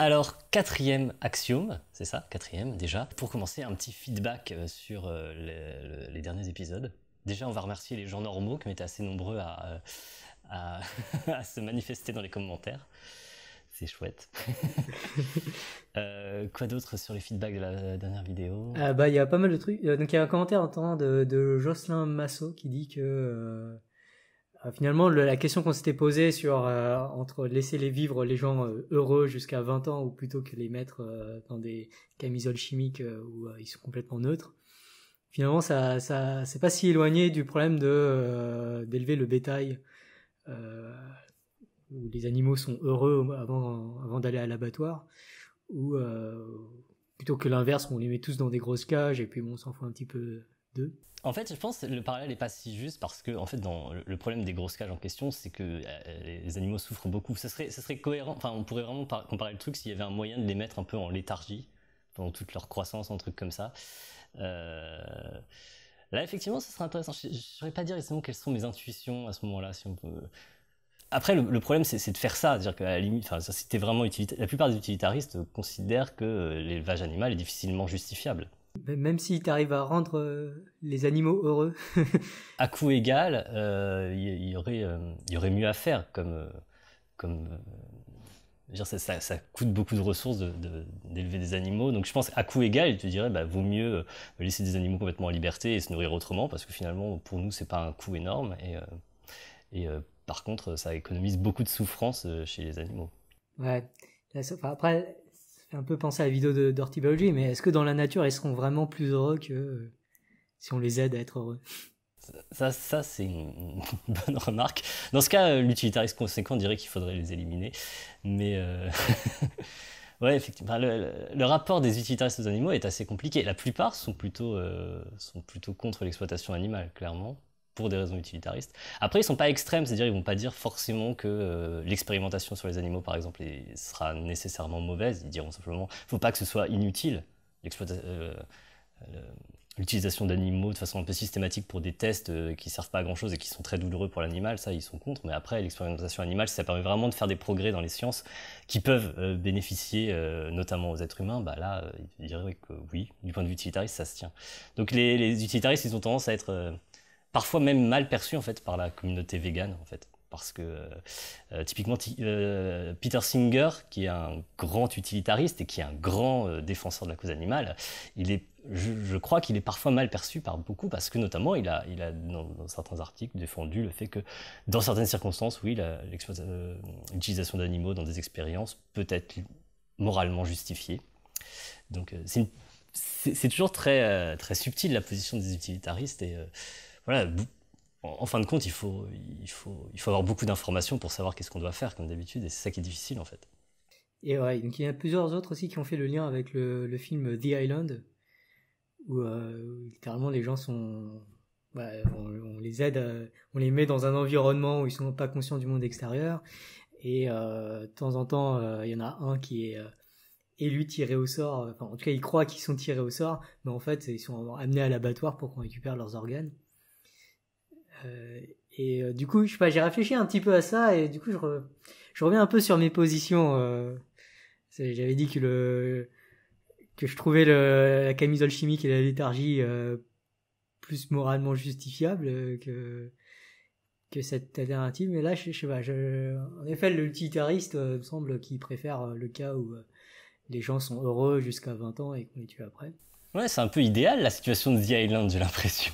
Alors, quatrième axiome, c'est ça, quatrième déjà. Pour commencer, un petit feedback euh, sur euh, les, derniers épisodes. Déjà, on va remercier les gens normaux qui ont assez nombreux euh, à, se manifester dans les commentaires. C'est chouette. quoi d'autre sur les feedbacks de la dernière vidéo ah, bah, Il y a pas mal de trucs. Donc, il y a un commentaire en temps de, de Jocelyn Massot qui dit que euh, finalement, la question qu'on s'était posée sur euh, entre laisser les vivre les gens euh, heureux jusqu'à 20 ans ou plutôt que les mettre dans des camisoles chimiques où ils sont complètement neutres, finalement, ça, ça c'est pas si éloigné du problème de d'élever le bétail où les animaux sont heureux avant avant d'aller à l'abattoir ou plutôt que l'inverse, on les met tous dans des grosses cages et puis bon, on s'en fout un petit peu d'eux. En fait, je pense que le parallèle n'est pas si juste parce que, en fait, dans le problème des grosses cages en question, c'est que euh, les animaux souffrent beaucoup. Ce serait, serait cohérent. Enfin, on pourrait vraiment comparer le truc s'il y avait un moyen de les mettre un peu en léthargie pendant toute leur croissance, un truc comme ça. Euh, là, effectivement, ça serait intéressant. Je ne saurais pas dire exactement quelles sont mes intuitions à ce moment-là, si on peut. Après, le, problème, c'est de faire ça, à la limite, enfin, c'était vraiment La plupart des utilitaristes considèrent que euh, l'élevage animal est difficilement justifiable. Même si tu arrives à rendre euh, les animaux heureux. à coût égal, euh, il euh, y, aurait, mieux à faire. Comme, comme, ça, coûte beaucoup de ressources d'élever de, des animaux. Donc je pense à coût égal, tu dirais, bah, vaut mieux laisser des animaux complètement en liberté et se nourrir autrement, parce que finalement, pour nous, n'est pas un coût énorme. Et, et par contre, ça économise beaucoup de souffrance chez les animaux. Ouais. après, un peu penser à la vidéo de Biology, mais est-ce que dans la nature, ils seront vraiment plus heureux que euh, si on les aide à être heureux ça, c'est une bonne remarque. Dans ce cas, euh, l'utilitarisme conséquent dirait qu'il faudrait les éliminer. Mais euh, ouais, effectivement, le, rapport des utilitaristes aux animaux est assez compliqué. La plupart sont plutôt, sont plutôt contre l'exploitation animale, clairement pour des raisons utilitaristes. Après, ils sont pas extrêmes, c'est-à-dire ils vont pas dire forcément que euh, l'expérimentation sur les animaux, par exemple, sera nécessairement mauvaise. Ils diront simplement, faut pas que ce soit inutile. Euh, l'utilisation d'animaux de façon un peu systématique pour des tests qui euh, qui servent pas à grand chose et qui sont très douloureux pour l'animal, ça ils sont contre. Mais après, l'expérimentation animale, si ça permet vraiment de faire des progrès dans les sciences qui peuvent bénéficier notamment aux êtres humains, bah là, ils diraient que oui, du point de vue utilitariste, ça se tient. Donc les utilitaristes, ils ont tendance à être parfois même mal perçu en fait par la communauté végane en fait. Parce que euh, typiquement euh, Peter Singer, qui est un grand utilitariste et qui est un grand euh, défenseur de la cause animale, il est, je, crois qu'il est parfois mal perçu par beaucoup parce que notamment il a, il a dans, certains articles défendu le fait que dans certaines circonstances, oui, l'utilisation d'animaux dans des expériences peut être moralement justifiée. Donc c'est toujours très, très subtil la position des utilitaristes et voilà, en fin de compte, il faut, il il faut avoir beaucoup d'informations pour savoir qu'est-ce qu'on doit faire, comme d'habitude, et c'est ça qui est difficile en fait. Et ouais, donc il y a plusieurs autres aussi qui ont fait le lien avec le, film The Island, où euh, littéralement les gens sont. Bah, on, les aide, on les met dans un environnement où ils sont pas conscients du monde extérieur, et euh, de temps en temps, euh, il y en a un qui est élu tiré au sort, enfin, en tout cas, ils croient qu'ils sont tirés au sort, mais en fait, ils sont amenés à l'abattoir pour qu'on récupère leurs organes. Euh, et euh, du coup, je pas, j'ai réfléchi un petit peu à ça et du coup, je, je reviens un peu sur mes positions. Euh, j'avais dit que le que je trouvais la camisole chimique et la léthargie plus moralement justifiable que que cette alternative mais là je, sais en effet le utilitariste me semble qu'il préfère le cas où les gens sont heureux jusqu'à 20 ans et qu'on les tue après Ouais, c'est un peu idéal la situation de The Island, j'ai l'impression.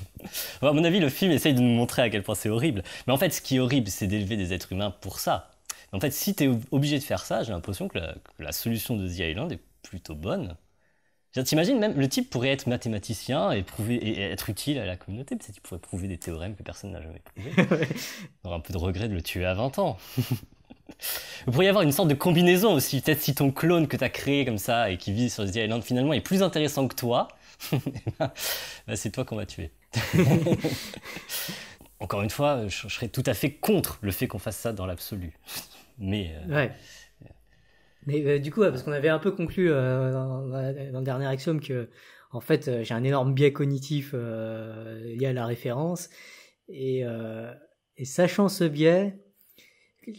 A à mon avis, le film essaye de nous montrer à quel point c'est horrible. Mais en fait, ce qui est horrible, c'est d'élever des êtres humains pour ça. en fait, si t'es obligé de faire ça, j'ai l'impression que, la, solution de The Island est plutôt bonne. T'imagines même, le type pourrait être mathématicien et, prouver, et être utile à la communauté. Peut-être qu'il pourrait prouver des théorèmes que personne n'a jamais prouvés. On aura un peu de regret de le tuer à 20 ans. Vous pourriez avoir une sorte de combinaison aussi. Peut-être si ton clone que tu as créé comme ça et qui vit sur The Island finalement est plus intéressant que toi, eh ben, bah, c'est toi qu'on va tuer. Encore une fois, je, serais tout à fait contre le fait qu'on fasse ça dans l'absolu. Mais. Euh, ouais. Mais euh, du coup, parce qu'on avait un peu conclu euh, dans, le dernier axiome que, en fait, j'ai un énorme biais cognitif lié à la référence. et sachant ce biais,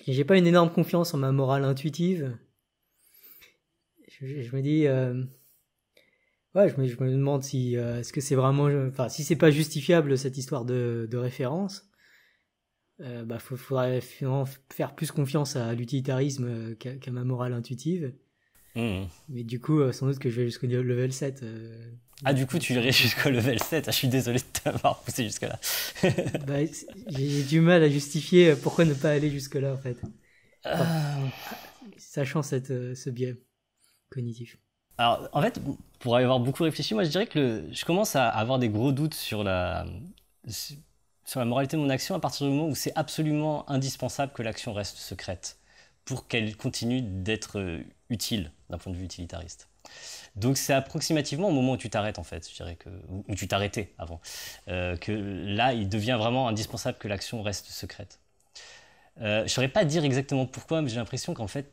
j'ai pas une énorme confiance en ma morale intuitive. Je, me dis, euh, ouais, je me, je me, demande si euh, est-ce que c'est vraiment, enfin, si c'est pas justifiable cette histoire de, de référence, euh, bah, faut, faudrait faire plus confiance à l'utilitarisme qu'à ma morale intuitive. Mmh. Mais du coup, euh, sans doute que je vais jusqu'au level 7. Ah, du coup, tu irais jusqu'au level 7. Ah, je suis désolé de t'avoir poussé jusque-là. Bah, j'ai du mal à justifier euh, pourquoi ne pas aller jusque-là, en fait. Ah. sachant cette, euh, ce biais cognitif. Alors, en fait, pour avoir beaucoup réfléchi, moi, je dirais que je commence à avoir des gros doutes sur la, sur la moralité de mon action à partir du moment où c'est absolument indispensable que l'action reste secrète pour qu'elle continue d'être euh, utile d'un point de vue utilitariste. Donc c'est approximativement au moment où tu t'arrêtes en fait, je dirais que où tu t'arrêtais avant, euh, que là il devient vraiment indispensable que l'action reste secrète. Euh, je ne saurais pas dire exactement pourquoi, mais j'ai l'impression qu'en fait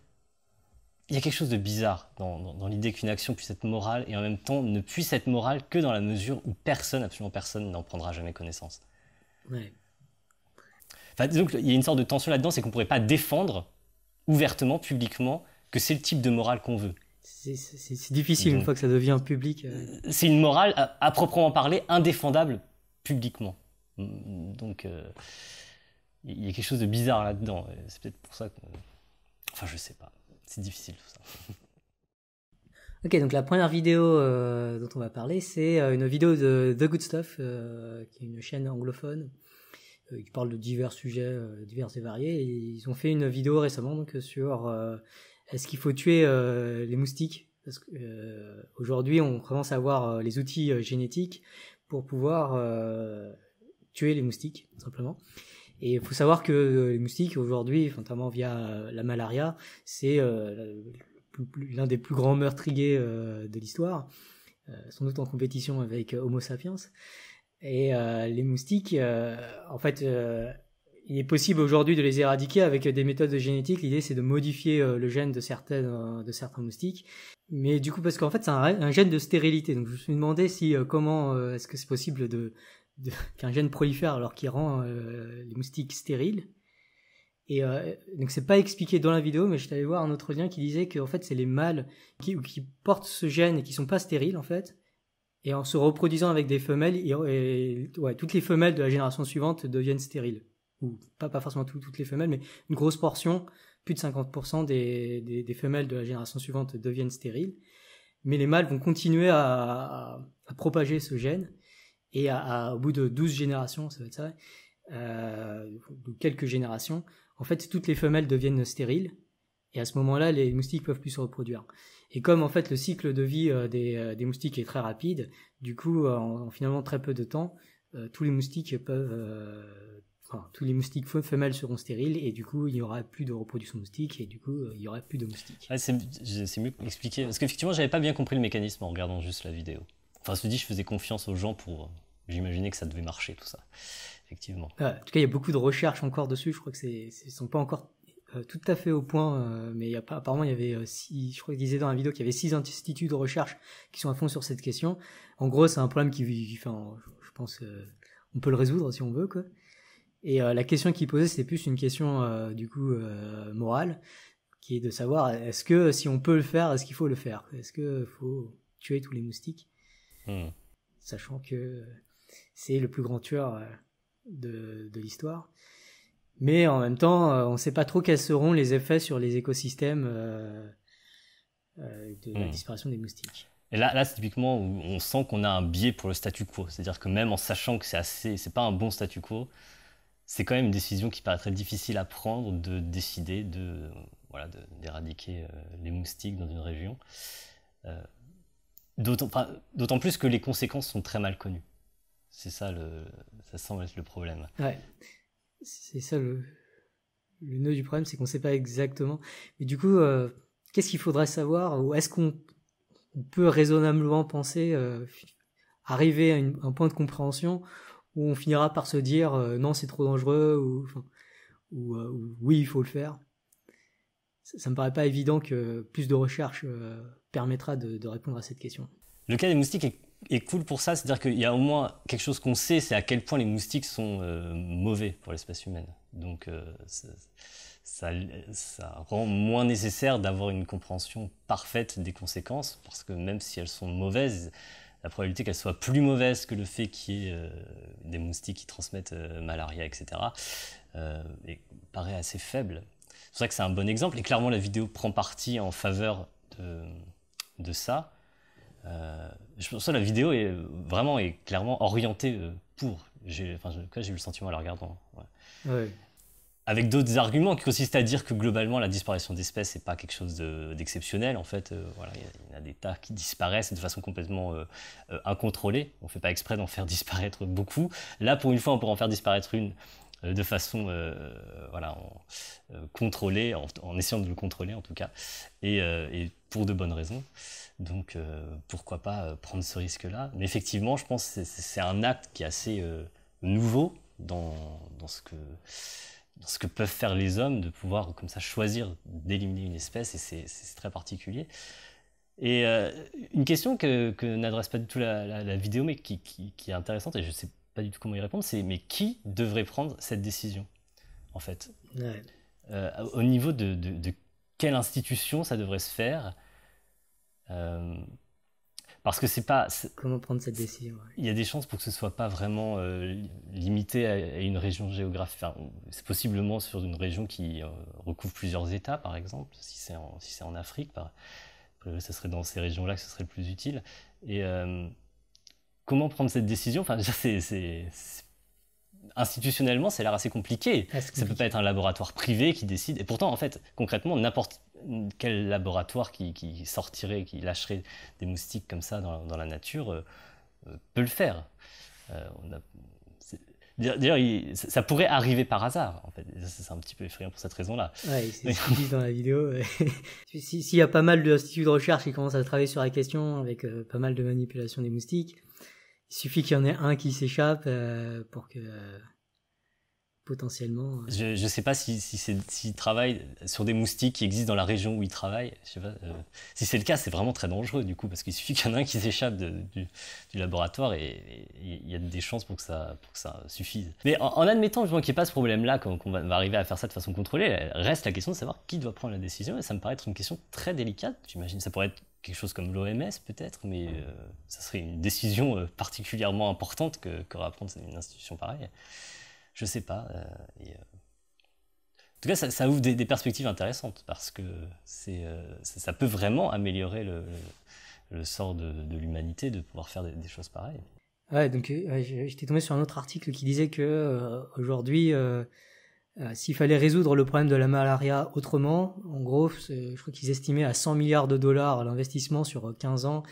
il y a quelque chose de bizarre dans, l'idée qu'une action puisse être morale et en même temps ne puisse être morale que dans la mesure où personne, absolument personne, n'en prendra jamais connaissance. Ouais. il y a une sorte de tension là-dedans, c'est qu'on ne pourrait pas défendre ouvertement, publiquement, que c'est le type de morale qu'on veut c'est difficile une fois que ça devient public. Euh. Euh, c'est une morale à, proprement parler indéfendable publiquement. Mm, donc euh, il y a quelque chose de bizarre là-dedans. C'est peut-être pour ça que. Enfin, je sais pas. C'est difficile tout ça. Ok, donc la première vidéo dont on va parler, c'est une vidéo de The Good Stuff, qui est une chaîne anglophone qui parle de divers sujets divers et variés. ils ont fait une vidéo récemment donc sur est-ce qu'il faut tuer euh, les moustiques Parce qu'aujourd'hui, euh, on commence à avoir euh, les outils génétiques pour pouvoir tuer les moustiques, simplement. Et il faut savoir que les moustiques, aujourd'hui, notamment via la malaria, c'est l'un des plus grands meurtriers de l'histoire, sans doute en compétition avec Homo sapiens. Et les moustiques, en fait, il est possible aujourd'hui de les éradiquer avec des méthodes génétiques. L'idée, c'est de modifier euh, le gène de, certaines, euh, de certains moustiques. Mais du coup, parce qu'en fait, c'est un, gène de stérilité. Donc, je me suis demandé si, euh, comment est-ce que c'est possible de, qu'un gène prolifère alors qu'il rend les moustiques stériles. Et euh, donc, c'est pas expliqué dans la vidéo, mais je allé voir un autre lien qui disait qu'en fait, c'est les mâles qui, portent ce gène et qui sont pas stériles, en fait, et en se reproduisant avec des femelles, toutes les femelles de la génération suivante deviennent stériles pas, forcément toutes les femelles, mais une grosse portion, plus de 50% des, femelles de la génération suivante deviennent stériles. Mais les mâles vont continuer à, propager ce gène. Et à, au bout de 12 générations, ça va être ça, euh, ou quelques générations, en fait, toutes les femelles deviennent stériles. Et à ce moment-là, les moustiques peuvent plus se reproduire. Et comme en fait le cycle de vie euh, euh, des, moustiques est très rapide, du coup, en, finalement très peu de temps, tous les moustiques peuvent tous les moustiques femelles seront stériles et du coup, il n'y aura plus de reproduction moustique et du coup, euh, il n'y aura plus de moustiques. c'est mieux expliqué parce qu'effectivement, j'avais pas bien compris le mécanisme en regardant juste la vidéo. Enfin, je suis dit, je faisais confiance aux gens pour. Euh, j'imaginais que ça devait marcher tout ça. Effectivement. en tout cas, il y a beaucoup de recherches encore dessus. Je crois que c'est sont pas encore euh, tout à fait au point, mais a apparemment il y avait six, je crois qu'il disait dans la vidéo qu'il y avait six instituts de recherche qui sont à fond sur cette question. En gros, c'est un problème qui, je pense, on peut le résoudre si on veut, quoi. Et euh, la question qu'il posait, c'était plus une question euh, du coup euh, morale, qui est de savoir est-ce que si on peut le faire, est-ce qu'il faut le faire Est-ce qu'il faut tuer tous les moustiques hmm. Sachant que c'est le plus grand tueur de, l'histoire. Mais en même temps, on ne sait pas trop quels seront les effets sur les écosystèmes de la hmm. disparition des moustiques. Et là, là c'est typiquement où on sent qu'on a un biais pour le statu quo. C'est-à-dire que même en sachant que c'est assez, c'est pas un bon statu quo, c'est quand même une décision qui paraît très difficile à prendre de décider de voilà d'éradiquer euh, les moustiques dans une région. Euh, d'autant plus que les conséquences sont très mal connues. C'est ça le ça semble être le problème. Ouais. C'est ça le, le nœud du problème, c'est qu'on ne sait pas exactement. Mais du coup, euh, qu'est-ce qu'il faudrait savoir ou est-ce qu'on peut raisonnablement penser arriver à un point de compréhension où on finira par se dire euh, non, c'est trop dangereux, euh, ou, oui, il faut le faire. Ça, ne me paraît pas évident que plus de recherche euh, permettra de, répondre à cette question. Le cas des moustiques est, cool pour ça, c'est-à-dire qu'il y a au moins quelque chose qu'on sait, c'est à quel point les moustiques sont mauvais pour l'espèce humaine. Donc ça, rend moins nécessaire d'avoir une compréhension parfaite des conséquences, parce que même si elles sont mauvaises, la probabilité qu'elle soit plus mauvaise que le fait qu'il y ait euh, des moustiques qui transmettent euh, malaria, etc., et euh, paraît assez faible. C'est vrai que c'est un bon exemple, et clairement la vidéo prend parti en faveur de, ça. je pense que la vidéo est vraiment et clairement orientée pour. J'ai eu le sentiment à la regardant. Ouais avec d'autres arguments qui consistent à dire que globalement la disparition d'espèces n'est pas quelque chose d'exceptionnel. en fait, euh, voilà, il y, a des tas qui disparaissent de façon complètement euh, euh, incontrôlée. On ne fait pas exprès d'en faire disparaître beaucoup. Là, pour une fois, on peut en faire disparaître une de façon voilà, contrôlée, en, essayant de le contrôler en tout cas, et, pour de bonnes raisons. Donc pourquoi pas prendre ce risque-là Mais effectivement, je pense que c'est un acte qui est assez nouveau dans, dans ce que ce que peuvent faire les hommes de pouvoir comme ça choisir d'éliminer une espèce et c'est très particulier. Et euh, une question que, n'adresse pas du tout la, vidéo mais qui, est intéressante et je ne sais pas du tout comment y répondre, c'est mais qui devrait prendre cette décision en fait euh, Au niveau de, quelle institution ça devrait se faire euh, parce que c'est pas. Comment prendre cette décision Il y a des chances pour que ce soit pas vraiment euh, limité à, une région géographique. c'est possiblement sur une région qui euh, recouvre plusieurs États, par exemple, si c'est en, Afrique. Par... ce serait dans ces régions-là que ce serait le plus utile. Et euh, comment prendre cette décision Enfin, c'est institutionnellement, c'est a l'air assez compliqué. Ça ne peut pas être un laboratoire privé qui décide. Et pourtant, en fait, concrètement, n'importe quel laboratoire qui, sortirait, qui lâcherait des moustiques comme ça dans, la nature euh, euh, peut le faire euh, D'ailleurs, ça pourrait arriver par hasard. En fait. C'est un petit peu effrayant pour cette raison-là. Oui, c'est ce dit dans la vidéo. S'il y a pas mal d'instituts de recherche qui commencent à travailler sur la question avec pas mal de manipulation des moustiques, il suffit qu'il y en ait un qui s'échappe pour que potentiellement. Euh. Je ne sais pas si s'ils travaillent sur des moustiques qui existent dans la région où ils travaillent. Euh. si c'est le cas, c'est vraiment très dangereux du coup, parce qu'il suffit qu'il y en ait un qui s'échappe du, du, laboratoire et il y a des chances pour que ça, ça suffise. Mais en, admettant qu'il n'y ait pas ce problème-là, qu'on va, arriver à faire ça de façon contrôlée, reste la question de savoir qui doit prendre la décision et ça me paraît être une question très délicate. J'imagine ça pourrait être quelque chose comme l'OMS peut-être, mais euh, ça serait une décision particulièrement importante qu'aura à prendre une institution pareille je sais pas. Euh, euh, en tout cas, ça, ouvre des, perspectives intéressantes parce que euh, ça, peut vraiment améliorer le, sort de, l'humanité de pouvoir faire des, choses pareilles. Ouais, donc j'étais tombé sur un autre article qui disait que aujourd'hui, s'il fallait résoudre le problème de la malaria autrement, en gros, je crois qu'ils estimaient à 100 milliards de dollars l'investissement sur 15 ans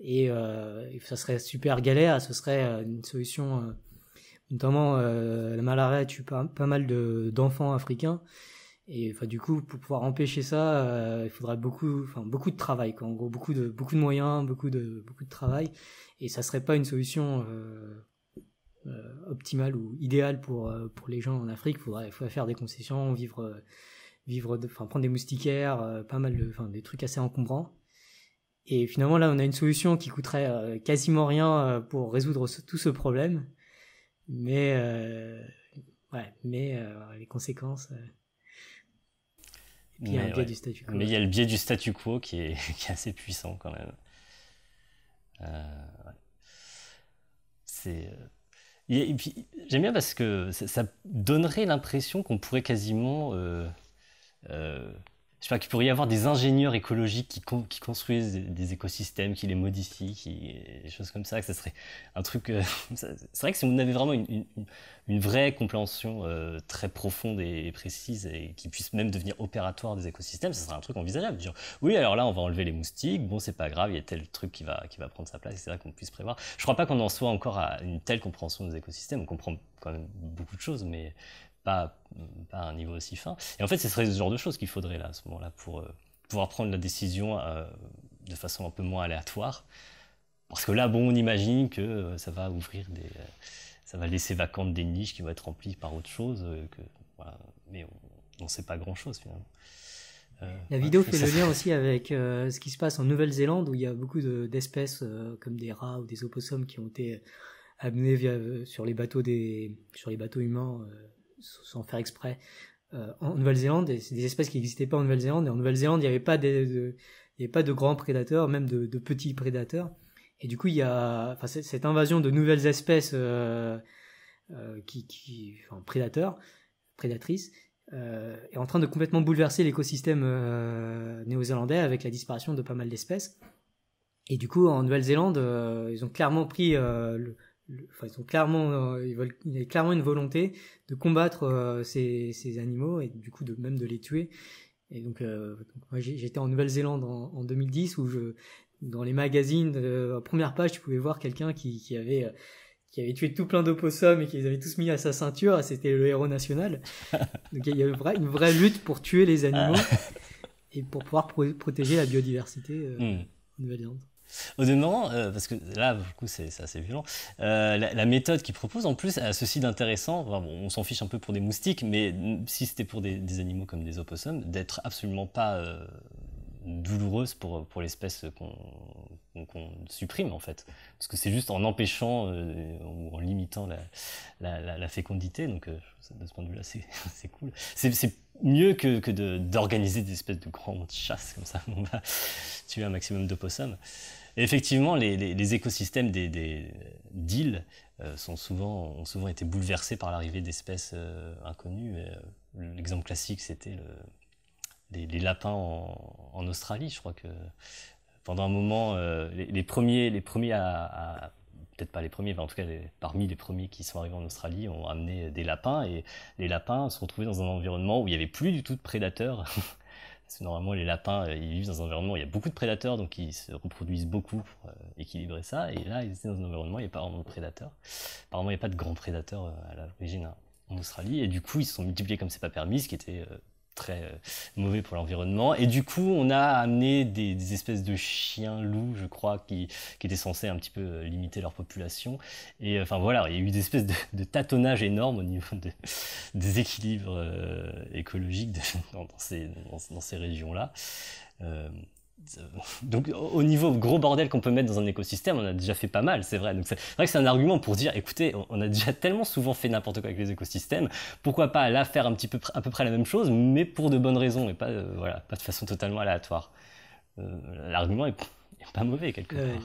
et ça serait super galère, ce serait une solution Notamment, euh, la malaria tue pas, pas mal d'enfants africains. Et enfin, du coup, pour pouvoir empêcher ça, euh, il faudrait beaucoup, enfin, beaucoup de travail, quoi. En gros, beaucoup de, beaucoup de moyens, beaucoup de, beaucoup de travail. Et ça serait pas une solution euh, euh, optimale ou idéale pour, pour les gens en Afrique. Il faudrait, faire des concessions, vivre, vivre, enfin, prendre des moustiquaires, pas mal de, enfin, des trucs assez encombrants. Et finalement, là, on a une solution qui coûterait quasiment rien pour résoudre tout ce problème mais, euh, ouais, mais euh, les conséquences. mais, il y a le biais du statu quo qui est, assez puissant quand même. Euh, C'est. Et, puis, j'aime bien parce que ça, donnerait l'impression qu'on pourrait quasiment je J'espère qu'il pourrait y avoir des ingénieurs écologiques qui, construisent des, écosystèmes, qui les modifient, qui, des choses comme ça, que ça serait un truc... Euh, c'est vrai que si on avait vraiment une, vraie compréhension euh, très profonde et précise et qui puisse même devenir opératoire des écosystèmes, ça serait un truc envisageable. Dire, oui, alors là, on va enlever les moustiques, bon, c'est pas grave, il y a tel truc qui va, prendre sa place, c'est etc., qu'on puisse prévoir. Je ne crois pas qu'on en soit encore à une telle compréhension des écosystèmes, on comprend quand même beaucoup de choses, mais pas, à un niveau aussi fin. Et en fait, ce serait ce genre de choses qu'il faudrait là, à ce moment-là, pour euh, pouvoir prendre la décision euh, de façon un peu moins aléatoire. Parce que là, bon, on imagine que euh, ça va ouvrir des. ça va laisser vacante des niches qui vont être remplies par autre chose. Mais on ne sait pas grand-chose finalement. la vidéo fait le lien aussi avec ce qui se passe en Nouvelle-Zélande où il y a beaucoup d'espèces comme des rats ou des opossums qui ont été amenés sur les bateaux des sur les bateaux humains sans faire exprès euh, en Nouvelle-Zélande, c'est des espèces qui n'existaient pas en Nouvelle-Zélande, et en Nouvelle-Zélande, il n'y avait pas de, pas de grands prédateurs, même de, petits prédateurs. Et du coup, il y a cette invasion de nouvelles espèces euh, euh, qui, prédateurs, prédatrices, est en train de complètement bouleverser l'écosystème néo-zélandais avec la disparition de pas mal d'espèces. Et du coup, en Nouvelle-Zélande, ils ont clairement pris le, ils ont clairement, euh, il y a clairement une volonté de combattre euh, ces, animaux et du coup de même de les tuer. Et donc, euh, j'étais en Nouvelle-Zélande en, 2010 où je, dans les magazines, en première page, tu pouvais voir quelqu'un qui, avait qui avait tué tout plein d'opossums et qui les avait tous mis à sa ceinture, c'était le héros national. Donc il y a une vraie, lutte pour tuer les animaux ah. et pour pouvoir protéger la biodiversité hmm. en Nouvelle-Zélande. Au demeurant, euh, parce que là, du coup, c'est assez violent, euh, la, méthode qu'il propose, en plus, a ceci d'intéressant, on s'en fiche un peu pour des moustiques, mais si c'était pour des, animaux comme des opossums, d'être absolument pas euh, douloureuse pour, l'espèce qu'on supprime, en fait. Parce que c'est juste en empêchant ou en limitant la, fécondité, donc de ce point de vue-là, c'est cool. C'est mieux que, d'organiser des espèces de grandes chasses comme ça, on va bah, tuer un maximum d'opossums effectivement, les, écosystèmes des, d'îles euh, ont souvent été bouleversés par l'arrivée d'espèces euh, inconnues. Euh, l'exemple classique, c'était les, lapins en, Australie. Je crois que pendant un moment, les, premiers, à, peut-être pas les premiers, mais en tout cas parmi les premiers qui sont arrivés en Australie, ont amené des lapins et les lapins se retrouvaient dans un environnement où il n'y avait plus du tout de prédateurs Parce que normalement, les lapins, euh, ils vivent dans un environnement où il y a beaucoup de prédateurs, donc ils se reproduisent beaucoup pour euh, équilibrer ça. Et là, ils étaient dans un environnement où il n'y a pas vraiment de prédateurs. Apparemment, il n'y a pas de grands prédateurs euh, à l'origine hein, en Australie. Et du coup, ils se sont multipliés comme c'est pas permis, ce qui était très euh, mauvais pour l'environnement. Et du coup, on a amené des, espèces de chiens loups, je crois, qui, qui, étaient censés un petit peu euh, limiter leur population. Et euh, enfin voilà, il y a eu des espèces de, tâtonnage énorme au niveau des équilibres écologiques dans, ces, régions-là. donc au niveau gros bordel qu'on peut mettre dans un écosystème, on a déjà fait pas mal, c'est vrai. Donc c'est vrai que c'est un argument pour dire, écoutez, on, a déjà tellement souvent fait n'importe quoi avec les écosystèmes, pourquoi pas là faire un petit peu à peu près la même chose, mais pour de bonnes raisons et pas euh, voilà, pas de façon totalement aléatoire. Euh, l'argument est, pas mauvais quelque part.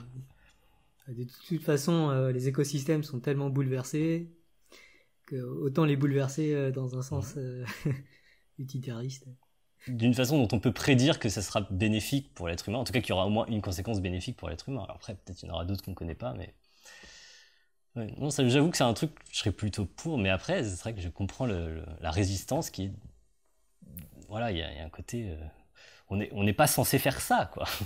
De toute façon, euh, les écosystèmes sont tellement bouleversés que autant les bouleverser dans un sens utilitariste d'une façon dont on peut prédire que ça sera bénéfique pour l'être humain, en tout cas qu'il y aura au moins une conséquence bénéfique pour l'être humain. après, peut-être qu'il y en aura d'autres qu'on ne connaît pas, mais. non, j'avoue que c'est un truc je serais plutôt pour, mais après, c'est vrai que je comprends la résistance qui est. Voilà, il y, a un côté. Euh, on n'est on pas censé faire ça, quoi.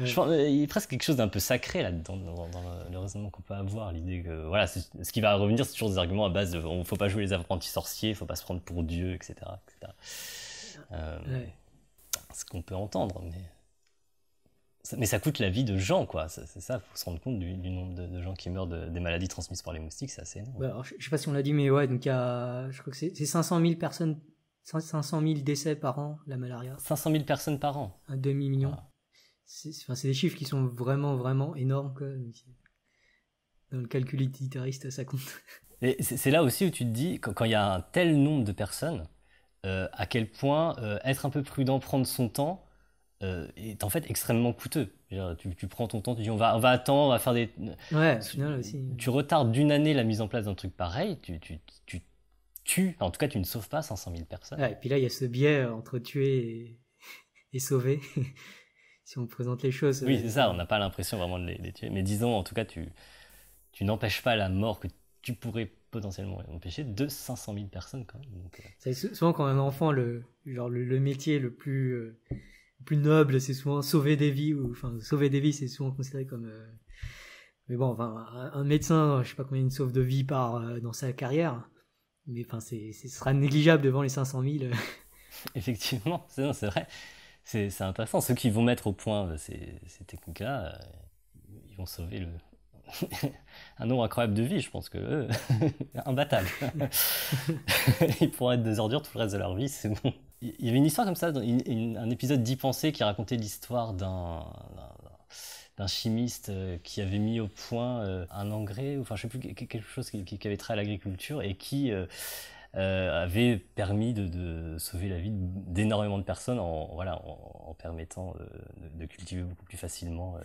Euh, il y a presque quelque chose d'un peu sacré là-dedans, dans, le raisonnement qu'on peut avoir. L'idée que, voilà, ce qui va revenir, c'est toujours des arguments à base de on, faut pas jouer les apprentis sorciers, ne faut pas se prendre pour Dieu, etc. Euh, ce qu'on peut entendre, mais. Ça, mais ça coûte la vie de gens, quoi. C'est ça, faut se rendre compte du, nombre de, gens qui meurent de, des maladies transmises par les moustiques, c'est assez énorme. Bah, je, ne sais pas si on l'a dit, mais ouais, donc il y a, je crois que c'est 500 000 personnes 500 000 décès par an, la malaria. 500 000 personnes par an. Un demi-million. Ah c'est des chiffres qui sont vraiment, vraiment énormes. Dans le calcul utilitariste, ça compte. Et c'est là aussi où tu te dis, quand il y a un tel nombre de personnes, euh, à quel point euh, être un peu prudent, prendre son temps, euh, est en fait extrêmement coûteux. tu, tu, prends ton temps, tu dis on va, attendre, on va faire des. Ouais, tu, aussi. tu retardes d'une année la mise en place d'un truc pareil, tu, tu, tu tues, en tout cas tu ne sauves pas 500 000 personnes. et puis là il y a ce biais entre tuer et sauver si on présente les choses. Oui, euh, c'est ça, on n'a pas l'impression vraiment de les, tuer. Mais disons, en tout cas, tu, tu n'empêches pas la mort que tu pourrais potentiellement empêcher de 500 000 personnes quand euh. Souvent, quand un enfant, le, genre, le, métier le plus, euh, plus noble, c'est souvent sauver des vies, ou enfin, sauver des vies, c'est souvent considéré comme. Mais bon, enfin, un médecin, je sais pas combien il sauve de vie par dans sa carrière, mais enfin, ce sera négligeable devant les 500 000. Effectivement, c'est vrai c'est intéressant. Ceux qui vont mettre au point euh, ces, ces techniques-là, euh, ils vont sauver le, un nombre incroyable de vies, je pense que un ils pourront être des ordures tout le reste de leur vie, c'est bon. Il y avait une histoire comme ça, un épisode d'Y penser qui racontait l'histoire d'un d'un chimiste euh, qui avait mis au point un engrais, enfin je sais plus, quelque chose qui, qui avait trait à l'agriculture et qui euh, avait permis de, sauver la vie d'énormément de personnes en, voilà, en, permettant euh, de, cultiver beaucoup plus facilement euh,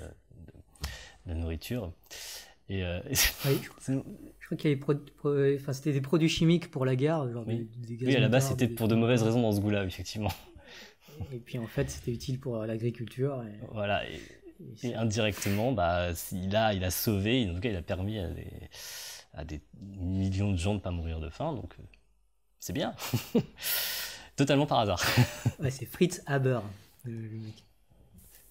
de, de, nourriture. Et, oui, je, crois qu'il y avait enfin, c'était des produits chimiques pour la guerre. oui. à la base, c'était pour de mauvaises raisons dans ce goût-là, effectivement. Et puis en fait, c'était utile pour l'agriculture. Et... Voilà. Et, indirectement, bah, il, a, il a sauvé, en tout cas, il a permis à des, à des millions de gens de ne pas mourir de faim. Donc, c'est bien. Totalement par hasard. c'est Fritz Haber,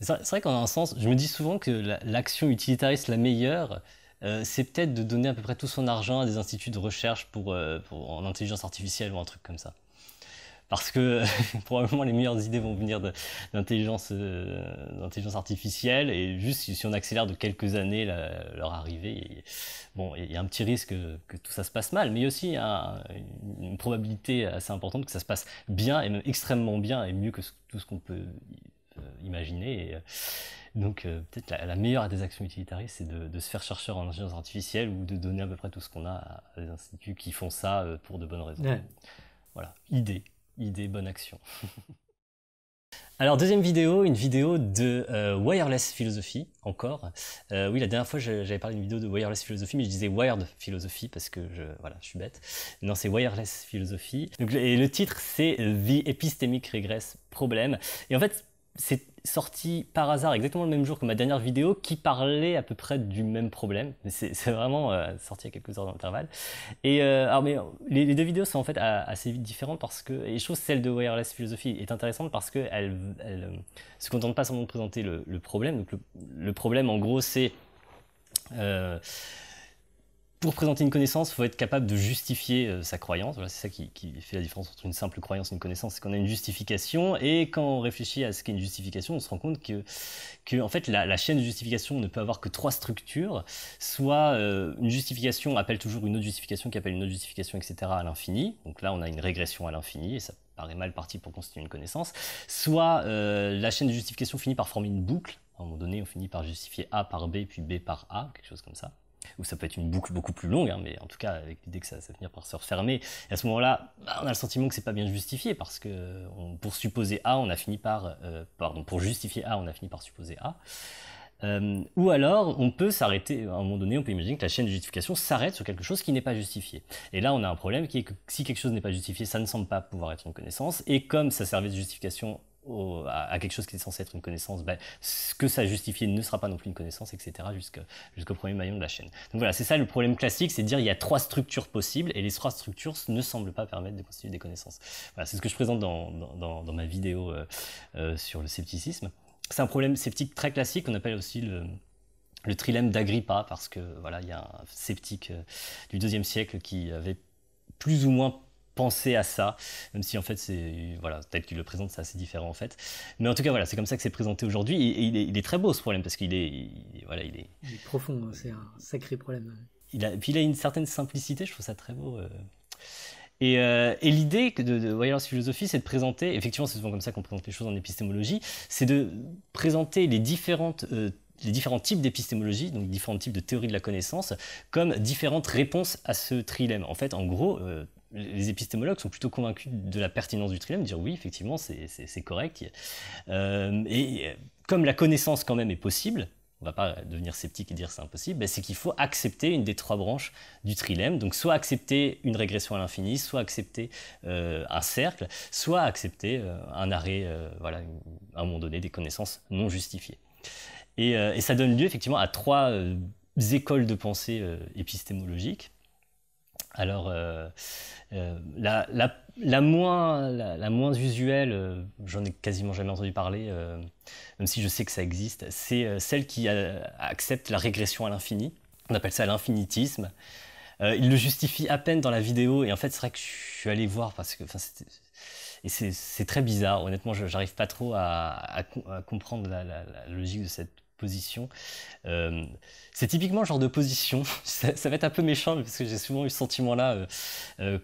C'est vrai qu'en un sens, je me dis souvent que l'action utilitariste la meilleure, euh, c'est peut-être de donner à peu près tout son argent à des instituts de recherche pour euh, en intelligence artificielle ou un truc comme ça parce que probablement les meilleures idées vont venir euh, d'intelligence artificielle, et juste si, on accélère de quelques années leur arrivée, bon, il y a un petit risque que, tout ça se passe mal, mais il y a aussi une probabilité assez importante que ça se passe bien, et même extrêmement bien, et mieux que tout ce qu'on peut euh, imaginer. Euh, donc peut-être la, meilleure des actions utilitaristes, c'est de, se faire chercheur en intelligence artificielle ou de donner à peu près tout ce qu'on a à des instituts qui font ça pour de bonnes raisons. Voilà, idée idée, bonne action. Alors deuxième vidéo, une vidéo de euh, wireless philosophy encore. Euh, oui, la dernière fois j'avais parlé d'une vidéo de wireless philosophy, mais je disais wired philosophy parce que je voilà, je suis bête. Non, c'est wireless philosophy. et le titre c'est The epistemic regress problem. Et en fait, c'est sorti par hasard exactement le même jour que ma dernière vidéo qui parlait à peu près du même problème. C'est vraiment euh, sorti à quelques heures d'intervalle. Et euh, mais les, deux vidéos sont en fait assez vite différentes parce que, et je trouve celle de Wireless Philosophy est intéressante parce qu'elle elle, euh, se contente pas seulement de présenter le, problème. Donc, le, le, problème, en gros, c'est pour présenter une connaissance, il faut être capable de justifier euh, sa croyance. c'est ça qui, fait la différence entre une simple croyance et une connaissance, c'est qu'on a une justification. Et quand on réfléchit à ce qu'est une justification, on se rend compte que, que en fait, la, chaîne de justification ne peut avoir que trois structures. Soit euh, une justification appelle toujours une autre justification qui appelle une autre justification, etc. à l'infini. Donc là, on a une régression à l'infini et ça paraît mal parti pour constituer une connaissance. Soit euh, la chaîne de justification finit par former une boucle. À un moment donné, on finit par justifier A par B, puis B par A, quelque chose comme ça ou ça peut être une boucle beaucoup plus longue, hein, mais en tout cas avec l'idée que ça va finir par se refermer. à ce moment-là, bah, on a le sentiment que c'est pas bien justifié parce que pour supposer A, on a fini par, euh, pardon, pour justifier A, on a fini par supposer A. Euh, ou alors, on peut s'arrêter, à un moment donné, on peut imaginer que la chaîne de justification s'arrête sur quelque chose qui n'est pas justifié. Et là, on a un problème qui est que si quelque chose n'est pas justifié, ça ne semble pas pouvoir être en connaissance. Et comme ça servait de justification à, quelque chose qui est censé être une connaissance, ben, ce que ça justifie ne sera pas non plus une connaissance, etc., jusqu'au premier maillon de la chaîne. Donc voilà, c'est ça le problème classique, c'est de dire il y a trois structures possibles, et les trois structures ne semblent pas permettre de constituer des connaissances. Voilà, c'est ce que je présente dans, ma vidéo euh, euh, sur le scepticisme. C'est un problème sceptique très classique, qu'on appelle aussi le, le trilemme d'Agrippa, parce que voilà, il y a un sceptique euh, du deuxième siècle qui avait plus ou moins penser à ça, même si en fait c'est voilà peut-être qu'il le présente c'est assez différent en fait, mais en tout cas voilà c'est comme ça que c'est présenté aujourd'hui et, il, est, très beau ce problème parce qu'il est voilà il est, profond hein, c'est un sacré problème. Il a, puis il a une certaine simplicité je trouve ça très beau. Euh. Et, euh, et l'idée de, de la Philosophie, c'est de présenter, effectivement, c'est souvent comme ça qu'on présente les choses en épistémologie, c'est de présenter les différentes euh, les différents types d'épistémologie, donc différents types de théories de la connaissance, comme différentes réponses à ce trilemme. En fait, en gros, les épistémologues sont plutôt convaincus de la pertinence du trilemme, dire oui, effectivement, c'est correct. Euh, et comme la connaissance quand même est possible, on ne va pas devenir sceptique et dire c'est impossible, bah, c'est qu'il faut accepter une des trois branches du trilemme. Donc soit accepter une régression à l'infini, soit accepter euh, un cercle, soit accepter euh, un arrêt, à un moment donné, des connaissances non justifiées. Et, et ça donne lieu effectivement à trois écoles de pensée épistémologiques, alors, euh, euh, la, moins, la, moins usuelle, euh, j'en ai quasiment jamais entendu parler, même si je sais que ça existe, c'est celle qui accepte la régression à l'infini. On appelle ça l'infinitisme. il le justifie à peine dans la vidéo, et en fait, c'est vrai que je suis allé voir parce que. Et c'est très bizarre, honnêtement, j'arrive pas trop à comprendre la, logique de cette position. Euh, c'est typiquement le genre de position, ça, va être un peu méchant, parce que j'ai souvent eu ce sentiment-là euh, euh,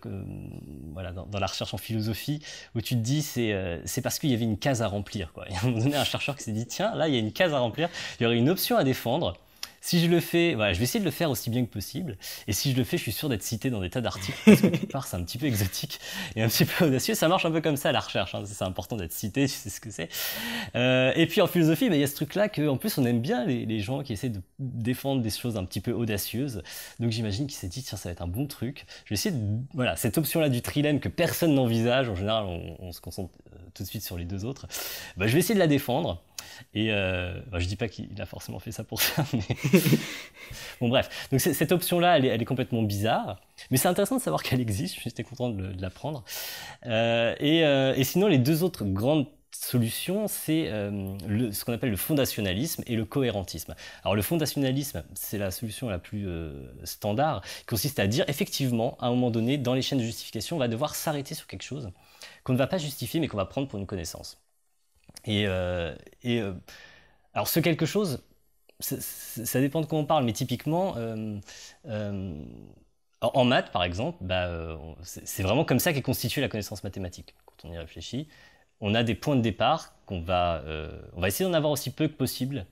voilà, dans, la recherche en philosophie, où tu te dis c'est, parce qu'il y avait une case à remplir. Quoi. Et à un un chercheur qui s'est dit tiens, là, il y a une case à remplir, il y aurait une option à défendre, si je le fais, voilà, je vais essayer de le faire aussi bien que possible. Et si je le fais, je suis sûr d'être cité dans des tas d'articles. Parce que quelque part, c'est un petit peu exotique et un petit peu audacieux. Ça marche un peu comme ça, la recherche. Hein. C'est important d'être cité, tu sais ce que c'est. Euh, et puis en philosophie, ben, il y a ce truc-là qu'en plus, on aime bien les, gens qui essaient de défendre des choses un petit peu audacieuses. Donc j'imagine qu'ils se dit, tiens, ça va être un bon truc. Je vais essayer de. Voilà, cette option-là du trilemme que personne n'envisage. En général, on, se concentre euh, tout de suite sur les deux autres. Ben, je vais essayer de la défendre et je euh, ne bah, je dis pas qu'il a forcément fait ça pour ça, mais bon bref. Donc cette option-là, elle, est complètement bizarre, mais c'est intéressant de savoir qu'elle existe. J'étais content de, l'apprendre. Euh, euh, et, sinon, les deux autres grandes solutions, c'est ce qu'on appelle le fondationalisme et le cohérentisme. Alors le fondationalisme, c'est la solution la plus standard, qui consiste à dire effectivement, à un moment donné, dans les chaînes de justification, on va devoir s'arrêter sur quelque chose qu'on ne va pas justifier, mais qu'on va prendre pour une connaissance. Et, euh, euh, alors ce quelque chose, ça dépend de quoi on parle, mais typiquement, euh, en maths, par exemple, bah, c'est vraiment comme ça qu'est constituée la connaissance mathématique, quand on y réfléchit on a des points de départ qu'on va, euh, on va essayer d'en avoir aussi peu que possible.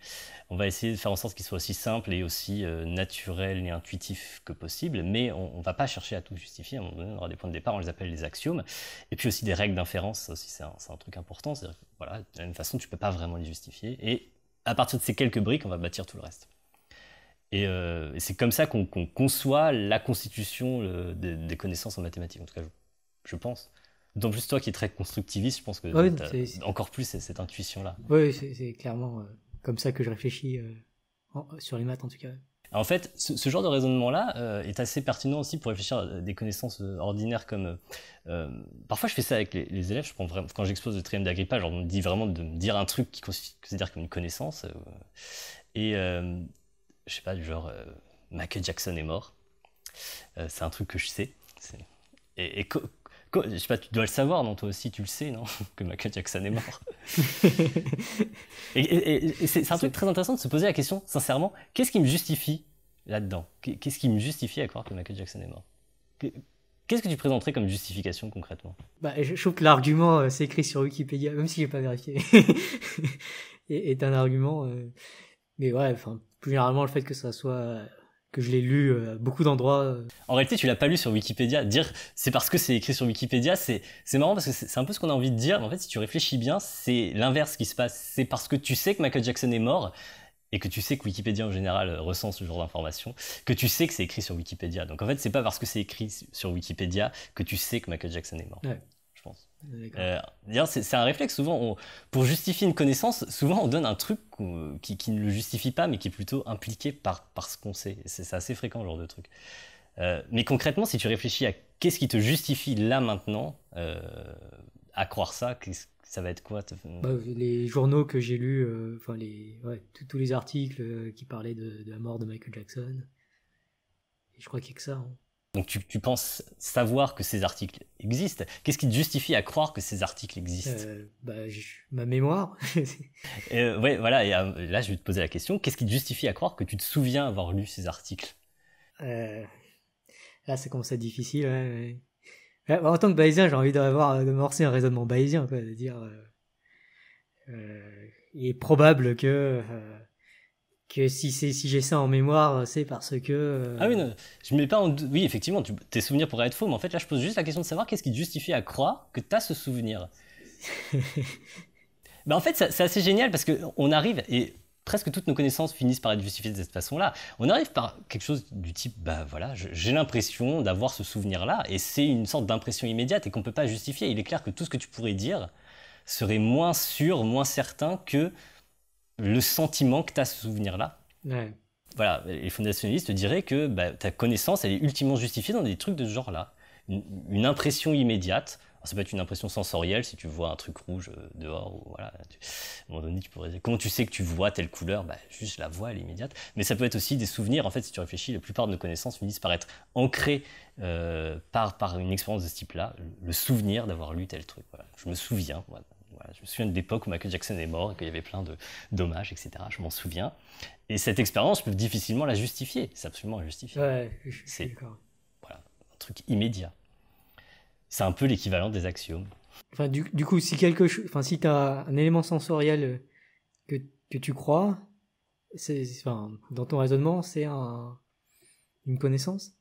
On va essayer de faire en sorte qu'ils soient aussi simples et aussi euh, naturels et intuitifs que possible, mais on ne va pas chercher à tout justifier. on aura des points de départ, on les appelle les axiomes. Et puis aussi des règles d'inférence, aussi c'est un, truc important. voilà, de la même façon, tu ne peux pas vraiment les justifier. Et à partir de ces quelques briques, on va bâtir tout le reste. Et, euh, c'est comme ça qu'on conçoit la constitution des, connaissances en mathématiques, en tout cas, je pense donc juste toi qui es très constructiviste, je pense que ah encore plus cette intuition-là. Oui, c'est clairement euh, comme ça que je réfléchis euh, sur les maths en tout cas. en fait, ce, genre de raisonnement-là euh, est assez pertinent aussi pour réfléchir à des connaissances ordinaires comme... parfois, je fais ça avec les, élèves, prends quand j'expose le trième d'Agrippa, on me dit vraiment de me dire un truc qui considère comme une connaissance. et, je sais pas, du genre, Michael Jackson est mort. c'est un truc que je sais. Et, je sais pas, tu dois le savoir, non Toi aussi, tu le sais, non Que Michael Jackson est mort. et, c'est un truc très intéressant de se poser la question, sincèrement, qu'est-ce qui me justifie là-dedans Qu'est-ce qui me justifie à croire que Michael Jackson est mort Qu'est-ce que tu présenterais comme justification concrètement bah, Je trouve que l'argument c'est euh, écrit sur Wikipédia, même si j'ai pas vérifié, est, un argument. Euh, mais ouais, enfin, plus généralement, le fait que ça soit que je l'ai lu euh, à beaucoup d'endroits. Euh. En réalité, tu l'as pas lu sur Wikipédia. Dire c'est parce que c'est écrit sur Wikipédia, c'est marrant parce que c'est un peu ce qu'on a envie de dire. En fait, si tu réfléchis bien, c'est l'inverse qui se passe. C'est parce que tu sais que Michael Jackson est mort et que tu sais que Wikipédia en général euh, recense ce genre d'informations, que tu sais que c'est écrit sur Wikipédia. Donc en fait, c'est pas parce que c'est écrit sur Wikipédia que tu sais que Michael Jackson est mort. Euh, d'ailleurs, c'est un réflexe. Souvent, pour justifier une connaissance, souvent on donne un truc qui, ne le justifie pas, mais qui est plutôt impliqué par, par ce qu'on sait. C'est assez fréquent, ce genre de truc. Euh, mais concrètement, si tu réfléchis à qu'est-ce qui te justifie là maintenant euh, à croire ça, ça va être quoi bah, Les journaux que j'ai lus, enfin les, ouais, tous les articles qui parlaient de, la mort de Michael Jackson. Et je crois qu'il n'y a que ça. Hein. Donc tu, penses savoir que ces articles existent. Qu'est-ce qui te justifie à croire que ces articles existent euh, bah, Ma mémoire. euh, ouais, voilà. Et euh, là, je vais te poser la question. Qu'est-ce qui te justifie à croire que tu te souviens avoir lu ces articles euh, Là, c'est commence à difficile. Bah, en tant que bayésien, j'ai envie d'avoir de morcer un raisonnement bayésien, quoi, de dire. il est probable que que si c'est si j'ai ça en mémoire, euh, c'est parce que. Euh, ah oui, non, je mets pas en Oui, effectivement, tu, tes souvenirs pourraient être faux, mais en fait, là, je pose juste la question de savoir qu'est-ce qui te justifie à croire que tu as ce souvenir. Ben, en fait, c'est assez génial parce qu'on arrive et. Presque toutes nos connaissances finissent par être justifiées de cette façon-là. On arrive par quelque chose du type, bah voilà, j'ai l'impression d'avoir ce souvenir-là, et c'est une sorte d'impression immédiate et qu'on ne peut pas justifier. Il est clair que tout ce que tu pourrais dire serait moins sûr, moins certain que le sentiment que tu as ce souvenir-là. Voilà, les fondationalistes diraient que bah, ta connaissance, elle est ultimement justifiée dans des trucs de ce genre-là. Une, impression immédiate. ça peut être une impression sensorielle si tu vois un truc rouge euh, dehors. voilà, à un donné, tu pourrais comment tu sais que tu vois telle couleur bah, Juste la voix, elle est immédiate. Mais ça peut être aussi des souvenirs. En fait, si tu réfléchis, la plupart de nos connaissances finissent par être ancrées euh, par, par une expérience de ce type-là. Le souvenir d'avoir lu tel truc. Je me souviens je me souviens de l'époque où Michael Jackson est mort et qu'il y avait plein de dommages, etc. Je m'en souviens. Et cette expérience, je difficilement la justifier. C'est absolument injustifié. Ouais, c'est voilà, un truc immédiat. C'est un peu l'équivalent des axiomes. du, coup, si quelque si as un élément sensoriel euh, que, tu crois, dans ton raisonnement, c'est une connaissance.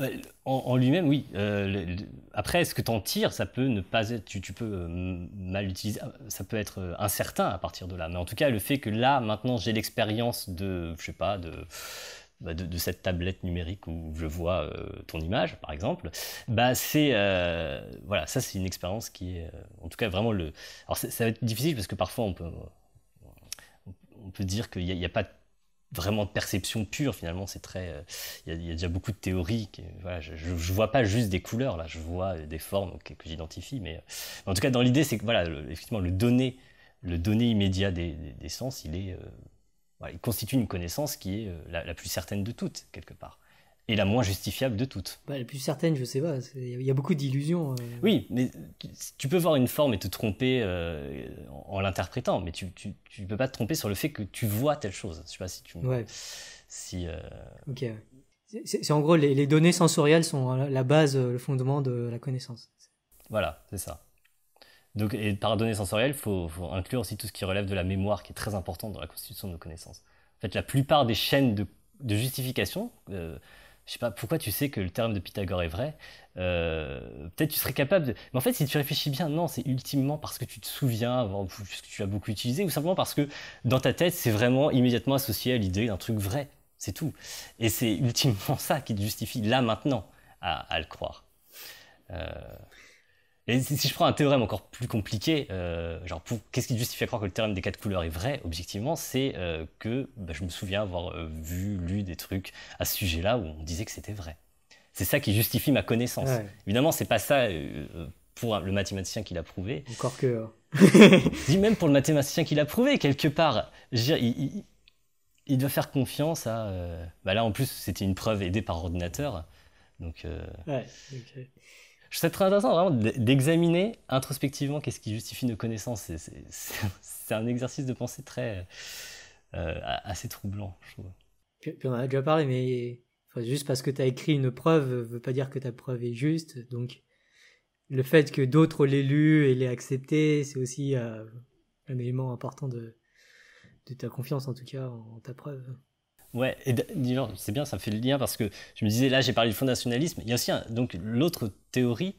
Euh, en, lui-même, oui. Après, euh, est après, ce que t'en tires, ça peut ne pas tu, tu peux euh, mal utiliser, ça peut être incertain à partir de là. Mais en tout cas, le fait que là, maintenant, j'ai l'expérience de, je sais pas, de, bah, de, cette tablette numérique où je vois ton image, par exemple, bah c'est, voilà, ça c'est une expérience qui est, en tout cas, vraiment le. Alors ça va être difficile parce que parfois on peut, on peut dire qu'il n'y a, a, pas de vraiment de perception pure finalement c'est très euh, il y, a déjà beaucoup de théories voilà, je, je, vois pas juste des couleurs là je vois euh, des formes que, j'identifie mais, euh, en tout cas dans l'idée c'est que voilà le, effectivement le donné le donné immédiat des, des, sens il est il constitue une connaissance qui est la plus certaine de toutes quelque part et la moins justifiable de toutes. Bah, la plus certaine, je sais pas. Il y a beaucoup d'illusions. Euh. Oui, mais tu peux voir une forme et te tromper euh, en, l'interprétant, mais tu, ne peux pas te tromper sur le fait que tu vois telle chose. Je sais pas si tu. Ouais. Si. Euh, ok. C'est en gros les, données sensorielles sont la base, le fondement de la connaissance. Voilà, c'est ça. Donc, et par données sensorielles, il faut, inclure aussi tout ce qui relève de la mémoire, qui est très importante dans la constitution de nos connaissances. En fait, la plupart des chaînes de justification je sais pas pourquoi tu sais que le terme de Pythagore est vrai. Euh, peut-être tu serais capable de. Mais en fait, si tu réfléchis bien, non, c'est ultimement parce que tu te souviens, parce que tu as beaucoup utilisé, ou simplement parce que dans ta tête, c'est vraiment immédiatement associé à l'idée d'un truc vrai. C'est tout. Et c'est ultimement ça qui te justifie là maintenant à, le croire. Euh... Et si je prends un théorème encore plus compliqué, euh, genre qu'est-ce qui justifie à croire que le théorème des quatre couleurs est vrai Objectivement, c'est euh, que bah, je me souviens avoir euh, vu, lu des trucs à ce sujet-là où on disait que c'était vrai. C'est ça qui justifie ma connaissance. Évidemment, Évidemment, c'est pas ça pour le mathématicien qui l'a prouvé. Encore que. Hein. Dis même pour le mathématicien qui l'a prouvé quelque part. il, doit faire confiance à. Bah là, en plus, c'était une preuve aidée par ordinateur. Donc. Ouais, ok... C'est très intéressant d'examiner introspectivement qu'est-ce qui justifie nos connaissances. C'est un exercice de pensée très euh, assez troublant, je trouve. on en a déjà parlé, mais juste parce que tu as écrit une preuve ne veut pas dire que ta preuve est juste. Donc le fait que d'autres l'aient lu et l'aient accepté, c'est aussi euh, un élément important de, de ta confiance en tout cas en ta preuve. Ouais, et c'est bien, ça fait le lien parce que je me disais, là, j'ai parlé du fondationalisme nationalisme. Il y a aussi donc l'autre théorie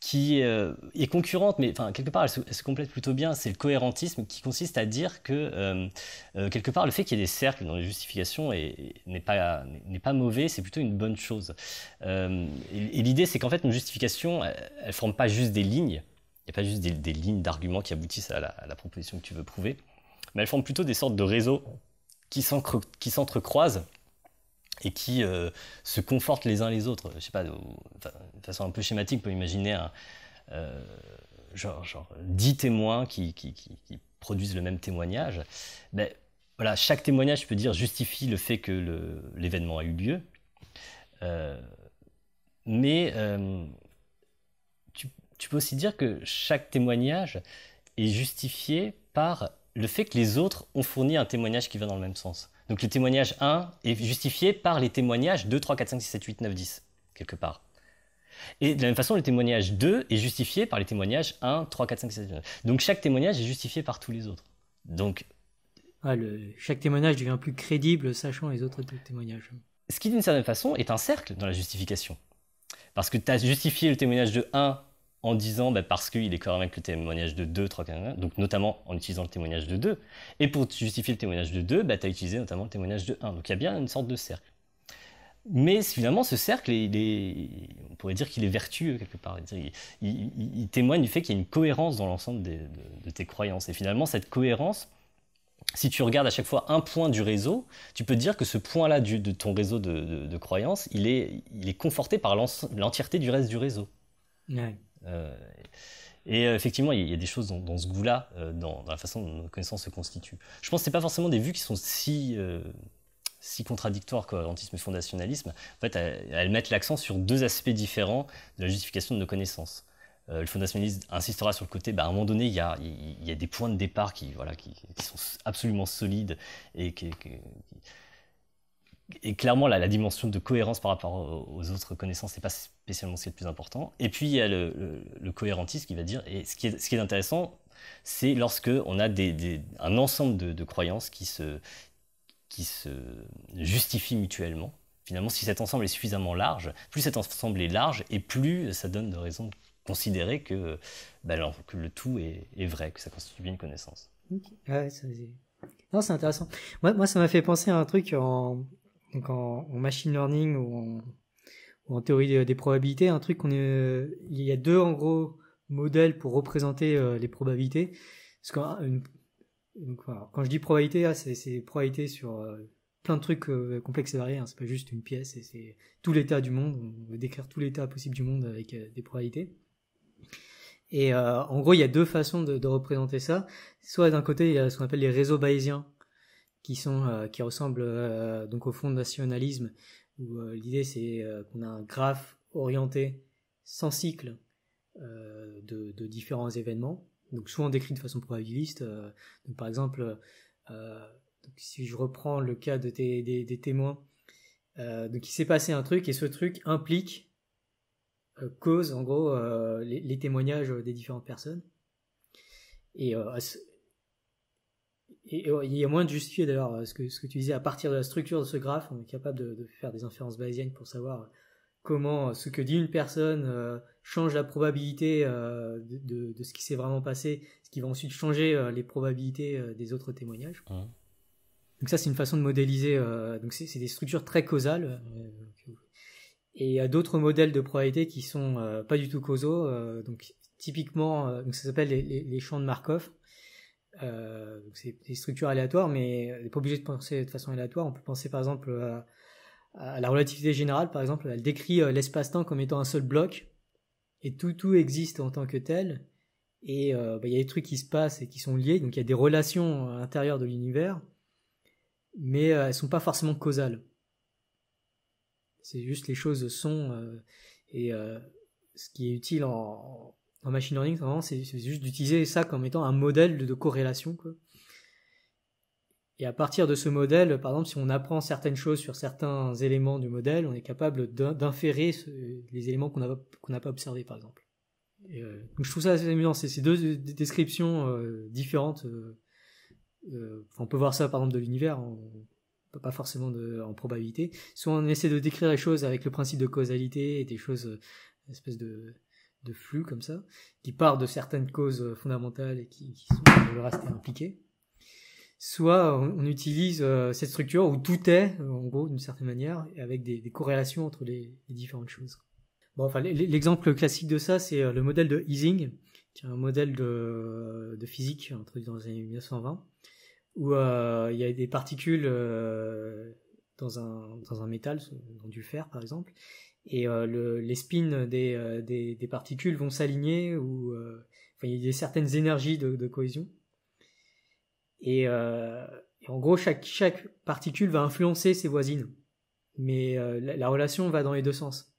qui euh, est concurrente, mais enfin, quelque part, elle se, complète plutôt bien, c'est le cohérentisme qui consiste à dire que, euh, euh, quelque part, le fait qu'il y ait des cercles dans les justifications n'est pas, pas, mauvais, c'est plutôt une bonne chose. et, l'idée, c'est qu'en fait, nos justifications, elles ne forment pas juste des lignes, il n'y a pas juste des, lignes d'arguments qui aboutissent à la, à la, proposition que tu veux prouver, mais elles forment plutôt des sortes de réseaux qui s'entrecroisent et qui euh, se confortent les uns les autres. Je sais pas, de, façon un peu schématique, on peut imaginer un, euh, genre, 10 témoins qui, produisent le même témoignage. Ben, voilà, chaque témoignage, je peux dire, justifie le fait que l'événement a eu lieu. Euh, mais tu, tu peux aussi dire que chaque témoignage est justifié par le fait que les autres ont fourni un témoignage qui va dans le même sens. Donc le témoignage 1 est justifié par les témoignages 2, 3, 4, 5, 6, 7, 8, 9, 10, quelque part. Et de la même façon, le témoignage 2 est justifié par les témoignages 1, 3, 4, 5, 6, 7, 8, 9. Donc chaque témoignage est justifié par tous les autres. Donc. Ah, chaque témoignage devient plus crédible sachant les autres témoignages. Ce qui, d'une certaine façon, est un cercle dans la justification. Parce que tu as justifié le témoignage de 1 en disant bah, parce qu'il est quand même que le témoignage de deux, trois, donc notamment en utilisant le témoignage de 2, Et pour justifier le témoignage de deux, bah, tu as utilisé notamment le témoignage de 1. Donc il y a bien une sorte de cercle. Mais finalement, ce cercle, il est, on pourrait dire qu'il est vertueux quelque part. Il, témoigne du fait qu'il y a une cohérence dans l'ensemble de, tes croyances. Et finalement, cette cohérence, si tu regardes à chaque fois un point du réseau, tu peux dire que ce point-là de ton réseau de, croyances, il est, il est conforté par l'entièreté du reste du réseau. Ouais. Euh, et euh, effectivement, il y, a des choses dans, ce goût-là, euh, dans, la façon dont nos connaissances se constituent. Je pense que ce pas forcément des vues qui sont si si contradictoires qu'antisme et fondationalisme, en fait, elles, mettent l'accent sur deux aspects différents de la justification de nos connaissances. le fondationalisme insistera sur le côté, bah, à un moment donné, il y, a, des points de départ qui, voilà, qui, sont absolument solides et clairement, la, la, dimension de cohérence par rapport aux autres connaissances n'est pas spécialement ce qui est le plus important. Et puis il y a le, cohérentisme qui va dire, et ce qui est, ce qui est intéressant, c'est lorsque on a des, un ensemble de, croyances qui se, qui se justifient mutuellement. Finalement, si cet ensemble est suffisamment large, plus cet ensemble est large, et plus ça donne de raisons de considérer que, bah, alors, que le tout est, vrai, que ça constitue une connaissance. non, c'est intéressant. Moi, moi ça m'a fait penser à un truc en, en machine learning ou en ou en théorie euh, des probabilités, un truc qu'on euh, il y a deux en gros modèles pour représenter euh, les probabilités. Parce que, quand je dis probabilité, c'est probabilité sur plein de trucs complexes et variés. Hein. c'est pas juste une pièce, c'est tout l'état du monde. On veut décrire tout l'état possible du monde avec des probabilités. Et en gros, il y a deux façons de, représenter ça. Soit d'un côté, il y a ce qu'on appelle les réseaux bayésiens, qui sont qui ressemblent donc au fond nationalisme où euh, l'idée c'est euh, qu'on a un graphe orienté sans cycle euh, de, différents événements, donc souvent décrit de façon probabiliste. par exemple, si je reprends le cas de des, témoins, donc il s'est passé un truc et ce truc implique, cause en gros les, témoignages des différentes personnes. Et et, il y a moins de justifier d'ailleurs euh, ce que, tu disais à partir de la structure de ce graphe, on est capable de, faire des inférences bayésiennes pour savoir euh, comment euh, ce que dit une personne change la probabilité de, ce qui s'est vraiment passé, ce qui va ensuite changer les probabilités des autres témoignages. Mmh. Donc ça, c'est une façon de modéliser. donc c'est des structures très causales. et il y a d'autres modèles de probabilité qui sont pas du tout causaux. donc typiquement, ça s'appelle les, les champs de Markov. Euh, c'est des structures aléatoires, mais on n'est pas obligé de penser de façon aléatoire. On peut penser par exemple à, la relativité générale, par exemple, elle décrit euh, l'espace-temps comme étant un seul bloc, et tout, tout existe en tant que tel. Et euh, bah, il y a des trucs qui se passent et qui sont liés, donc il y a des relations à euh, l'intérieur de l'univers, mais elles elles sont pas forcément causales. C'est juste les choses sont, et ce qui est utile en, en machine learning, c'est juste d'utiliser ça comme étant un modèle de, corrélation. Et à partir de ce modèle, par exemple, si on apprend certaines choses sur certains éléments du modèle, on est capable d'inférer les éléments qu'on n'a pas observés, par exemple. Euh, je trouve ça assez amusant, ces deux descriptions euh, différentes. Euh, on peut voir ça, par exemple, de l'univers, pas forcément en probabilité. Soit on essaie de décrire les choses avec le principe de causalité et des choses, espèces espèce de de flux comme ça, qui part de certaines causes euh, fondamentales et qui, sont le reste Soit on, utilise euh, cette structure où tout est, euh, en gros, d'une certaine manière, avec des, corrélations entre les, différentes choses. Bon, enfin, l'exemple classique de ça, c'est le modèle de Easing, qui est un modèle de, physique introduit dans les années 1920, où il y a des particules dans, un, dans un métal, dans du fer par exemple, et euh, les spins euh, des, particules vont s'aligner ou euh, il y a certaines énergies de, cohésion. Et, en gros, chaque, particule va influencer ses voisines. Mais la, relation va dans les deux sens.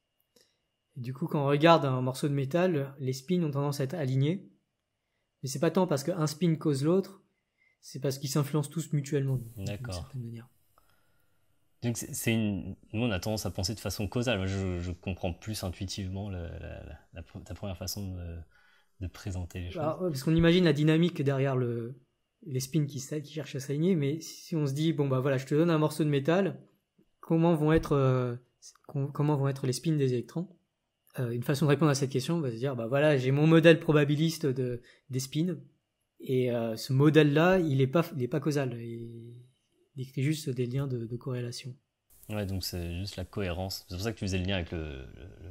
Et du coup, quand on regarde un morceau de métal, les spins ont tendance à être alignés. Mais c'est pas tant parce qu'un spin cause l'autre, c'est parce qu'ils s'influencent tous mutuellement. D'accord. certaine manière. C'est une... Nous, on a tendance à penser de façon causale. je, comprends plus intuitivement la, ta première façon de, présenter les bah, choses. parce qu'on imagine la dynamique derrière le, les spins qui, qui cherchent à s'aligner, mais si on se dit, bon, bah voilà, je te donne un morceau de métal, comment vont être, euh, comment vont être les spins des électrons euh, Une façon de répondre à cette question, on va se dire, bah voilà, j'ai mon modèle probabiliste de, des spins, et euh, ce modèle-là, il n'est pas, il est pas causal décrit juste des liens de, corrélation. Ouais, donc c'est juste la cohérence. C'est pour ça que tu faisais le lien avec le,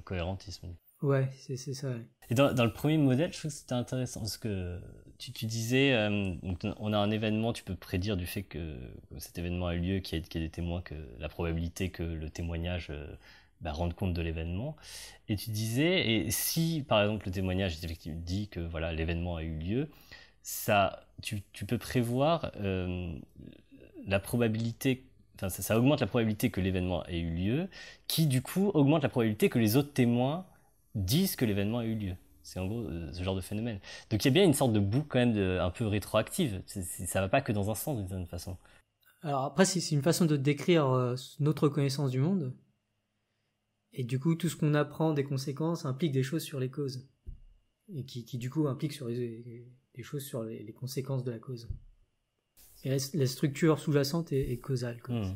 cohérentisme. Ouais, c'est ça. Et dans, dans, le premier modèle, je trouve que c'était intéressant parce que tu, tu disais, euh, on a un événement, tu peux prédire du fait que cet événement a eu lieu, qu'il y, qui a des témoins, que la probabilité que le témoignage euh, bah, rende compte de l'événement. Et tu disais, et si par exemple le témoignage dit que voilà l'événement a eu lieu, ça, tu, tu peux prévoir euh, la probabilité ça, augmente la probabilité que l'événement ait eu lieu, qui du coup augmente la probabilité que les autres témoins disent que l'événement a eu lieu. C'est en gros euh, ce genre de phénomène. Donc il y a bien une sorte de boucle quand même un peu rétroactive. Ça ne va pas que dans un sens d'une certaine façon. Alors après, c'est une façon de décrire euh, notre connaissance du monde. Et du coup, tout ce qu'on apprend des conséquences implique des choses sur les causes. Et qui, du coup implique sur les, des choses sur les conséquences de la cause la structure sous-jacente est, causale. Hmm.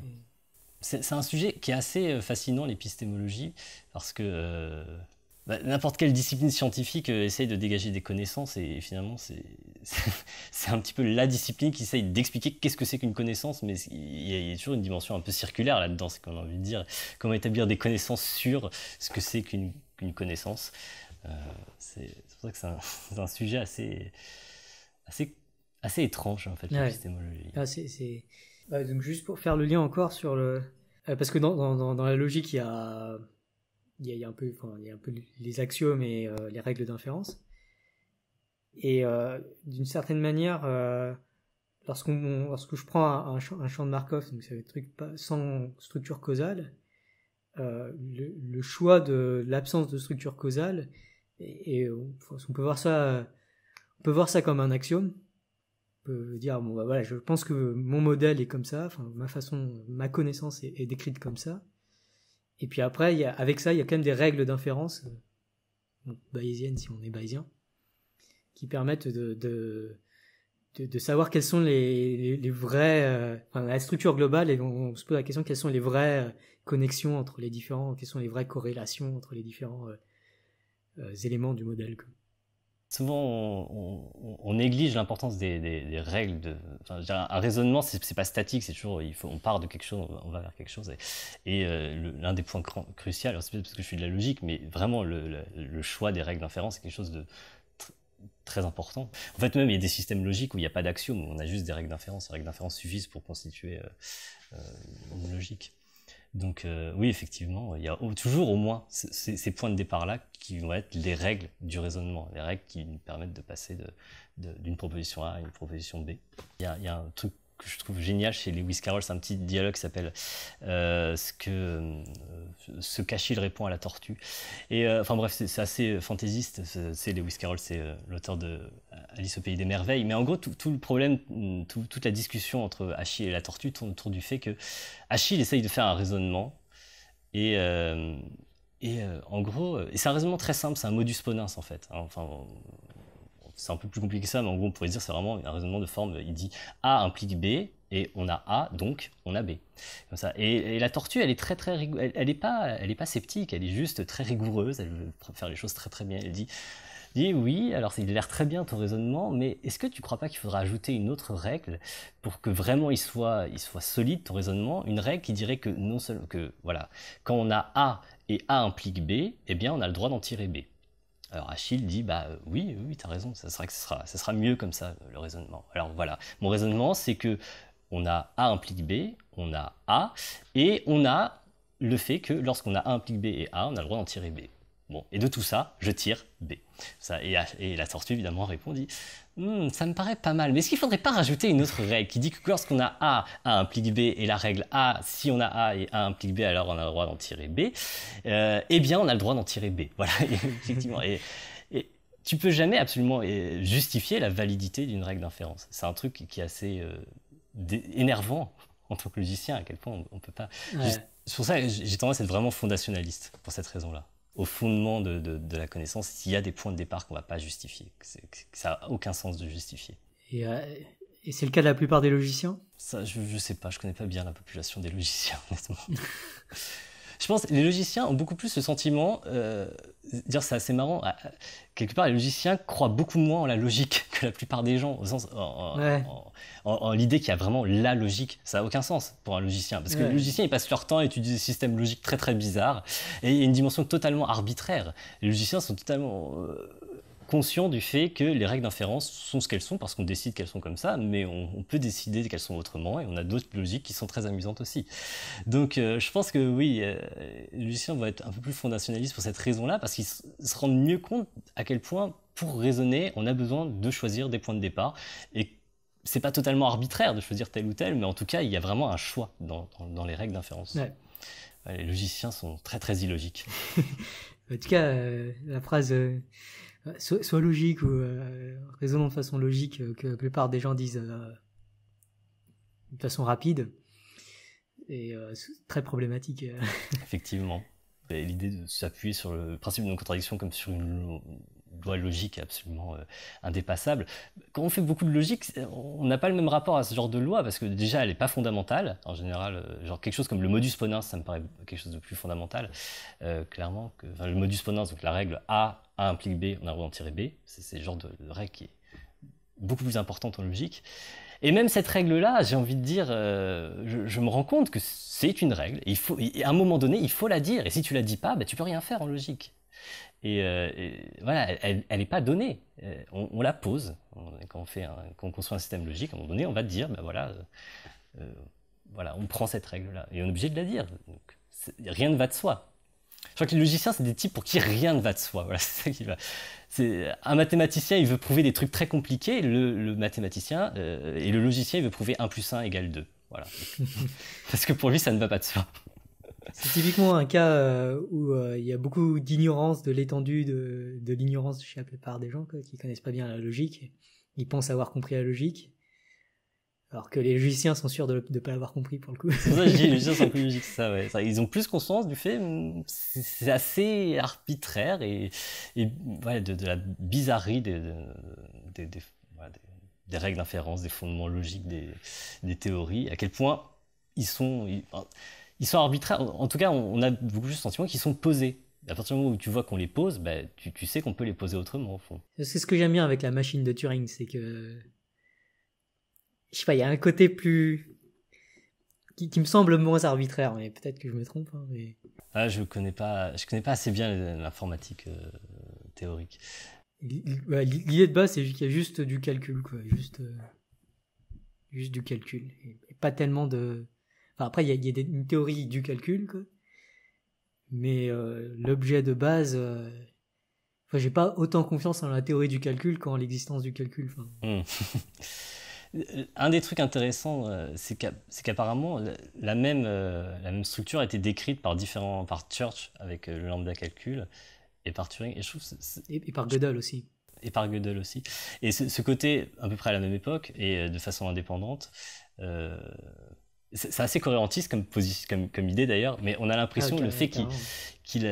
C'est un sujet qui est assez euh, fascinant, l'épistémologie, parce que euh, bah, n'importe quelle discipline scientifique euh, essaye de dégager des connaissances, et finalement, c'est un petit peu la discipline qui essaye d'expliquer qu'est-ce que c'est qu'une connaissance, mais il y, a toujours une dimension un peu circulaire là-dedans, c'est qu'on a envie de dire comment établir des connaissances sur ce que c'est qu'une connaissance. c'est pour ça que c'est un, un, sujet assez, assez assez étrange en fait ah, c'est, bah, donc juste pour faire le lien encore sur le, euh, parce que dans, la logique il y a il y a, un peu enfin, il y a un peu les axiomes et euh, les règles d'inférence et euh, d'une certaine manière lorsqu'on lorsque je prends un, un, champ de Markov donc c'est un truc sans structure causale le, choix de l'absence de structure causale et, on, peut voir ça on peut voir ça comme un axiome dire bon bah voilà, je pense que mon modèle est comme ça, enfin ma façon, ma connaissance est, décrite comme ça. Et puis après, avec ça, il y a quand même des règles d'inférence euh, bayésiennes si on est bayésien, qui permettent de, de, de, savoir quelles sont les, les, vrais, euh, la structure globale et on, se pose la question quelles sont les vraies euh, connexions entre les différents, quelles sont les vraies corrélations entre les différents éléments du modèle. Quoi souvent on, néglige l'importance des, règles. De, enfin, un raisonnement, c'est pas statique, c'est toujours il on part de quelque chose, on va, vers quelque chose. Et, euh, l'un des points cruciaux, c'est peut-être parce que je suis de la logique, mais vraiment le, choix des règles d'inférence, c'est quelque chose de très important. En fait, même il y a des systèmes logiques où il n'y a pas d'axiome, on a juste des règles d'inférence. Les règles d'inférence suffisent pour constituer euh, euh, une logique. Donc euh, oui, effectivement, il y a toujours au moins ces, points de départ-là qui vont être les règles du raisonnement, les règles qui nous permettent de passer d'une proposition A à une proposition B. il y a un truc que je trouve génial chez Lewis Carroll, c'est un petit dialogue qui s'appelle euh, ce que euh, qu'Achille répond à la tortue. Et euh, enfin bref, c'est assez fantaisiste. C'est Lewis Carroll, c'est l'auteur de Alice au pays des merveilles. Mais en gros, tout, le problème, mm, toute la discussion entre Achille et la tortue tourne autour du fait que Achille essaye de faire un raisonnement et et en gros, c'est un raisonnement très simple, c'est un modus ponens en fait. Hein. Enfin, c'est un peu plus compliqué que ça, mais en gros, on pourrait dire c'est vraiment un raisonnement de forme. Il dit A implique B, et on a A, donc on a B. Et, la tortue, elle est très très elle, est pas, elle est pas sceptique, elle est juste très rigoureuse. Elle veut faire les choses très très bien. Elle dit, dit oui. Alors il a l'air très bien ton raisonnement, mais est-ce que tu crois pas qu'il faudra ajouter une autre règle pour que vraiment il soit, il soit solide ton raisonnement Une règle qui dirait que non seulement que voilà, quand on a A et A implique B, eh bien on a le droit d'en tirer B. Alors Achille dit bah euh, oui oui tu as raison ça sera sera ça sera mieux comme ça euh, le raisonnement. Alors voilà mon raisonnement c'est que on a A implique B, on a A et on a le fait que lorsqu'on a A implique B et A, on a le droit d'en tirer B. Bon, et de tout ça, je tire B. Ça, et, la tortue, évidemment, répondit hmm, Ça me paraît pas mal, mais est-ce qu'il ne faudrait pas rajouter une autre règle qui dit que lorsqu'on a A, A implique B, et la règle A, si on a A et A implique B, alors on a le droit d'en tirer B euh, Eh bien, on a le droit d'en tirer B. Voilà, effectivement. Et, et, tu peux jamais absolument euh, justifier la validité d'une règle d'inférence. C'est un truc qui est assez euh, énervant en tant que logicien, à quel point on ne peut pas. Sur pour ça, j'ai tendance à être vraiment fondationaliste, pour cette raison-là au fondement de, la connaissance s'il y a des points de départ qu'on ne va pas justifier, que, ça n'a aucun sens de justifier. Et, euh, et c'est le cas de la plupart des logiciens Ça, je ne sais pas, je ne connais pas bien la population des logiciens, honnêtement. Je pense que les logiciens ont beaucoup plus ce sentiment, euh, dire c'est assez marrant, ah, quelque part les logiciens croient beaucoup moins en la logique que la plupart des gens, au sens, en, l'idée qu'il y a vraiment la logique. Ça n'a aucun sens pour un logicien, parce que les logiciens ils passent leur temps à étudier des systèmes logiques très très bizarres, et il y a une dimension totalement arbitraire. Les logiciens sont totalement... Euh, conscient du fait que les règles d'inférence sont ce qu'elles sont, parce qu'on décide qu'elles sont comme ça, mais on, peut décider qu'elles sont autrement, et on a d'autres logiques qui sont très amusantes aussi. Donc euh, je pense que oui, les euh, Lucien va être un peu plus fondationaliste pour cette raison-là, parce qu'il se rend mieux compte à quel point, pour raisonner, on a besoin de choisir des points de départ, et c'est pas totalement arbitraire de choisir tel ou tel, mais en tout cas, il y a vraiment un choix dans, dans, les règles d'inférence. les logiciens sont très très illogiques. en tout cas, euh, la phrase euh, soit, logique ou euh, raisonnant de façon logique euh, que la plupart des gens disent de façon rapide et très problématique. Effectivement. L'idée de s'appuyer sur le principe de non-contradiction comme sur une loi logique absolument indépassable. Quand on fait beaucoup de logique, on n'a pas le même rapport à ce genre de loi parce que déjà elle n'est pas fondamentale. En général, genre quelque chose comme le modus ponens, ça me paraît quelque chose de plus fondamental, clairement. le modus ponens, donc la règle A a implique B, on a un droit tirer B. C'est ce genre de, règle qui est beaucoup plus importante en logique. Et même cette règle-là, j'ai envie de dire, euh, je, me rends compte que c'est une règle. Et il faut, à un moment donné, il faut la dire. Et si tu la dis pas, tu bah, tu peux rien faire en logique. Et, euh, voilà, elle n'est pas donnée. Euh, on, la pose. quand, on fait construit un système logique, à un moment donné, on va te dire, ben voilà, voilà, on prend cette règle-là. Et on est obligé de la dire. Donc, rien ne va de soi. Je crois que les logiciens, c'est des types pour qui rien ne va de soi. Voilà, c'est Un mathématicien, il veut prouver des trucs très compliqués, le, mathématicien euh, et le logicien, il veut prouver 1 plus 1 égale 2. Voilà. Parce que pour lui, ça ne va pas de soi. C'est typiquement un cas euh, où euh, il y a beaucoup d'ignorance de l'étendue de, l'ignorance chez la plupart des gens qui qui connaissent pas bien la logique. Ils pensent avoir compris la logique alors que les logiciens sont sûrs de ne pas l'avoir compris pour le coup. C'est ça, je dis, les logiciens sont plus logiques ça, ouais. Ils ont plus conscience du fait, hum, c'est assez arbitraire et, de, la bizarrerie des, des, règles d'inférence, des fondements logiques, des, théories, à quel point ils sont, ils, sont arbitraires. En tout cas, on, a beaucoup juste le sentiment qu'ils sont posés à partir du moment où tu vois qu'on les pose, bah, tu, tu, sais qu'on peut les poser autrement au fond. C'est ce que j'aime bien avec la machine de Turing, c'est que je sais pas, il y a un côté plus qui, qui me semble moins arbitraire, mais peut-être que je me trompe. Hein, ah, je connais pas, je connais pas assez bien l'informatique euh, théorique. L'idée de base, c'est qu'il y a juste du calcul, quoi, juste, euh, juste du calcul, pas tellement de. Enfin, après, il y a, y a des, une théorie du calcul, quoi. Mais euh, l'objet de base, enfin, j'ai pas autant confiance en la théorie du calcul qu'en l'existence du calcul. Enfin. Hmm. Euh, un des trucs intéressants, euh, c'est qu'apparemment, la même, euh, la même structure a été décrite par différents, par Church avec le lambda calcul et par Turing. Et, je trouve et, par Gödel aussi. Et par Gödel aussi. Et ce, côté, à peu près à la même époque et de façon indépendante, c'est assez cohérentiste comme, comme, idée d'ailleurs, mais on a l'impression, ah, le fait qu'il,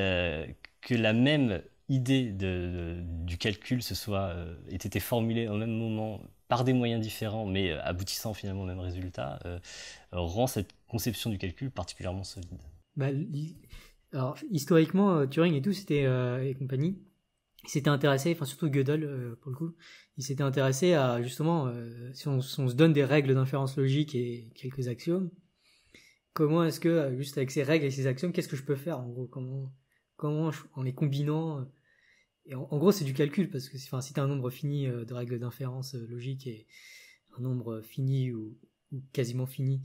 que la même idée de, du calcul ce soit, euh, ait été formulée au même moment par des moyens différents, mais euh, aboutissant finalement au même résultat, euh, rend cette conception du calcul particulièrement solide. Bah, alors, historiquement, Turing et tout, c'était, et compagnie, ils s'étaient intéressés, enfin surtout Gödel pour le coup, il s'était intéressé à justement, si on, se donne des règles d'inférence logique et quelques axiomes, comment est-ce que, juste avec ces règles et ces axiomes, qu'est-ce que je peux faire en gros comment, comment en les combinant, en, gros, c'est du calcul, parce que si tu as un nombre fini euh, de règles d'inférence euh, logique et un nombre fini ou, quasiment fini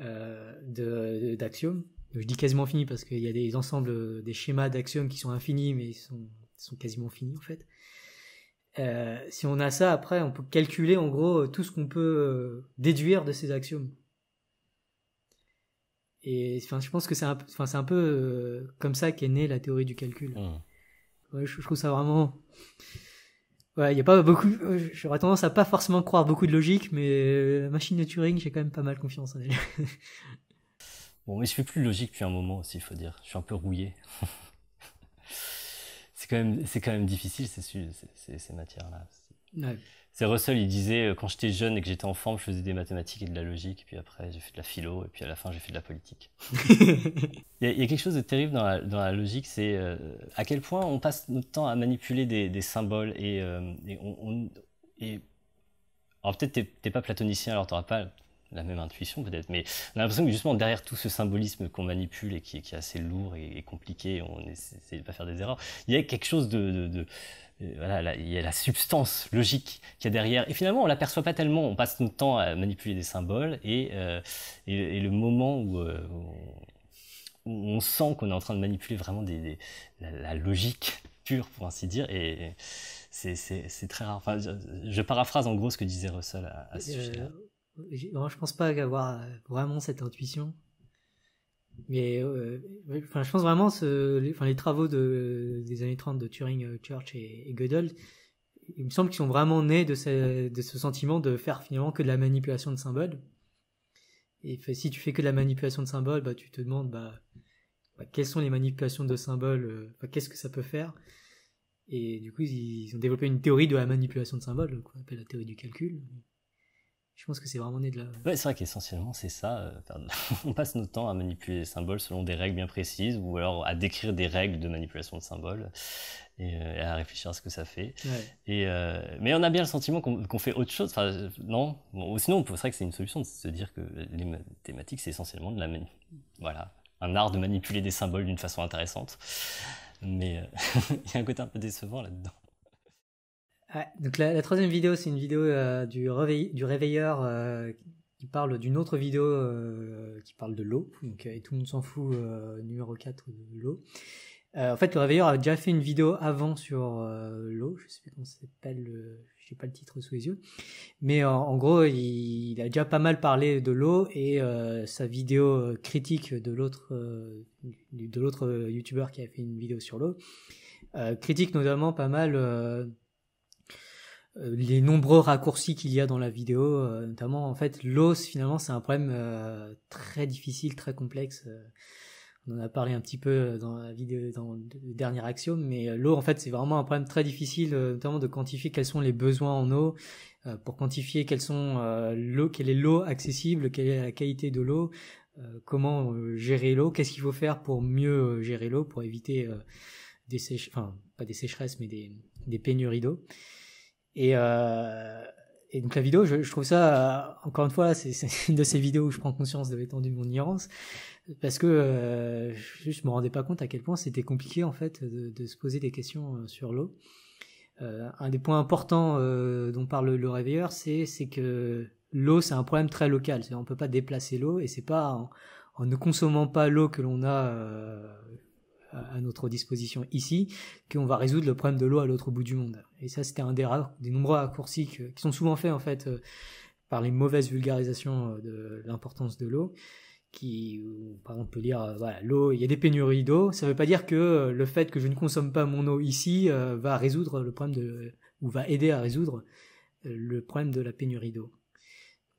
euh, d'axiomes, je dis quasiment fini parce qu'il y a des ensembles, des schémas d'axiomes qui sont infinis, mais ils sont, quasiment finis en fait. si on a ça, après, on peut calculer en gros tout ce qu'on peut déduire de ces axiomes. Et enfin, je pense que c'est un, peu comme ça qu'est née la théorie du calcul. Mmh je, trouve ça vraiment. Ouais, il y a pas beaucoup. J'aurais tendance à pas forcément croire beaucoup de logique, mais la euh, machine de Turing, j'ai quand même pas mal confiance en elle. bon, mais je fais plus logique depuis un moment aussi, il faut dire. Je suis un peu rouillé. c'est quand même, c'est quand même difficile ces, ces matières-là. Ouais. C'est Russell, il disait euh, quand j'étais jeune et que j'étais enfant, je faisais des mathématiques et de la logique, et puis après j'ai fait de la philo, et puis à la fin j'ai fait de la politique. il, y a, quelque chose de terrible dans la, logique, c'est euh, à quel point on passe notre temps à manipuler des, symboles et, euh, et Alors peut-être t'es pas platonicien, alors t'auras pas la même intuition peut-être, mais on a l'impression que justement derrière tout ce symbolisme qu'on manipule et qui, est assez lourd et, compliqué, on essaie de pas faire des erreurs, il y a quelque chose de voilà, il y a la substance logique qu'il y a derrière. Et finalement, on l'aperçoit pas tellement. On passe notre temps à manipuler des symboles et, euh, et, le moment euh, où, on sent qu'on est en train de manipuler vraiment des, la, logique pure, pour ainsi dire, et, c'est très rare. je, paraphrase en gros ce que disait Russell à, ce euh, sujet-là. je pense pas avoir vraiment cette intuition. Mais euh, enfin, je pense vraiment ce, les, travaux des années 30 de Turing, euh, Church et, Gödel, il me semble qu'ils sont vraiment nés de ce, sentiment de faire finalement que de la manipulation de symboles. Et si tu fais que de la manipulation de symboles, bah, tu te demandes bah, bah quelles sont les manipulations de symboles, euh, qu'est-ce que ça peut faire. Et du coup, ils, ont développé une théorie de la manipulation de symboles, qu'on appelle la théorie du calcul. Je pense que c'est vraiment né de là. Ouais, c'est vrai qu'essentiellement, c'est ça. Euh, on passe notre temps à manipuler les symboles selon des règles bien précises ou alors à décrire des règles de manipulation de symboles et, euh, à réfléchir à ce que ça fait. Et, euh, mais on a bien le sentiment qu'on fait autre chose. non Sinon, c'est vrai que c'est une solution de se dire que les thématiques, c'est essentiellement de la voilà, un art de manipuler des symboles d'une façon intéressante. Mais il y a un côté un peu décevant là-dedans donc la, troisième vidéo, c'est une vidéo euh, du, réveilleur euh, qui parle d'une autre vidéo euh, qui parle de l'eau. Donc, et tout le monde s'en fout, numéro 4 de l'eau. en fait, le réveilleur a déjà fait une vidéo avant sur l'eau. Je sais plus comment ça s'appelle, je n'ai pas le titre sous les yeux. Mais en, gros, il, il, a déjà pas mal parlé de l'eau et sa vidéo critique de l'autre de l'autre youtubeur qui a fait une vidéo sur l'eau critique notamment pas mal euh, les nombreux raccourcis qu'il y a dans la vidéo, euh, notamment en fait l'eau finalement c'est un problème euh, très difficile, très complexe. On en a parlé un petit peu dans la vidéo, dans le dernier axiome, mais l'eau en fait c'est vraiment un problème très difficile, notamment de quantifier quels sont les besoins en eau, pour quantifier quels sont l'eau, quelle est l'eau accessible, quelle est la qualité de l'eau, comment gérer l'eau, qu'est-ce qu'il faut faire pour mieux gérer l'eau, pour éviter des sécheresses, enfin pas des sécheresses mais des pénuries d'eau. Et, euh, et donc la vidéo, je, je trouve ça, euh, encore une fois, c'est une de ces vidéos où je prends conscience de l'étendue de mon ignorance, parce que euh, je, je me rendais pas compte à quel point c'était compliqué en fait de, de, se poser des questions euh, sur l'eau. un des points importants dont parle le réveilleur, c'est que l'eau, c'est un problème très local. On peut pas déplacer l'eau et c'est pas en, en, ne consommant pas l'eau que l'on a à notre disposition ici qu'on va résoudre le problème de l'eau à l'autre bout du monde. Et ça, c'était un des, des nombreux raccourcis qui sont souvent faits en fait euh, par les mauvaises vulgarisations euh, de l'importance de l'eau. Qui, euh, par exemple, on peut dire voilà, l'eau, il y a des pénuries d'eau. Ça ne veut pas dire que le fait que je ne consomme pas mon eau ici va résoudre le problème de ou va aider à résoudre le problème de la pénurie d'eau.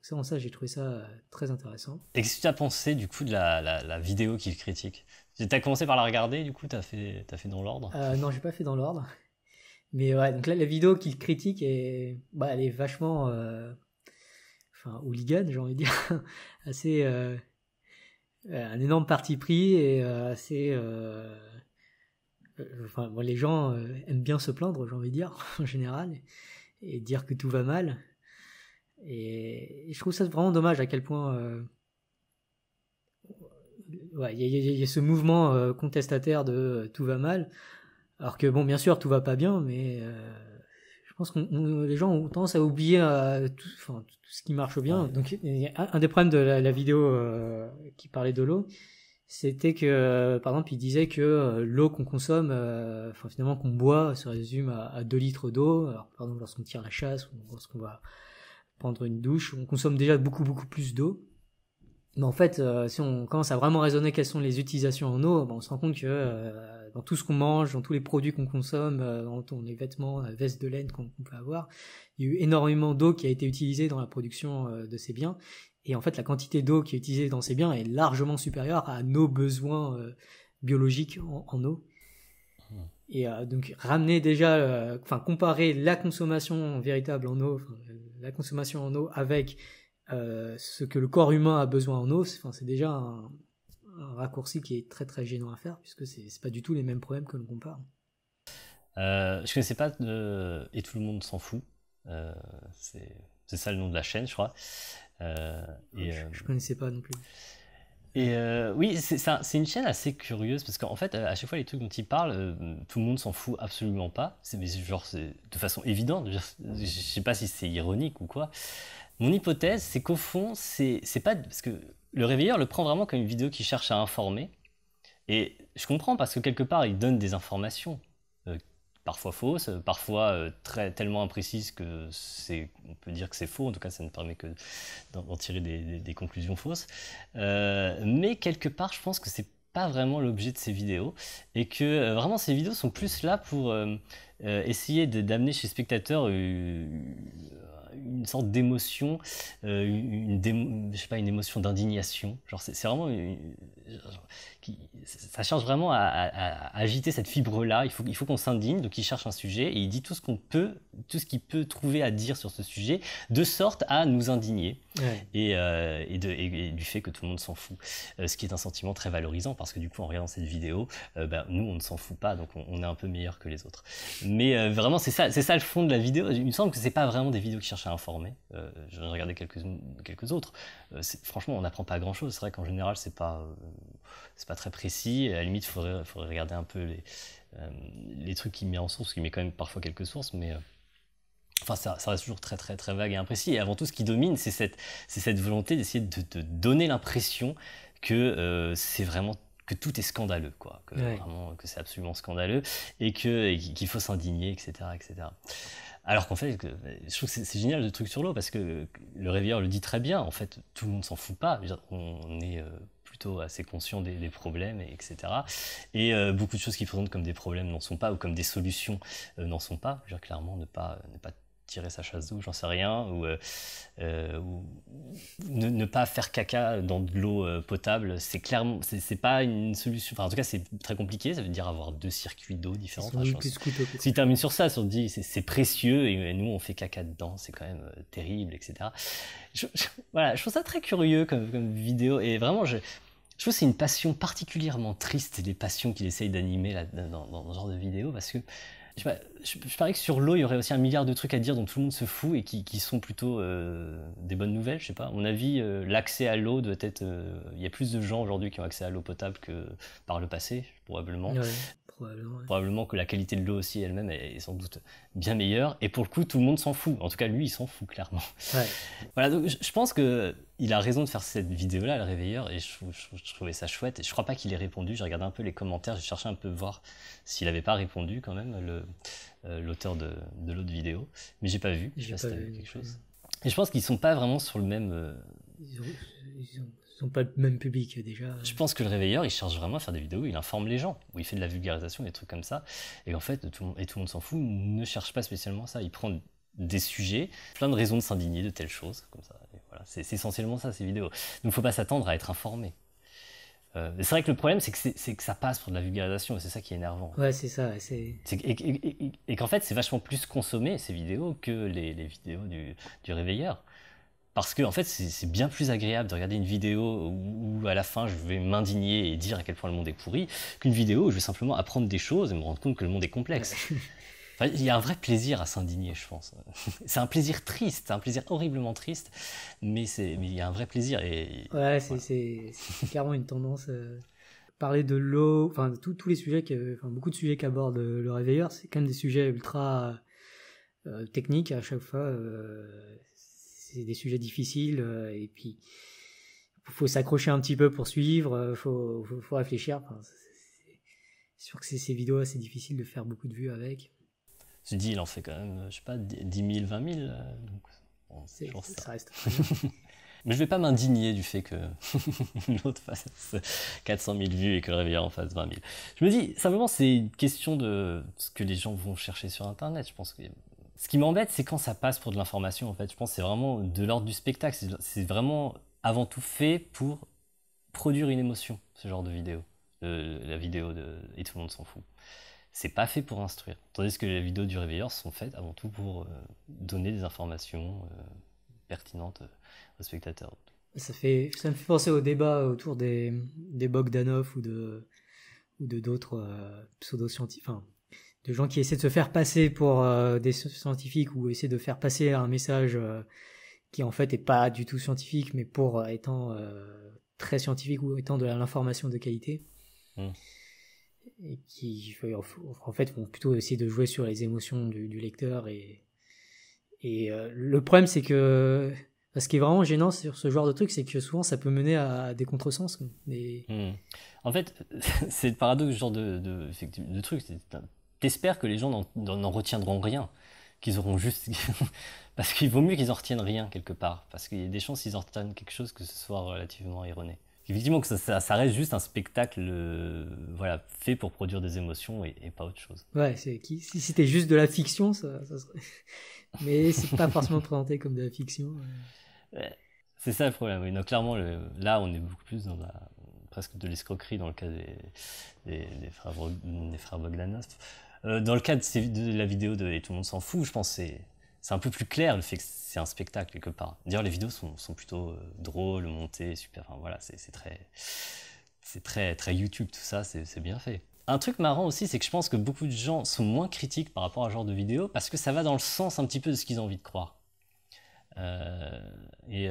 C'est en ça, j'ai trouvé ça très intéressant. Et qu'est-ce que tu as pensé du coup de la, la vidéo qu'il critique T'as commencé par la regarder, du coup, t'as fait, as fait dans l'ordre euh, Non, j'ai pas fait dans l'ordre. Mais ouais, donc là, la vidéo qu'il critique, est, bah, elle est vachement. Euh, enfin, hooligan, j'ai envie de dire. assez. Euh, un énorme parti pris et assez. les gens aiment bien se plaindre, j'ai envie de dire, en général, et dire que tout va mal. et je trouve ça vraiment dommage à quel point il y, a ce mouvement euh, contestataire de euh, tout va mal. Alors que bon, bien sûr, tout va pas bien, mais euh, je pense que les gens ont tendance à oublier tout, ce qui marche bien. Donc, un des problèmes de la, vidéo qui parlait de l'eau, c'était que, par exemple, il disait que l'eau qu'on consomme, enfin finalement qu'on boit, se résume à, deux 2 litres d'eau. Alors, par lorsqu'on tire la chasse ou lorsqu'on va prendre une douche, on consomme déjà beaucoup beaucoup plus d'eau. Mais en fait, euh, si on commence à vraiment raisonner quelles sont les utilisations en eau, ben on se rend compte que euh, dans tout ce qu'on mange, dans tous les produits qu'on consomme, euh, dans, les vêtements, la veste de laine qu'on peut avoir, il y a eu énormément d'eau qui a été utilisée dans la production de ces biens. Et en fait, la quantité d'eau qui est utilisée dans ces biens est largement supérieure à nos besoins biologiques en, eau. Hmm. Et donc ramener déjà, enfin comparer la consommation véritable en eau, la consommation en eau avec euh, ce que le corps humain a besoin en eau, c'est déjà un, raccourci qui est très très gênant à faire puisque c'est pas du tout les mêmes problèmes que l'on compare. Euh, je connaissais pas de... et tout le monde s'en fout. Euh, c'est ça le nom de la chaîne, je crois. Euh, et, je, connaissais pas non plus. Et oui, c'est une chaîne assez curieuse parce qu'en fait, à chaque fois les trucs dont il parlent, tout le monde s'en fout absolument pas. Mais genre de façon évidente. Je, je sais pas si c'est ironique ou quoi. Mon hypothèse, c'est qu'au fond, c'est pas. Parce que le réveilleur le prend vraiment comme une vidéo qui cherche à informer. Et je comprends parce que quelque part, il donne des informations, euh, parfois fausses, parfois euh, très, tellement imprécises que c'est, on peut dire que c'est faux. En tout cas, ça ne permet que d'en tirer des, conclusions fausses. Euh, mais quelque part, je pense que c'est pas vraiment l'objet de ces vidéos et que vraiment ces vidéos sont plus là pour essayer d'amener chez le spectateur une sorte d'émotion, euh, une, je sais pas, une émotion d'indignation. Genre, c'est, vraiment. Une, ça cherche vraiment à, agiter cette fibre-là. Il faut, faut qu'on s'indigne. Donc, il cherche un sujet et il dit tout ce qu'on peut, tout ce qu'il peut trouver à dire sur ce sujet, de sorte à nous indigner euh, et, de, du fait que tout le monde s'en fout. Euh, ce qui est un sentiment très valorisant parce que du coup, en regardant cette vidéo, euh, bah, nous, on ne s'en fout pas, donc on, est un peu meilleur que les autres. Mais vraiment, c'est ça, ça le fond de la vidéo. Il me semble que c'est pas vraiment des vidéos qui cherchent à informer. J'en ai regardé quelques, quelques autres. franchement, on n'apprend pas grand-chose. C'est vrai qu'en général, c'est pas c'est pas très précis. À la limite, il faudrait, regarder un peu les, euh, les trucs qu'il met en source, qu'il met quand même parfois quelques sources, mais. Euh, enfin, ça, reste toujours très, très, très vague et imprécis. Et avant tout, ce qui domine, c'est cette, cette volonté d'essayer de, donner l'impression que euh, c'est vraiment que tout est scandaleux, quoi, que que c'est absolument scandaleux et que qu'il faut s'indigner, etc., etc. Alors qu'en fait, je trouve que c'est génial le truc sur l'eau parce que le réveilleur le dit très bien. En fait, tout le monde s'en fout pas. On est assez conscient des, problèmes, etc. Et euh, beaucoup de choses qui présentent comme des problèmes n'en sont pas, ou comme des solutions euh, n'en sont pas. Je veux dire, clairement, ne pas, euh, ne pas tirer sa chasse d'eau, j'en sais rien, ou, ne, pas faire caca dans de l'eau potable, c'est clairement, c'est pas une solution. Enfin, en tout cas, c'est très compliqué. Ça veut dire avoir deux circuits d'eau différents. si si termine sur ça, si on dit c'est précieux et, nous on fait caca dedans, c'est quand même terrible, etc. voilà, je trouve ça très curieux comme, comme vidéo et vraiment, je, je trouve que c'est une passion particulièrement triste, les passions qu'il essaye d'animer dans, ce genre de vidéo, parce que je, que sur l'eau, il y aurait aussi un milliard de trucs à dire dont tout le monde se fout et qui, sont plutôt euh, des bonnes nouvelles, je sais pas. À mon avis, euh, l'accès à l'eau doit être... Euh, il y a plus de gens aujourd'hui qui ont accès à l'eau potable que par le passé, probablement. Probablement. que la qualité de l'eau aussi elle-même est sans doute bien meilleure. Et pour le coup, tout le monde s'en fout. En tout cas, lui, il s'en fout clairement. voilà, donc je pense que il a raison de faire cette vidéo-là, le réveilleur, et je, trouvais ça chouette. Et je crois pas qu'il ait répondu. J'ai regardé un peu les commentaires, j'ai cherché un peu voir s'il avait pas répondu quand même, euh, l'auteur de, de l'autre vidéo. Mais j'ai pas vu. Je pas vu quelque chose. Et je pense qu'ils sont pas vraiment sur le même. Euh, pas le même public déjà. Je pense que le réveilleur, il cherche vraiment à faire des vidéos où il informe les gens, où il fait de la vulgarisation, des trucs comme ça. Et en fait, tout, et tout le monde s'en fout, ne cherche pas spécialement ça. Il prend des sujets, plein de raisons de s'indigner de telles choses, comme ça. voilà, c'est essentiellement ça, ces vidéos. Donc, il faut pas s'attendre à être informé. Euh, c'est vrai que le problème, c'est que, que, ça passe pour de la vulgarisation, et c'est ça qui est énervant. Ouais, c'est ça. et, qu'en fait, c'est vachement plus consommé, ces vidéos, que les, vidéos du réveilleur. Parce que en fait, c'est bien plus agréable de regarder une vidéo où, à la fin je vais m'indigner et dire à quel point le monde est pourri, qu'une vidéo où je vais simplement apprendre des choses et me rendre compte que le monde est complexe. il y a un vrai plaisir à s'indigner, je pense. c'est un plaisir triste, un plaisir horriblement triste, mais, mais il y a un vrai plaisir. Et... Ouais, c'est clairement une tendance. Euh, parler de l'eau, enfin, tous les sujets, que, beaucoup de sujets qu'aborde le réveilleur, c'est quand même des sujets ultra euh, techniques à chaque fois. Euh, c'est des sujets difficiles euh, et puis faut s'accrocher un petit peu pour suivre, euh, faut, faut, réfléchir. c'est sûr que ces vidéos, c'est difficile de faire beaucoup de vues avec. Je dis, il en fait quand même, je sais pas, 10 000, 20 000. Donc, on c'est, ça. reste. Mais je vais pas m'indigner du fait que l'autre fasse 400 000 vues et que le Réveillard en fasse 20 000. Je me dis, simplement, c'est une question de ce que les gens vont chercher sur Internet. Je pense que. Ce qui m'embête, c'est quand ça passe pour de l'information, en fait. Je pense que c'est vraiment de l'ordre du spectacle. C'est vraiment avant tout fait pour produire une émotion, ce genre de vidéo. Euh, la vidéo de Et tout le monde s'en fout. C'est pas fait pour instruire. Tandis que les vidéos du réveilleur sont faites avant tout pour euh, donner des informations euh, pertinentes aux spectateurs. Ça, fait, ça me fait penser au débat autour des, des Bogdanov ou de ou de d'autres pseudo-scientifiques, de gens qui essaient de se faire passer pour euh, des scientifiques ou essaient de faire passer un message euh, qui en fait est pas du tout scientifique, mais pour euh, étant très scientifique ou étant de l'information de qualité. Hmm. Et qui en fait vont plutôt essayer de jouer sur les émotions du, lecteur. Et, et le problème c'est que ce qui est vraiment gênant sur ce genre de truc, c'est que souvent ça peut mener à des contresens. Hmm. En fait, c'est le paradoxe genre de, de, de, de truc t'espères que les gens n'en retiendront rien, qu'ils auront juste. parce qu'il vaut mieux qu'ils en retiennent rien quelque part, parce qu'il y a des chances qu'ils en retiennent quelque chose que ce soit relativement erroné. Effectivement, que ça, ça, reste juste un spectacle euh, voilà, fait pour produire des émotions et, pas autre chose. Ouais, si c'était juste de la fiction, ça, serait. Mais c'est pas forcément présenté comme de la fiction. Euh. C'est ça le problème. Donc, clairement, là, on est beaucoup plus dans la, presque de l'escroquerie dans le cas des, des, frères, des euh, dans le cas de, la vidéo de Et tout le monde s'en fout, je pense que c'est un peu plus clair le fait que c'est un spectacle quelque part. D'ailleurs, les vidéos sont, sont plutôt euh, drôles, montées, super. Enfin voilà, c'est très, c'est très, très YouTube tout ça, c'est bien fait. Un truc marrant aussi, c'est que je pense que beaucoup de gens sont moins critiques par rapport à ce genre de vidéo parce que ça va dans le sens un petit peu de ce qu'ils ont envie de croire. Euh, et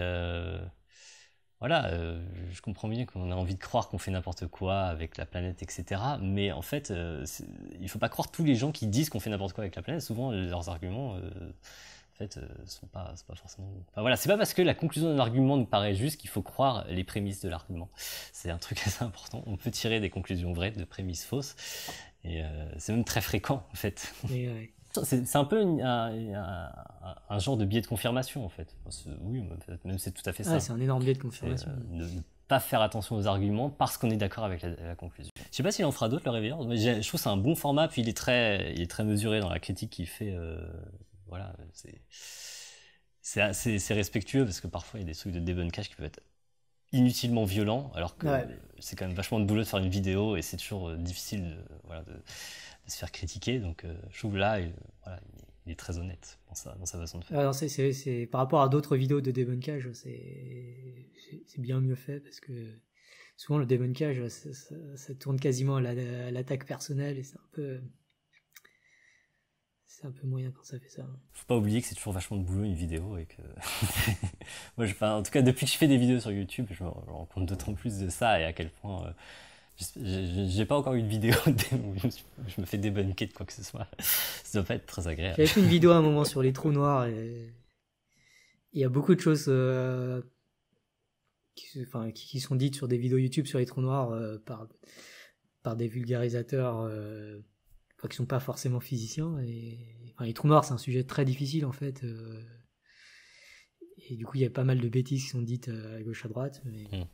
voilà, euh, je comprends bien qu'on a envie de croire qu'on fait n'importe quoi avec la planète, etc. Mais en fait, il euh, il faut pas croire tous les gens qui disent qu'on fait n'importe quoi avec la planète. Souvent, euh, leurs arguments, en fait, sont pas, forcément. Enfin, voilà, c'est pas parce que la conclusion d'un argument nous paraît juste qu'il faut croire les prémices de l'argument. C'est un truc assez important. On peut tirer des conclusions vraies de prémices fausses, et c'est même très fréquent, en fait c'est un peu un, genre de biais de confirmation en fait. Oui, même c'est tout à fait ça. c'est un énorme biais de confirmation. Euh, ne, pas faire attention aux arguments parce qu'on est d'accord avec la, conclusion. Je sais pas s'il en fera d'autres le réveilleur, mais je trouve que c'est un bon format puis il est très, mesuré dans la critique qu'il fait. Euh, voilà, c'est respectueux parce que parfois il y a des trucs de Cash qui peuvent être inutilement violents alors que c'est quand même vachement de boulot de faire une vidéo et c'est toujours euh, difficile de, se faire critiquer. Donc euh, je trouve là, il, voilà, il est très honnête dans sa, dans sa façon de faire. Alors ah c'est, par rapport à d'autres vidéos de débunkage, c'est, c'est bien mieux fait parce que souvent le débunkage, ça, ça, tourne quasiment à, l'attaque personnelle et c'est un peu. C'est un peu moyen quand ça fait ça. Faut pas oublier que c'est toujours vachement de boulot une vidéo et que. Moi, je, en tout cas, depuis que je fais des vidéos sur YouTube, je me rends compte d'autant plus de ça et à quel point. Euh, j'ai pas encore eu de vidéo je me fais débunker de quoi que ce soit. Ça doit pas être très agréable. J'avais fait une vidéo à un moment sur les trous noirs et il y a beaucoup de choses euh, qui, qui, sont dites sur des vidéos YouTube sur les trous noirs euh, par, par des vulgarisateurs euh, qui sont pas forcément physiciens. Et, les trous noirs, c'est un sujet très difficile en fait. et du coup, il y a pas mal de bêtises qui sont dites à gauche à droite. Mais... Hmm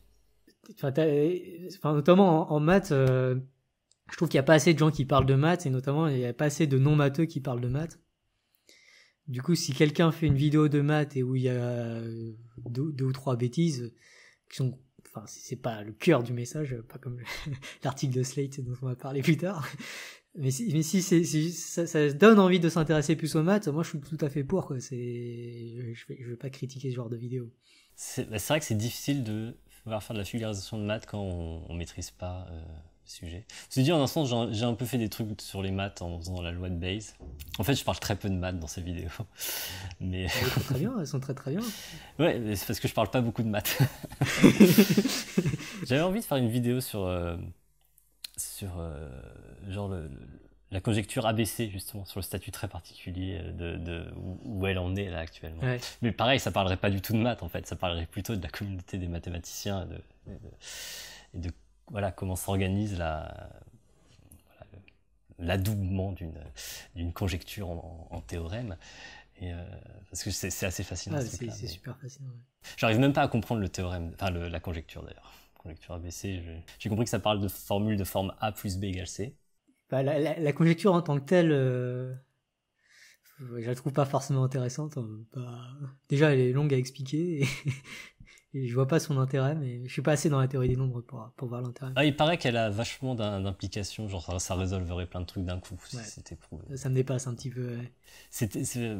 enfin, enfin, notamment en, maths, euh, je trouve qu'il n'y a pas assez de gens qui parlent de maths, et notamment, il n'y a pas assez de non-matheux qui parlent de maths. Du coup, si quelqu'un fait une vidéo de maths et où il y a euh, deux, ou trois bêtises, qui sont, enfin, c'est pas le cœur du message, pas comme l'article de Slate dont on va parler plus tard. Mais si, mais si, si ça, ça, donne envie de s'intéresser plus aux maths, moi je suis tout à fait pour. Quoi. C'est, je, ne pas critiquer ce genre de vidéo. C'est, bah, c'est vrai que c'est difficile de on va faire de la vulgarisation de maths quand on, ne maîtrise pas euh, le sujet. C'est dit en un sens, j'ai un peu fait des trucs sur les maths en faisant la loi de Bayes. En fait, je parle très peu de maths dans ces vidéos, mais elles sont très bien, elles sont très très bien. Ouais, c'est parce que je parle pas beaucoup de maths. J'avais envie de faire une vidéo sur euh, sur euh, genre le la conjecture ABC, justement, sur le statut très particulier euh, de, où, elle en est là actuellement. Mais pareil, ça parlerait pas du tout de maths, en fait, ça parlerait plutôt de la communauté des mathématiciens et de, voilà, comment s'organise la, l'adoubement d'une conjecture en, théorème. Et, euh, parce que c'est assez fascinant. Ah, c'est super fascinant. J'arrive même pas à comprendre le théorème, enfin la conjecture d'ailleurs. Conjecture ABC, j'ai compris que ça parle de formule de forme A plus B égale C. Bah, la, conjecture en tant que telle, euh, je la trouve pas forcément intéressante. Hein. Bah, déjà, elle est longue à expliquer. Et... je vois pas son intérêt, mais je suis pas assez dans la théorie des nombres pour, voir l'intérêt. Ah, il paraît qu'elle a vachement d'implications, genre ça, résolverait plein de trucs d'un coup, c'était Ça me dépasse un petit peu.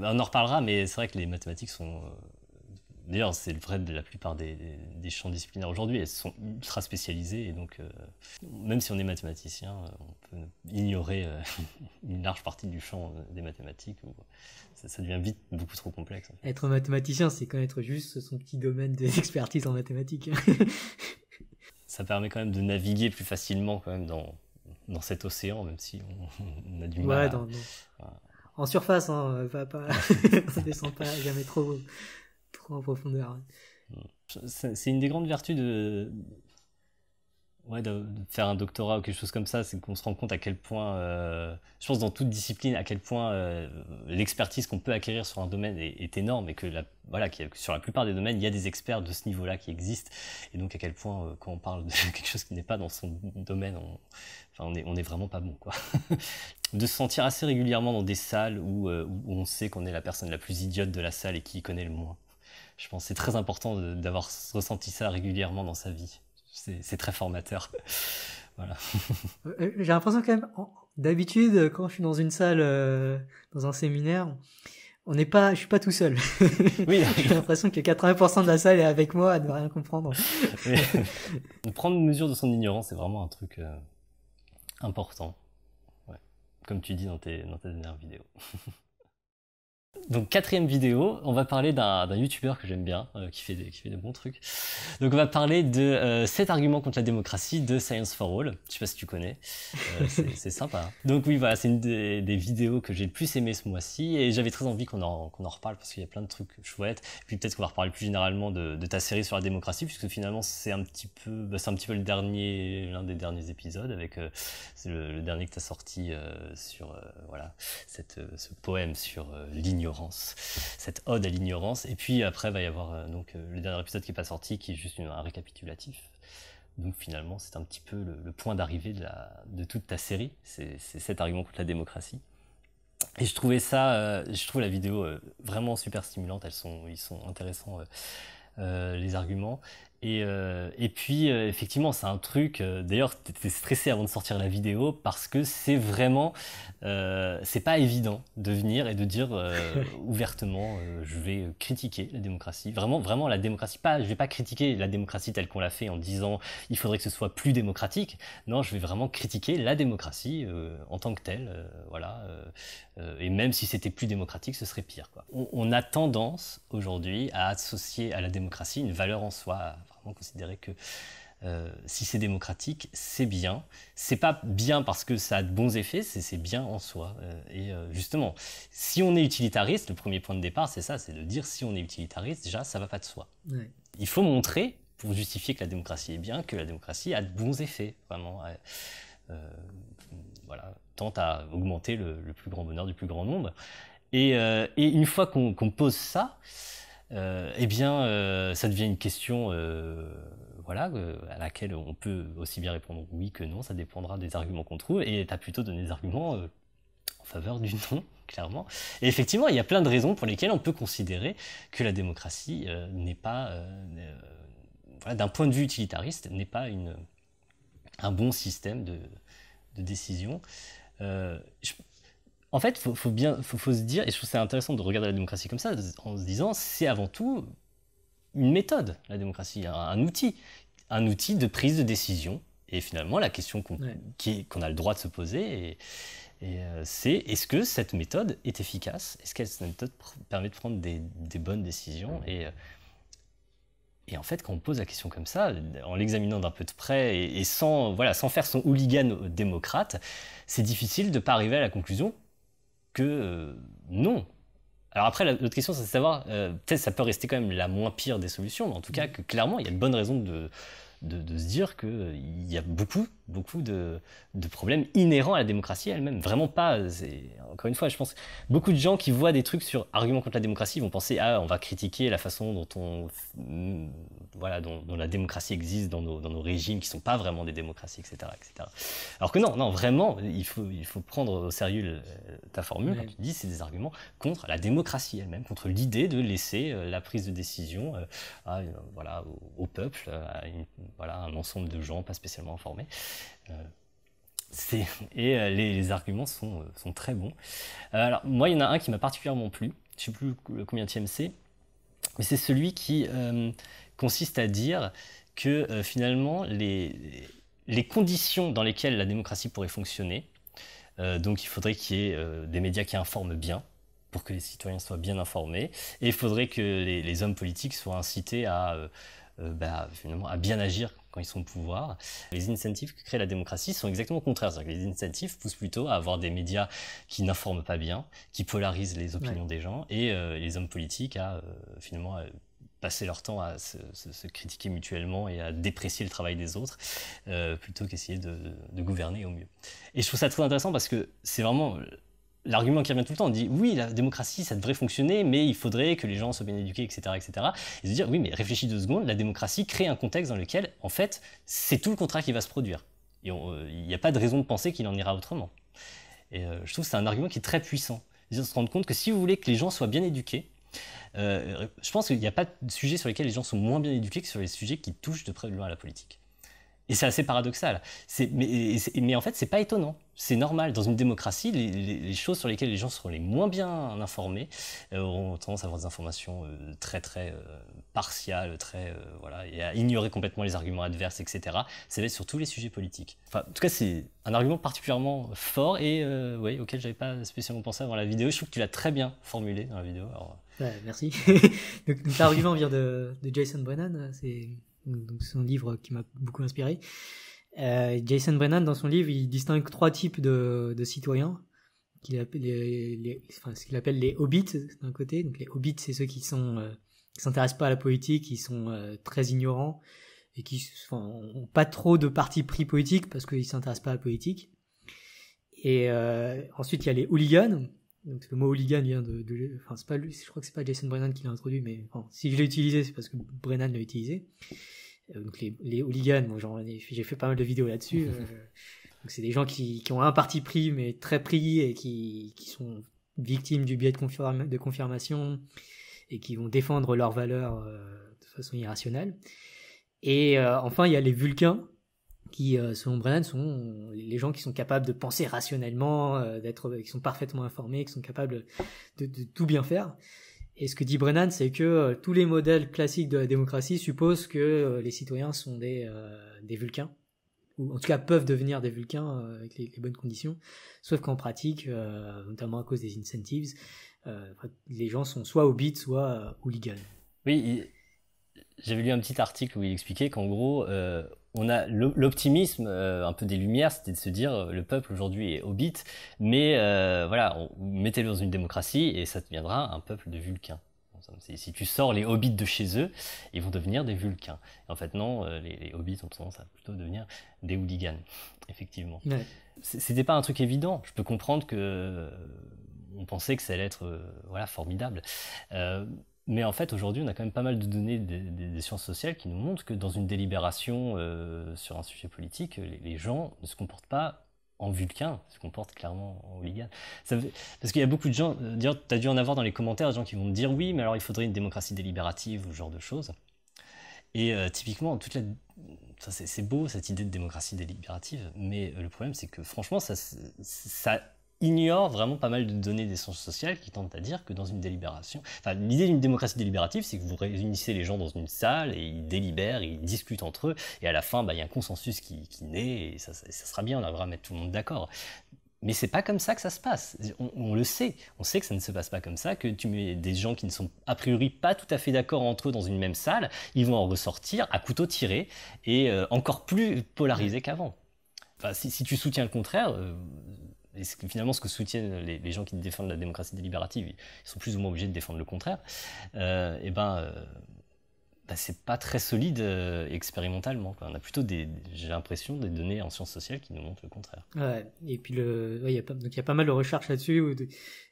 on en reparlera, mais c'est vrai que les mathématiques sont euh, D'ailleurs, c'est le vrai de la plupart des, des champs disciplinaires aujourd'hui. Elles sont ultra spécialisées et donc, euh, même si on est mathématicien, euh, on peut ignorer euh, une large partie du champ des mathématiques. Où ça, devient vite beaucoup trop complexe. Être mathématicien, c'est connaître juste son petit domaine d'expertise en mathématiques. ça permet quand même de naviguer plus facilement quand même dans, dans cet océan, même si on, a du mal. Ouais, à, dans, En surface, on hein, va pas, descend pas jamais trop haut trop en profondeur. C'est une des grandes vertus de... de, faire un doctorat ou quelque chose comme ça, c'est qu'on se rend compte à quel point, euh, je pense dans toute discipline, à quel point euh, l'expertise qu'on peut acquérir sur un domaine est, énorme et que voilà, sur la plupart des domaines, il y a des experts de ce niveau-là qui existent. Et donc à quel point, euh, quand on parle de quelque chose qui n'est pas dans son domaine, on, enfin, on, est, vraiment pas bon. Quoi. de se sentir assez régulièrement dans des salles où, on sait qu'on est la personne la plus idiote de la salle et qui connaît le moins je pense que c'est très important d'avoir ressenti ça régulièrement dans sa vie. C'est très formateur. Euh, j'ai l'impression quand même, d'habitude, quand je suis dans une salle, euh, dans un séminaire, on n'est pas, je suis pas tout seul. Oui. J'ai l'impression que 80% de la salle est avec moi à ne rien comprendre. Prendre mesure de son ignorance, c'est vraiment un truc euh, important. Comme tu dis dans tes, dans tes dernières vidéos. Donc quatrième vidéo, on va parler d'un youtubeur que j'aime bien, euh, qui, fait des, qui fait des bons trucs. Donc on va parler de euh, cet argument contre la démocratie de Science for All. Je sais pas si tu connais, euh, c'est sympa. Donc oui, voilà, c'est une des, vidéos que j'ai le plus aimé ce mois-ci et j'avais très envie qu'on en, qu'on en reparle parce qu'il y a plein de trucs chouettes. Et puis peut-être qu'on va reparler plus généralement de, ta série sur la démocratie puisque finalement c'est un petit peu, bah, un petit peu le dernier, l'un des derniers épisodes avec le, dernier que tu as sorti sur voilà cette, ce poème sur l'ignorance cette ode à l'ignorance. Et puis après, va y avoir euh, donc euh, le dernier épisode qui n'est pas sorti, qui est juste un récapitulatif. Donc finalement, c'est un petit peu le, point d'arrivée de, la de, toute ta série. C'est cet argument contre la démocratie. Et je trouvais ça, euh, je trouve la vidéo vraiment super stimulante. Elles sont, ils sont intéressants les arguments. Euh, et, puis, euh, effectivement, c'est un truc. Euh, d'ailleurs, tu étais stressé avant de sortir la vidéo parce que c'est vraiment. c'est pas évident de venir et de dire ouvertement je vais critiquer la démocratie. Vraiment, vraiment la démocratie. Pas, je vais pas critiquer la démocratie telle qu'on l'a fait en disant il faudrait que ce soit plus démocratique. Non, je vais vraiment critiquer la démocratie en tant que telle. voilà. et même si c'était plus démocratique, ce serait pire. Quoi. on a tendance aujourd'hui à associer à la démocratie une valeur en soi considérer que euh, si c'est démocratique, c'est bien. C'est pas bien parce que ça a de bons effets, c'est bien en soi. Euh, et euh, justement, si on est utilitariste, le premier point de départ, c'est ça, c'est de dire si on est utilitariste, déjà, ça va pas de soi. Il faut montrer, pour justifier que la démocratie est bien, que la démocratie a de bons effets, vraiment. voilà, tente à augmenter le, plus grand bonheur du plus grand nombre. Et, une fois qu'on pose ça, euh, eh bien, euh, ça devient une question euh, voilà, à laquelle on peut aussi bien répondre oui que non, ça dépendra des arguments qu'on trouve, et tu as plutôt donné des arguments en faveur du non, clairement. Et effectivement, il y a plein de raisons pour lesquelles on peut considérer que la démocratie n'est pas, d'un point de vue utilitariste, n'est pas un bon système de, décision en fait, faut, faut bien, faut, se dire, et je trouve c'est intéressant de regarder la démocratie comme ça, en se disant, c'est avant tout une méthode, la démocratie, un, outil, un outil de prise de décision. Et finalement, la question qu'on a le droit de se poser, et, euh, c'est est-ce que cette méthode est efficace Est-ce que cette méthode permet de prendre des, bonnes décisions et, euh, et en fait, quand on pose la question comme ça, en l'examinant d'un peu de près et, sans, voilà, sans faire son hooligan démocrate, c'est difficile de ne pas arriver à la conclusion que euh, non. Alors après, l'autre question, c'est de savoir, euh, peut-être ça peut rester quand même la moins pire des solutions, mais en tout cas, mm. que clairement, il y a de bonnes raisons de, de, de se dire qu'il euh, y a beaucoup beaucoup de, problèmes inhérents à la démocratie elle-même. Vraiment pas. Encore une fois, je pense beaucoup de gens qui voient des trucs sur arguments contre la démocratie vont penser ah on va critiquer la façon dont on mm, voilà dont, la démocratie existe dans nos, dans nos, régimes qui sont pas vraiment des démocraties etc Alors que non non vraiment il faut il faut prendre au sérieux euh, ta formule tu dis c'est des arguments contre la démocratie elle-même contre l'idée de laisser euh, la prise de décision euh, voilà au, peuple à voilà un ensemble de gens pas spécialement informés. Euh, et euh, les, arguments sont, euh, sont très bons. alors, moi, il y en a un qui m'a particulièrement plu, je ne sais plus combien de c'est, mais c'est celui qui consiste à dire que finalement, les, les conditions dans lesquelles la démocratie pourrait fonctionner, donc il faudrait qu'il y ait des médias qui informent bien pour que les citoyens soient bien informés, et il faudrait que les hommes politiques soient incités à, euh, bah, finalement, à bien agir quand ils sont au pouvoir. Les incentives que crée la démocratie sont exactement contraires. contraire. les incentives poussent plutôt à avoir des médias qui n'informent pas bien, qui polarisent les opinions des gens, et euh, les hommes politiques à euh, finalement passer leur temps à se, critiquer mutuellement et à déprécier le travail des autres, plutôt qu'essayer de, de, gouverner au mieux. Et je trouve ça très intéressant parce que c'est vraiment l'argument qui revient tout le temps, on dit oui, la démocratie, ça devrait fonctionner, mais il faudrait que les gens soient bien éduqués, etc. etc. Et se dire oui, mais réfléchis deux secondes, la démocratie crée un contexte dans lequel, en fait, c'est tout le contrat qui va se produire. Et euh, il n'y a pas de raison de penser qu'il en ira autrement. Et euh, je trouve que c'est un argument qui est très puissant. De se rendre compte que si vous voulez que les gens soient bien éduqués, euh, je pense qu'il n'y a pas de sujet sur lesquels les gens sont moins bien éduqués que sur les sujets qui touchent de près ou de loin à la politique. Et c'est assez paradoxal. Mais, mais, en fait, c'est pas étonnant. C'est normal. Dans une démocratie, les, choses sur lesquelles les gens seront les moins bien informés euh, auront tendance à avoir des informations euh, très très euh, partiales, très voilà, et à ignorer complètement les arguments adverses, etc. C'est vrai sur tous les sujets politiques. Enfin, en tout cas, c'est un argument particulièrement fort et ouais, auquel j'avais pas spécialement pensé avant la vidéo. Je trouve que tu l'as très bien formulé dans la vidéo. merci. donc, l'argument vient de, de Jason Brennan. C'est donc c'est un livre qui m'a beaucoup inspiré. Euh, Jason Brennan, dans son livre, il distingue trois types de, de citoyens qu'il appelle les, enfin, ce qu'il appelle les hobbits d'un côté. Donc les hobbits, c'est ceux qui sont euh, qui s'intéressent pas à la politique, qui sont euh, très ignorants et qui enfin, ont pas trop de parti pris politique parce qu'ils s'intéressent pas à la politique. Et euh, ensuite, il y a les hooligans, donc le mot hooligan vient de, enfin c'est pas lui, je crois que c'est pas Jason Brennan qui l'a introduit, mais si je l'ai utilisé, c'est parce que Brennan l'a utilisé. Euh, donc les, les hooligans, j'ai fait pas mal de vidéos là-dessus. Euh, donc c'est des gens qui, qui, ont un parti pris, mais très pris et qui, qui sont victimes du biais de, confirmation et qui vont défendre leurs valeurs euh, de façon irrationnelle. Et enfin, il y a les vulcains qui, euh, selon Brennan, sont les gens qui sont capables de penser rationnellement, euh, d'être, qui sont parfaitement informés, qui sont capables de, tout bien faire. Et ce que dit Brennan, c'est que euh, tous les modèles classiques de la démocratie supposent que les citoyens sont des, des vulcains, ou en tout cas peuvent devenir des vulcains avec les, bonnes conditions, sauf qu'en pratique, notamment à cause des incentives, les gens sont soit hobbits, soit hooligans. Oui, j'avais lu un petit article où il expliquait qu'en gros, on a l'optimisme euh, un peu des Lumières, c'était de se dire euh, le peuple aujourd'hui est hobbit, mais euh, voilà, mettez-le dans une démocratie et ça deviendra un peuple de vulcains. Si tu sors les hobbits de chez eux, ils vont devenir des vulcains. en fait, non, les, hobbits ont tendance à plutôt devenir des hooligans, effectivement. Ce C'était pas un truc évident. Je peux comprendre que on pensait que ça allait être voilà formidable. Mais en fait, aujourd'hui, on a quand même pas mal de données des, sciences sociales qui nous montrent que dans une délibération euh, sur un sujet politique, les, gens ne se comportent pas en vulcain, ils se comportent clairement en hooligan. Ça Parce qu'il y a beaucoup de gens, euh, tu as dû en avoir dans les commentaires, des gens qui vont me dire oui, mais alors il faudrait une démocratie délibérative ou ce genre de choses. Et euh, typiquement, toute la... c'est beau cette idée de démocratie délibérative, mais le problème c'est que franchement, ça, ça ignore vraiment pas mal de données des sciences sociales qui tentent à dire que dans une délibération, enfin, l'idée d'une démocratie délibérative, c'est que vous réunissez les gens dans une salle et ils délibèrent, ils discutent entre eux, et à la fin, bah, il y a un consensus qui, qui naît, et ça, sera bien, on arrivera à mettre tout le monde d'accord. Mais c'est pas comme ça que ça se passe. On, le sait. On sait que ça ne se passe pas comme ça, que tu mets des gens qui ne sont a priori pas tout à fait d'accord entre eux dans une même salle, ils vont en ressortir à couteau tiré et euh, encore plus polarisés qu'avant. Enfin, si, tu soutiens le contraire, euh, et finalement ce que soutiennent les, gens qui défendent la démocratie délibérative, ils sont plus ou moins obligés de défendre le contraire, euh, et ben, euh, bah, c'est pas très solide euh, expérimentalement. On a plutôt, des, j'ai l'impression, des données en sciences sociales qui nous montrent le contraire. Ouais, et puis il y, a pas, a pas mal de recherches là-dessus, ou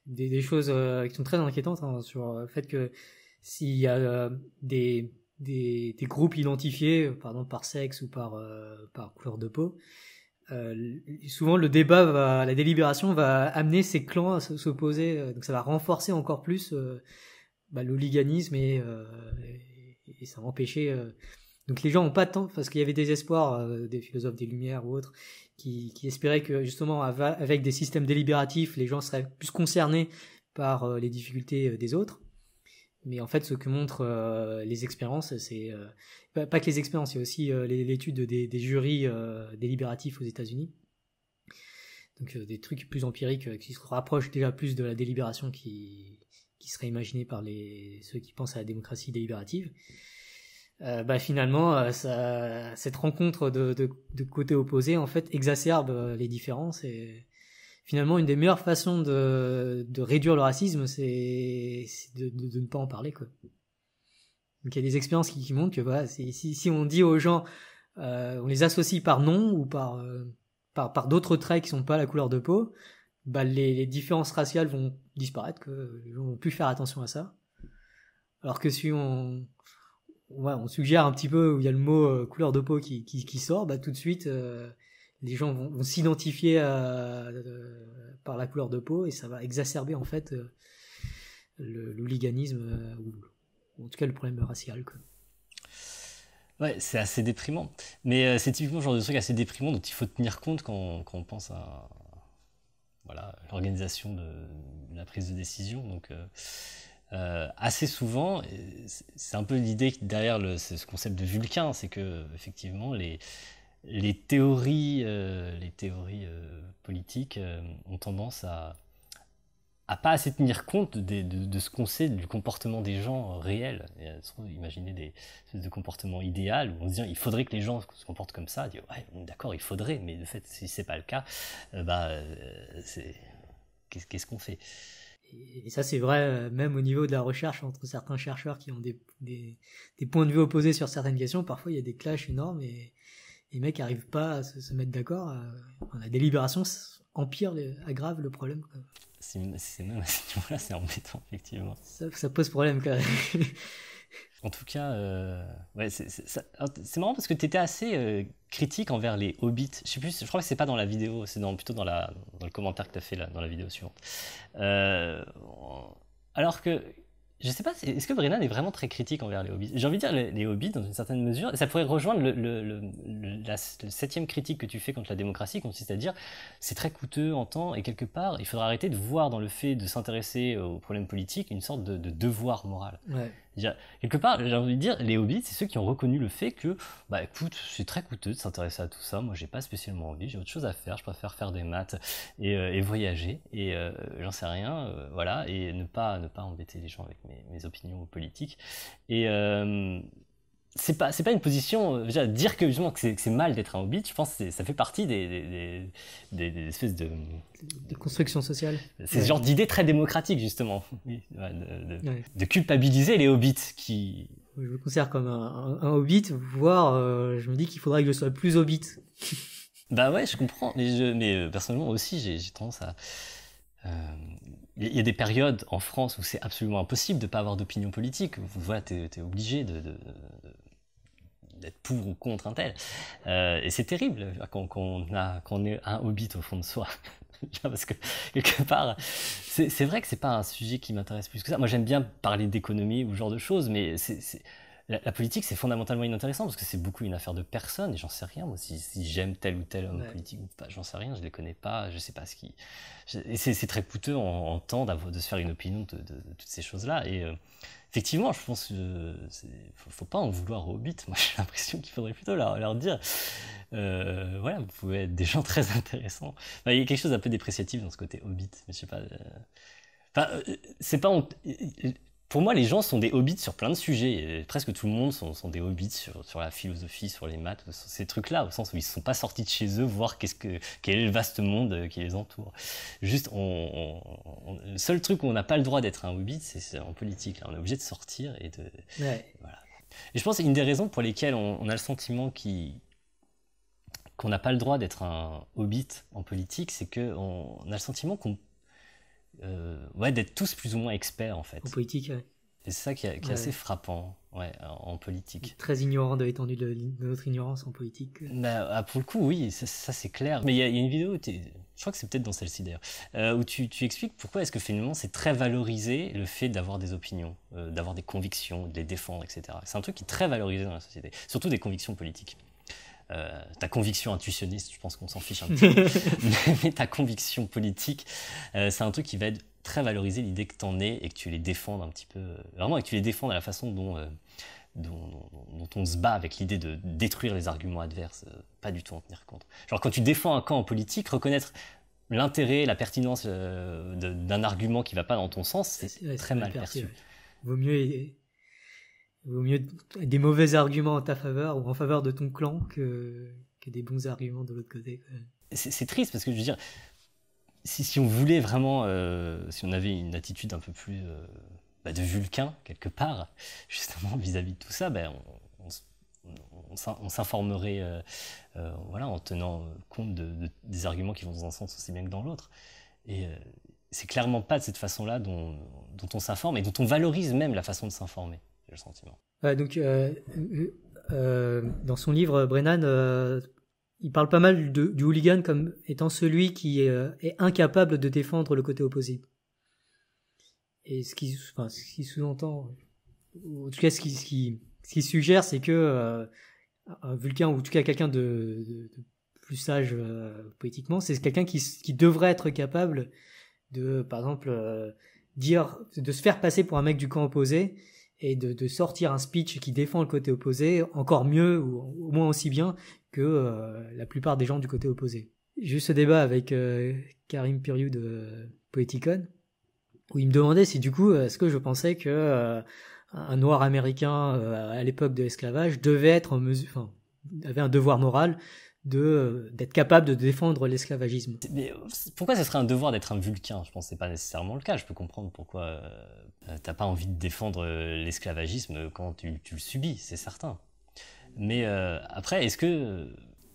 des, choses euh, qui sont très inquiétantes hein, sur le fait que s'il y a des, des, des, groupes identifiés, par par sexe ou par, par couleur de peau, euh, souvent le débat va, la délibération va amener ces clans à s'opposer, euh, donc ça va renforcer encore plus euh, bah, l'oliganisme et, ça va empêcher. donc les gens n'ont pas de temps parce qu'il y avait des espoirs des philosophes des Lumières ou autres qui, qui, espéraient que justement avec des systèmes délibératifs, les gens seraient plus concernés par les difficultés des autres. Mais en fait, ce que montrent euh, les expériences, c'est euh, pas, que les expériences, il y a aussi euh, l'étude des, jurys délibératifs aux États-Unis. Donc des trucs plus empiriques qui se rapprochent déjà plus de la délibération qui, serait imaginée par les, ceux qui pensent à la démocratie délibérative. bah finalement, cette rencontre de, de côtés opposés en fait exacerbe les différences et, finalement, une des meilleures façons de, de réduire le racisme, c'est de, de, de, ne pas en parler. Quoi. Donc il y a des expériences qui, montrent que voilà, si, si, on dit aux gens, euh, on les associe par nom ou par, euh, par, par d'autres traits qui sont pas la couleur de peau, bah, les, les, différences raciales vont disparaître, que les gens vont plus faire attention à ça. Alors que si on, ouais, on suggère un petit peu où il y a le mot euh, couleur de peau qui, qui, qui sort, bah, tout de suite, les gens vont, s'identifier euh, par la couleur de peau et ça va exacerber en fait euh, l'hooliganisme euh, ou, en tout cas le problème racial. Ouais, c'est assez déprimant. Mais c'est typiquement le genre de truc assez déprimant dont il faut tenir compte quand, on pense à voilà l'organisation de, la prise de décision. Donc assez souvent, c'est un peu l'idée derrière ce concept de Vulcain, c'est que effectivement les, les théories, euh, les théories euh, politiques euh, ont tendance à, à pas assez tenir compte de, ce qu'on sait du comportement des gens réels. Imaginez imaginer des de comportements idéaux où on se dit il faudrait que les gens se comportent comme ça. d'accord, il faudrait, mais de fait, si c'est pas le cas, bah, c'est qu'est-ce qu'on fait et ça c'est vrai même au niveau de la recherche entre certains chercheurs qui ont des, des, points de vue opposés sur certaines questions, parfois il y a des clashs énormes et les mecs n'arrivent pas à se, mettre d'accord. Euh, la délibération empire, aggrave le problème. C'est même à ce niveau-là, c'est embêtant, effectivement. Ça, pose problème, quand en tout cas, euh, ouais, c'est marrant parce que tu étais assez euh, critique envers les hobbits. Je sais plus, je crois que c'est pas dans la vidéo, c'est dans, plutôt dans, la, le commentaire que tu as fait là, dans la vidéo suivante. alors que je sais pas, est-ce que Brennan est vraiment très critique envers les hobbies J'ai envie de dire les, hobbies dans une certaine mesure, ça pourrait rejoindre le, la, septième critique que tu fais contre la démocratie, consiste à dire c'est très coûteux en temps et quelque part, il faudra arrêter de voir dans le fait de s'intéresser aux problèmes politiques une sorte de, devoir moral. Quelque part, j'ai envie de dire, les hobbies, c'est ceux qui ont reconnu le fait que, bah écoute, c'est très coûteux de s'intéresser à tout ça. Moi, j'ai pas spécialement envie, j'ai autre chose à faire. Je préfère faire des maths et, euh, voyager. Et euh, j'en sais rien, euh, voilà. Et ne pas, ne pas embêter les gens avec mes, opinions politiques. Et c'est pas c'est pas une position euh, déjà, dire que justement que c'est mal d'être un hobbit je pense que ça fait partie des, des, espèces de, de, construction sociale c'est ce genre d'idée très démocratique justement de, culpabiliser les hobbits qui je me considère comme un, hobbit voire euh, je me dis qu'il faudrait que je sois plus hobbit bah ouais je comprends mais, mais euh, personnellement aussi j'ai tendance à il y a des périodes en France où c'est absolument impossible de ne pas avoir d'opinion politique. Voilà, tu obligé de, d'être pour ou contre un tel. Euh, et c'est terrible qu'on a ait un hobbit au fond de soi. Parce que quelque part, c'est vrai que c'est pas un sujet qui m'intéresse plus que ça. Moi, j'aime bien parler d'économie ou ce genre de choses, mais c'est la, politique, c'est fondamentalement inintéressant parce que c'est beaucoup une affaire de personnes et j'en sais rien. Moi, si, j'aime tel ou tel homme politique ou pas, j'en sais rien, je les connais pas, je sais pas ce qui. Et c'est très coûteux en, temps temps de se faire une opinion de, toutes ces choses-là. Et euh, effectivement, je pense qu'il faut, faut pas en vouloir aux Hobbits. Moi, j'ai l'impression qu'il faudrait plutôt leur, dire euh, voilà, vous pouvez être des gens très intéressants. il y a quelque chose d'un peu dépréciatif dans ce côté Hobbit, mais je sais pas. Euh, enfin, euh, c'est pas pour moi, les gens sont des hobbits sur plein de sujets. presque tout le monde sont, des hobbits sur, la philosophie, sur les maths, sur ces trucs-là, au sens où ils ne sont pas sortis de chez eux voir qu'est-ce que, quel est le vaste monde euh, qui les entoure. Juste, on, le seul truc où on n'a pas le droit d'être un hobbit, c'est en politique. On est obligé de sortir et de. Voilà. Et je pense qu'une une des raisons pour lesquelles on, a le sentiment qu'on n'a pas le droit d'être un hobbit en politique, c'est qu'on a le sentiment qu'on euh, ouais, d'être tous plus ou moins experts en fait. En politique, ouais. c'est ça qui, est assez frappant ouais, en politique. Très ignorant de l'étendue de, notre ignorance en politique. Euh. Bah, ah, pour le coup, oui, ça, c'est clair. Mais il y, a une vidéo, je crois que c'est peut-être dans celle-ci d'ailleurs, euh, où tu, tu, expliques pourquoi est-ce que finalement c'est très valorisé le fait d'avoir des opinions, d'avoir des convictions, de les défendre, etc. C'est un truc qui est très valorisé dans la société, surtout des convictions politiques. Euh, ta conviction intuitionniste, je pense qu'on s'en fiche un petit peu, mais, ta conviction politique, euh, c'est un truc qui va être très valorisé, l'idée que tu en es et que tu les défends un petit peu, euh, vraiment, et que tu les défends à la façon dont, dont, on se bat avec l'idée de détruire les arguments adverses, pas du tout en tenir compte. Genre quand tu défends un camp en politique, reconnaître l'intérêt, la pertinence d'un argument qui va pas dans ton sens, c'est très mal perçu. Vaut mieux il vaut mieux des mauvais arguments en ta faveur ou en faveur de ton clan que, des bons arguments de l'autre côté. C'est triste parce que je veux dire, si, on voulait vraiment, euh, si on avait une attitude un peu plus euh, bah, de vulcain quelque part, justement vis-à-vis de tout ça, ben, on, s'informerait euh, voilà, en tenant compte de, des arguments qui vont dans un sens aussi bien que dans l'autre. Et c'est clairement pas de cette façon-là dont, dont, on s'informe et dont on valorise même la façon de s'informer sentiment. donc, euh, euh, euh, dans son livre, Brennan il parle pas mal de, du hooligan comme étant celui qui est incapable de défendre le côté opposé. Et ce qui, qui sous-entend, en tout cas ce qui, qui, suggère, c'est que un vulcain, ou en tout cas quelqu'un de, plus sage politiquement, c'est quelqu'un qui, qui, devrait être capable de, par exemple, dire, de se faire passer pour un mec du camp opposé et de, sortir un speech qui défend le côté opposé encore mieux ou au moins aussi bien que euh, la plupart des gens du côté opposé. J'ai eu ce débat avec euh, Karim Piriou de Poeticon où il me demandait si du coup est-ce que je pensais que euh, un noir américain à l'époque de l'esclavage devait être en mesure, enfin, avait un devoir moral de euh, d'être capable de défendre l'esclavagisme. Mais euh, pourquoi ce serait un devoir d'être un vulcain Je pense que c'est pas nécessairement le cas. Je peux comprendre pourquoi tu euh, t'as pas envie de défendre l'esclavagisme quand tu, tu, le subis, c'est certain. Mais après, est-ce que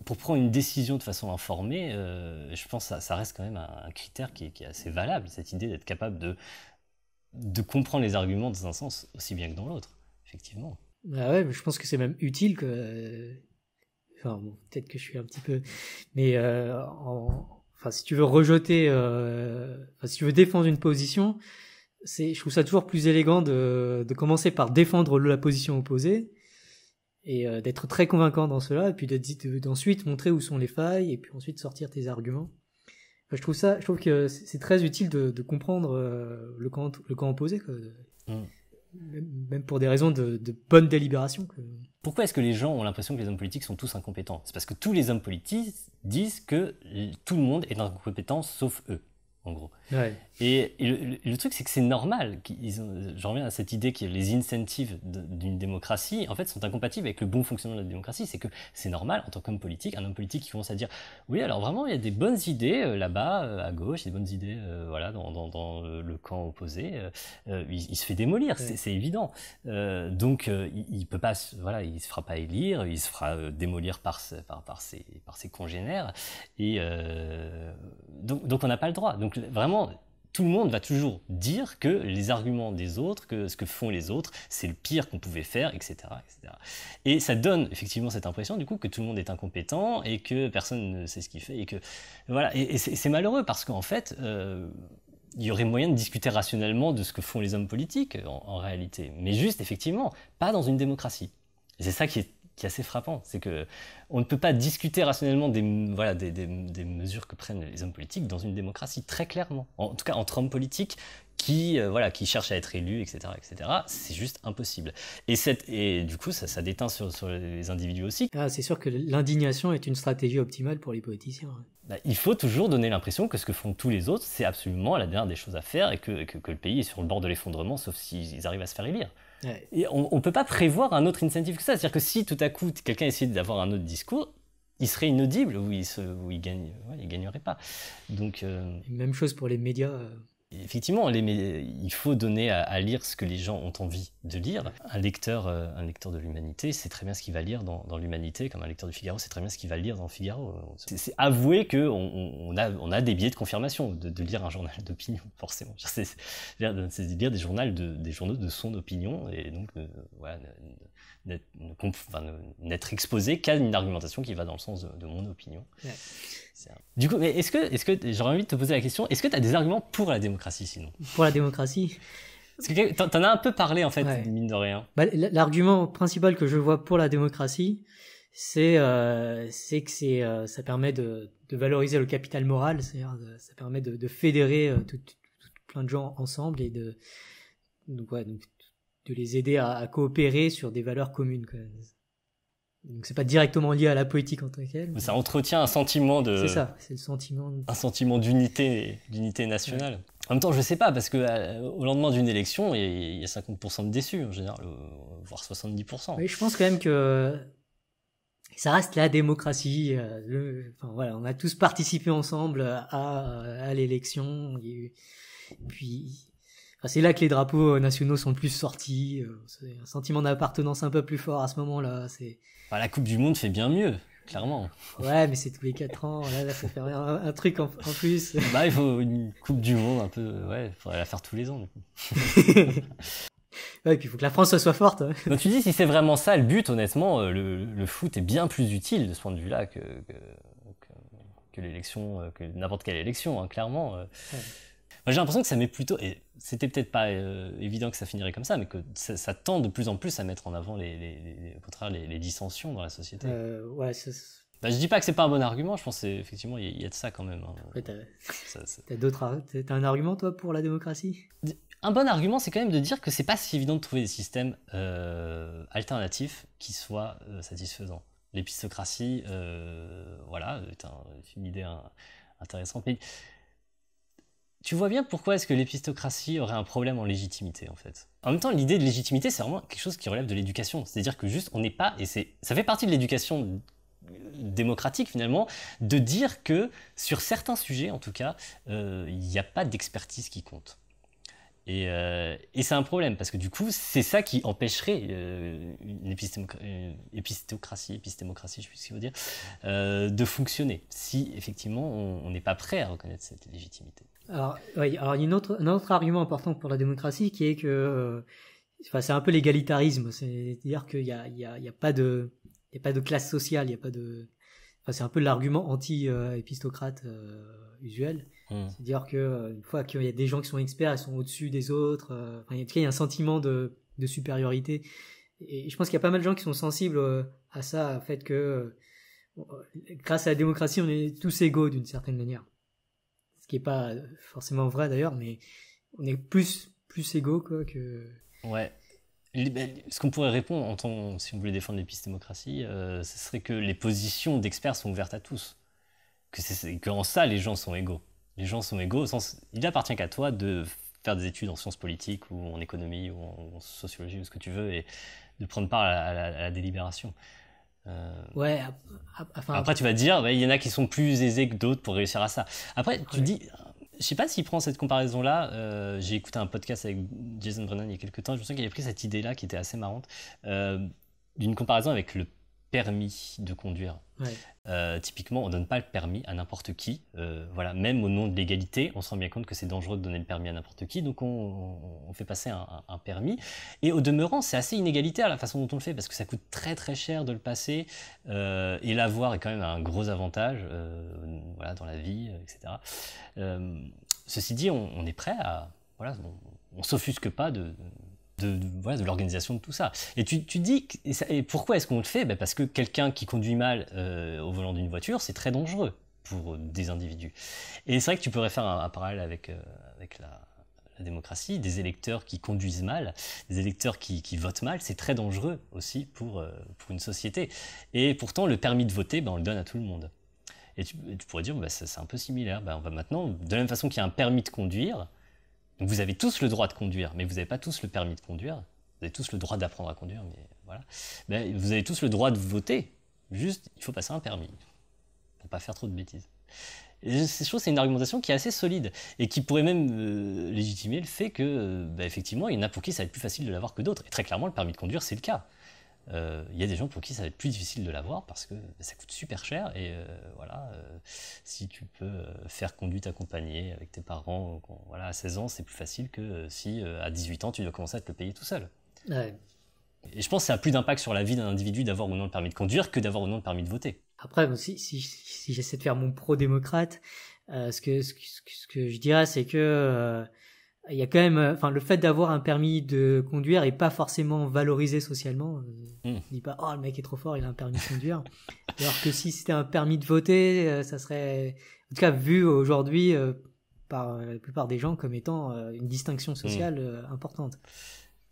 pour prendre une décision de façon informée, je pense que ça, ça, reste quand même un, critère qui est, qui est, assez valable, cette idée d'être capable de, de comprendre les arguments dans un sens aussi bien que dans l'autre, effectivement. Bah ouais, mais je pense que c'est même utile que Enfin, bon, peut-être que je suis un petit peu, mais euh, en... enfin, si tu veux rejeter, euh... si tu veux défendre une position, c'est, je trouve ça toujours plus élégant de, de commencer par défendre la position opposée et euh, d'être très convaincant dans cela, et puis d'ensuite montrer où sont les failles, et puis ensuite sortir tes arguments. je trouve ça, je trouve que c'est très utile de, comprendre euh, le camp, le camp opposé, quoi. Mmh. Même pour des raisons de, bonne délibération. que... Pourquoi est-ce que les gens ont l'impression que les hommes politiques sont tous incompétents C'est parce que tous les hommes politiques disent que tout le monde est incompétent sauf eux en gros. Et, le, truc, c'est que c'est normal. j'en reviens à cette idée que les incentives d'une démocratie, en fait, sont incompatibles avec le bon fonctionnement de la démocratie. C'est que c'est normal, en tant qu'homme politique, un homme politique qui commence à dire Oui, alors vraiment, il y a des bonnes idées euh, là-bas, euh, à gauche, des bonnes idées euh, voilà, dans, le camp opposé. Il, se fait démolir, c'est évident. donc, il, ne peut pas, voilà, il se fera pas élire, il se fera démolir par, par, ses, congénères. Et donc, on n'a pas le droit vraiment, tout le monde va toujours dire que les arguments des autres, que ce que font les autres, c'est le pire qu'on pouvait faire, etc., Et ça donne effectivement cette impression du coup que tout le monde est incompétent et que personne ne sait ce qu'il fait et que voilà. Et, c'est malheureux parce qu'en fait, euh, il y aurait moyen de discuter rationnellement de ce que font les hommes politiques en, en réalité, mais juste effectivement pas dans une démocratie. C'est ça qui est qui est assez frappant. C'est que on ne peut pas discuter rationnellement des, voilà, des, des, mesures que prennent les hommes politiques dans une démocratie, très clairement. En, tout cas, entre hommes politiques qui, euh, voilà, qui cherchent à être élus, etc., etc., c'est juste impossible. Et, cette, et du coup, ça, ça déteint sur, les individus aussi. Ah, c'est sûr que l'indignation est une stratégie optimale pour les politiciens. Hein. Bah, il faut toujours donner l'impression que ce que font tous les autres, c'est absolument la dernière des choses à faire et que, que, que le pays est sur le bord de l'effondrement, sauf s'ils arrivent à se faire élire on ne peut pas prévoir un autre incentive que ça. C'est-à-dire que si tout à coup quelqu'un essaie d'avoir un autre discours, il serait inaudible ou il ne gagnerait pas. Donc, euh, Même chose pour les médias. Euh, effectivement, il faut donner à, lire ce que les gens ont envie de lire. Un lecteur, euh, un lecteur de l'humanité, c'est très bien ce qu'il va lire dans, l'humanité, comme un lecteur du Figaro, c'est très bien ce qu'il va lire dans Figaro. C'est avouer qu'on on a, on a, des biais de confirmation de, lire un journal d'opinion, forcément. C'est de lire des, journaux de, des journaux de son opinion, et donc euh, voilà, n'être exposé qu'à une argumentation qui va dans le sens de, mon opinion. du coup, est-ce que, est que j'aurais envie de te poser la question, est-ce que tu as des arguments pour la démocratie sinon Pour la démocratie Parce que tu en as un peu parlé en fait, mine de rien. Bah, l'argument principal que je vois pour la démocratie, c'est, euh, que euh, ça permet de, valoriser le capital moral, c'est-à-dire euh, ça permet de, fédérer plein de gens ensemble et de ouais, de les aider à, coopérer sur des valeurs communes. Quoi. Donc c'est pas directement lié à la politique en tant que Mais... Ça entretient un sentiment de. C'est ça, c'est le sentiment. Un sentiment d'unité, d'unité nationale. En même temps, je sais pas parce que euh, au lendemain d'une élection, il y, a 50% de déçus en général, euh, voire 70%. Oui, je pense quand même que ça reste la démocratie. Euh, enfin, voilà, on a tous participé ensemble à, à l'élection. Puis c'est là que les drapeaux euh, nationaux sont le plus sortis. Euh, c'est un sentiment d'appartenance un peu plus fort à ce moment-là. C'est... la Coupe du Monde fait bien mieux, clairement. Ouais, mais c'est tous les quatre ans. Là, ça fait un, truc en, plus. Bah, il faut une Coupe du Monde un peu. Ouais, il faudrait la faire tous les ans. ouais, puis il faut que la France soit forte. Hein. Donc tu dis, si c'est vraiment ça le but, honnêtement, euh, le, foot est bien plus utile de ce point de vue-là que, que, l'élection, que n'importe quelle élection, hein, clairement j'ai l'impression que ça met plutôt, et c'était peut-être pas euh, évident que ça finirait comme ça, mais que ça, tend de plus en plus à mettre en avant les, les, au contraire, les, dissensions dans la société. Euh, ouais, bah, je dis pas que c'est pas un bon argument, je pense effectivement il y, a de ça quand même. Hein. t'as d'autres, un argument toi pour la démocratie Un bon argument, c'est quand même de dire que c'est pas si évident de trouver des systèmes euh, alternatifs qui soient euh, satisfaisants. L'épistocratie, voilà, est, une idée hein, intéressante, tu vois bien pourquoi est-ce que l'épistocratie aurait un problème en légitimité, en fait. En même temps, l'idée de légitimité, c'est vraiment quelque chose qui relève de l'éducation. C'est-à-dire que juste, on n'est pas, et c'est, ça fait partie de l'éducation démocratique finalement, de dire que sur certains sujets, en tout cas, euh, il n'y a pas d'expertise qui compte. Euh, et, c'est un problème, parce que du coup, c'est ça qui empêcherait euh, une, épistocratie, épistémocratie, je sais plus ce qu'il dire, de fonctionner, si effectivement on n'est pas prêt à reconnaître cette légitimité. Alors, oui, alors il y a une autre, un autre argument important pour la démocratie qui est que euh, enfin, c'est un peu l'égalitarisme, c'est-à-dire qu'il n'y a, y a, y a, pas de, y a pas de classe sociale, il y a pas de... Enfin, c'est un peu l'argument anti-épistocrate euh, usuel. Hmm. C'est-à-dire qu'une euh, fois qu'il y a des gens qui sont experts, ils sont au-dessus des autres. enfin, il y a un sentiment de, de supériorité. Et je pense qu'il y a pas mal de gens qui sont sensibles à ça, au fait que grâce à la démocratie, on est tous égaux d'une certaine manière ce qui est pas forcément vrai d'ailleurs, mais on est plus plus égaux quoi que. Ouais. Bah, ce qu'on pourrait répondre, en tant, si on voulait défendre l'épistémocratie, euh, ce serait que les positions d'experts sont ouvertes à tous. Que c'est qu'en ça, les gens sont égaux. Les gens sont égaux au sens, il n'appartient qu'à toi de faire des études en sciences politiques ou en économie ou en, sociologie ou ce que tu veux et de prendre part à la délibération. Euh, ouais, après, tu vas dire, bah, il y en a qui sont plus aisés que d'autres pour réussir à ça. Après, tu dis, je sais pas s'il prend cette comparaison-là. Euh, j'ai écouté un podcast avec Jason Brennan il y a quelques temps. Je me souviens qu'il avait pris cette idée-là qui était assez marrante. Euh, d'une comparaison avec le permis de conduire. Euh, typiquement, on ne donne pas le permis à n'importe qui. Euh, voilà, même au nom de l'égalité, on se rend bien compte que c'est dangereux de donner le permis à n'importe qui, donc on, fait passer un, permis. Et au demeurant, c'est assez inégalitaire la façon dont on le fait, parce que ça coûte très très cher de le passer, euh, et l'avoir est quand même un gros avantage voilà, dans la vie, etc. ceci dit, on, est prêt à... Voilà, on, on s'offusque pas de, de, l'organisation de tout ça. Et tu, tu dis, et, pourquoi est-ce qu'on le fait ben, Parce que quelqu'un qui conduit mal euh, au volant d'une voiture, c'est très dangereux pour euh, des individus. Et c'est vrai que tu pourrais faire un, parallèle avec, euh, la, démocratie, des électeurs qui conduisent mal, des électeurs qui, votent mal, c'est très dangereux aussi pour, pour une société. Et pourtant, le permis de voter, ben, on le donne à tout le monde. Et tu, pourrais dire, ben, c'est un peu similaire. on va maintenant, de la même façon qu'il y a un permis de conduire, vous avez tous le droit de conduire, mais vous n'avez pas tous le permis de conduire. Vous avez tous le droit d'apprendre à conduire, mais voilà. Ben, vous avez tous le droit de voter. Juste, il faut passer un permis pour pas faire trop de bêtises. Et je trouve c'est une argumentation qui est assez solide et qui pourrait même euh, légitimer le fait que, euh, ben, effectivement, il y en a pour qui ça va être plus facile de l'avoir que d'autres. Et très clairement, le permis de conduire, c'est le cas. Euh, il y a des gens pour qui ça va être plus difficile de l'avoir parce que ça coûte super cher et euh, voilà euh, si tu peux faire conduite accompagnée avec tes parents voilà à 16 ans c'est plus facile que si à 18 ans tu dois commencer à te le payer tout seul et je pense que ça a plus d'impact sur la vie d'un individu d'avoir ou non le permis de conduire que d'avoir ou non le permis de voter après si, si, si j'essaie de faire mon pro démocrate ce que ce, ce que je dirais c'est que il y a quand même, euh, enfin, le fait d'avoir un permis de conduire est pas forcément valorisé socialement. Euh, hmm. On ne dit pas, oh, le mec est trop fort, il a un permis de conduire. Alors que si c'était un permis de voter, euh, ça serait, en tout cas, vu aujourd'hui par la plupart des gens comme étant une distinction hmm. sociale importante.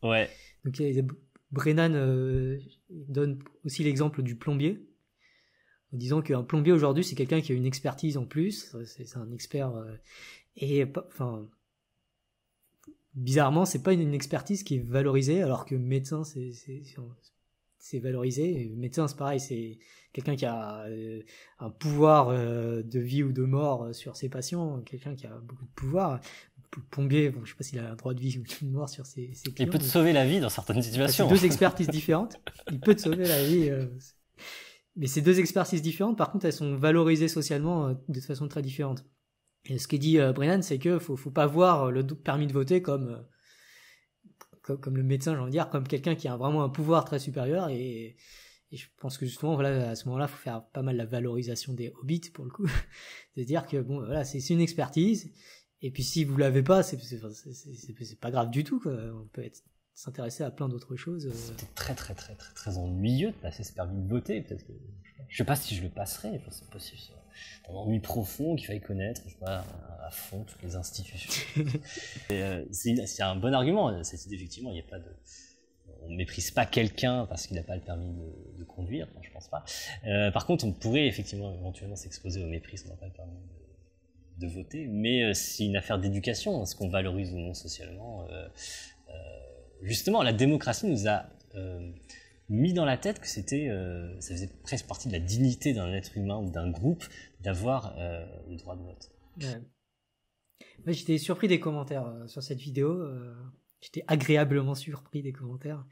Ouais. Donc, Brennan donne aussi l'exemple du plombier, en disant qu'un plombier aujourd'hui, c'est quelqu'un qui a une expertise en plus, c'est un expert, et enfin, bizarrement, c'est pas une, expertise qui est valorisée, alors que médecin, c'est valorisé. médecin, c'est pareil, c'est quelqu'un qui a euh, un pouvoir euh, de vie ou de mort euh, sur ses patients, quelqu'un qui a beaucoup de pouvoir. Le bon, je sais pas s'il a un droit de vie ou de mort sur ses, clients. Il peut sauver la vie dans certaines situations. deux expertises différentes. Il peut sauver la vie. mais ces deux expertises différentes, par contre, elles sont valorisées socialement de façon très différente ce qui dit euh, Brennan, c'est que faut, faut pas voir euh, le permis de voter comme, euh, comme, le médecin, j'ai envie de dire, comme quelqu'un qui a vraiment un pouvoir très supérieur. Et, je pense que justement, voilà, à ce moment-là, faut faire pas mal la valorisation des hobbits pour le coup, c'est-à-dire que bon, voilà, c'est une expertise. Et puis si vous l'avez pas, c'est pas grave du tout. On peut être s'intéresser à plein d'autres choses. C'était très très très très très ennuyeux de passer ce permis de voter. je ne je sais pas si je le passerai. C'est possible un ennui profond qu'il fallait connaître, je à fond toutes les institutions. Euh, c'est un bon argument, euh, cette idée, effectivement, il n'y a pas de... On ne méprise pas quelqu'un parce qu'il n'a pas le permis de, conduire, je je pense pas. Euh, par contre, on pourrait effectivement éventuellement s'exposer au mépris si on n'a pas le permis de, de voter, mais c'est une affaire d'éducation, ce qu'on valorise ou non socialement. justement, la démocratie nous a mis dans la tête que c'était, euh, ça faisait presque partie de la dignité d'un être humain ou d'un groupe d'avoir euh, le droit de vote. j'étais surpris des commentaires euh, sur cette vidéo. j'étais agréablement surpris des commentaires.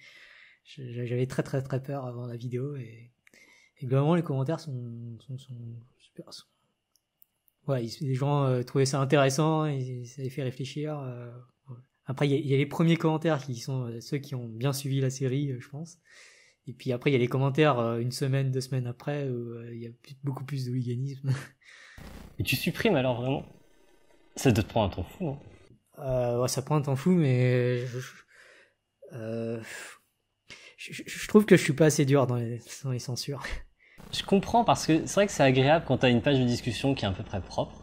J'avais très très très peur avant la vidéo et, globalement les commentaires sont, sont, super. les gens trouvaient ça intéressant, et ça les fait réfléchir. Après, il y, a les premiers commentaires qui sont ceux qui ont bien suivi la série, je pense. Et puis après, il y a les commentaires euh, une semaine, deux semaines après, où euh, il y a beaucoup plus de wiganisme. Et tu supprimes alors vraiment Ça doit te prendre un temps fou, non euh, ouais, Ça prend un temps fou, mais je, je, trouve que je suis pas assez dur dans les, les censures. Je comprends parce que c'est vrai que c'est agréable quand tu as une page de discussion qui est à peu près propre.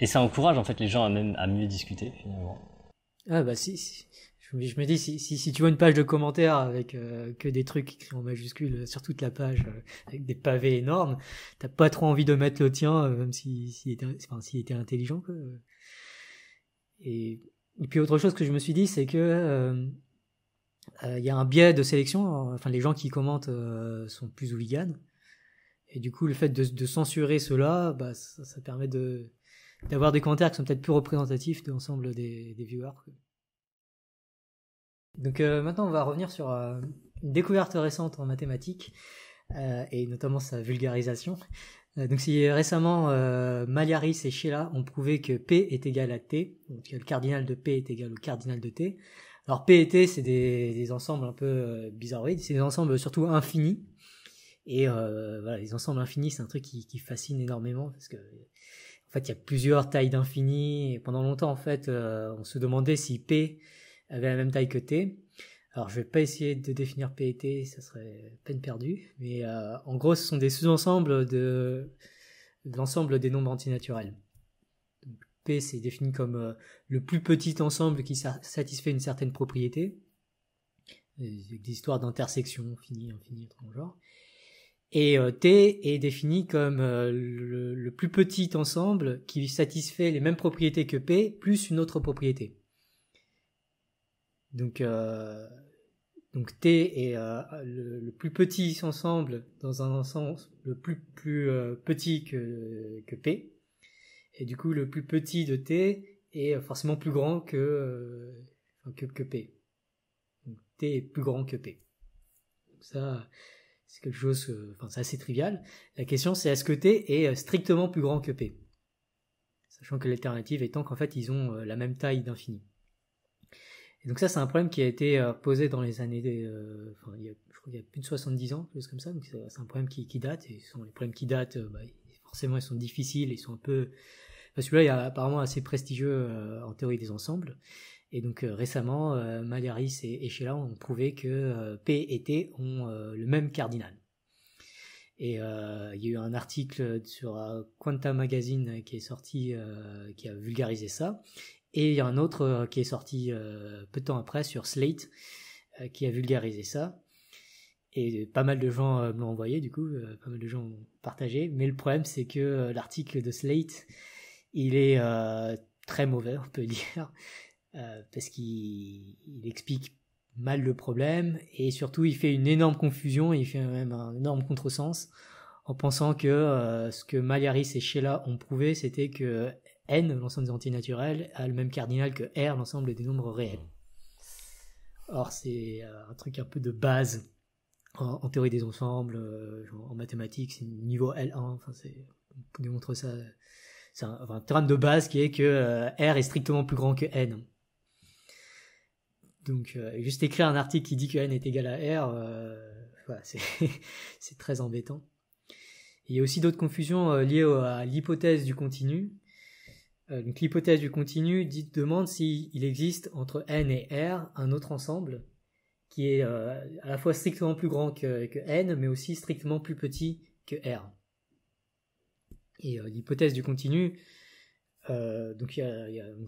Et ça encourage en fait les gens à, même, à mieux discuter finalement. Ah bah si, si, je, me dis, si, tu vois une page de commentaires avec euh, que des trucs écrits en majuscule sur toute la page, euh, avec des pavés énormes, t'as pas trop envie de mettre le tien, euh, même s'il si, était, intelligent. Et, puis autre chose que je me suis dit, c'est que il y a un biais de sélection. Enfin, les gens qui commentent sont plus hooligans. Et du coup, le fait de, de censurer cela, bah, ça, permet d'avoir des commentaires qui sont peut-être plus représentatifs de l'ensemble des viewers. Donc euh, maintenant, on va revenir sur euh, une découverte récente en mathématiques euh, et notamment sa vulgarisation. donc si récemment Maliaris et Sheila ont prouvé que P est égal à T, donc le cardinal de P est égal au cardinal de T. Alors P et T, c'est des, des, ensembles un peu bizarroïdes, c'est des ensembles surtout infinis. Et voilà, les ensembles infinis, c'est un truc qui, qui, fascine énormément parce que en fait, il y a plusieurs tailles d'infini. Et pendant longtemps, en fait, on se demandait si P avait la même taille que T. Alors je vais pas essayer de définir P et T, ça serait peine perdue, mais euh, en gros ce sont des sous-ensembles de, l'ensemble des nombres antinaturels. P c'est défini comme euh, le plus petit ensemble qui satisfait une certaine propriété, des euh, histoires d'intersection finie, infinie, le genre. Et T est défini comme le, plus petit ensemble qui satisfait les mêmes propriétés que P plus une autre propriété. Donc, euh, donc T est euh, le, plus petit ensemble dans un ensemble le plus, plus euh, petit que, que P. Et du coup, le plus petit de T est forcément plus grand que, que, que P. Donc, T est plus grand que P. ça, c'est quelque chose, c'est assez trivial. La question, c'est est-ce que T est strictement plus grand que P Sachant que l'alternative étant qu'en fait, ils ont la même taille d'infini. Et donc ça, c'est un problème qui a été euh, posé dans les années, euh, enfin, il y a, je crois qu'il y a plus de 70 ans, quelque chose comme ça. Donc c'est un problème qui, date. Et sont les problèmes qui datent, euh, bah, forcément, ils sont difficiles, ils sont un peu. Parce que là il est apparemment assez prestigieux en théorie des ensembles. Et donc récemment, Malaris et Echela ont prouvé que P et T ont le même cardinal. Et il y a eu un article sur Quanta Magazine qui est sorti, qui a vulgarisé ça. Et il y a un autre euh, qui est sorti euh, peu de temps après sur Slate euh, qui a vulgarisé ça. Et pas mal de gens me l'ont envoyé, du coup, pas mal de gens ont partagé. Mais le problème, c'est que l'article de Slate, il est très mauvais, on peut dire, parce qu'il explique mal le problème et surtout il fait une énorme confusion il fait même un énorme contresens en pensant que ce que malari et Sheila ont prouvé, c'était que n, l'ensemble des entiers naturels, a le même cardinal que r, l'ensemble des nombres réels. Or, c'est euh, un truc un peu de base en, théorie des ensembles, euh, en mathématiques, c'est niveau L1, enfin, c'est, on démontre ça. C'est un, enfin, théorème de base qui est que euh, R est strictement plus grand que N. Donc, juste écrire un article qui dit que N est égal à R, c'est très embêtant. il y a aussi d'autres confusions liées à l'hypothèse du continu, euh, l'hypothèse du continu dit, demande s'il existe entre n et r un autre ensemble qui est euh, à la fois strictement plus grand que, n, mais aussi strictement plus petit que r. Et euh, l'hypothèse du continu, donc,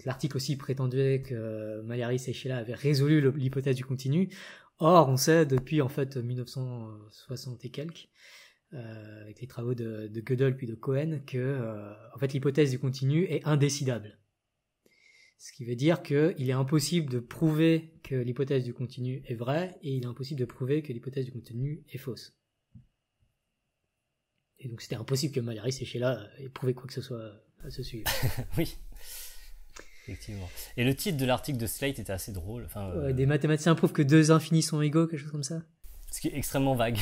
l'article aussi prétendait que Maliaris et Sheila avaient résolu l'hypothèse du continu. Or, on sait depuis en fait 1960 et quelques euh, avec les travaux de, Gödel puis de Cohen, que euh, en fait l'hypothèse du continu est indécidable. Ce qui veut dire qu'il est impossible de prouver que l'hypothèse du continu est vraie et il est impossible de prouver que l'hypothèse du continu est fausse. Et donc c'était impossible que Malaris et Sheila aient prouvé quoi que ce soit euh, à ce sujet. oui. Effectivement. Et le titre de l'article de Slate était assez drôle. des mathématiciens prouvent que deux infinis sont égaux, quelque chose comme ça ce qui est extrêmement vague.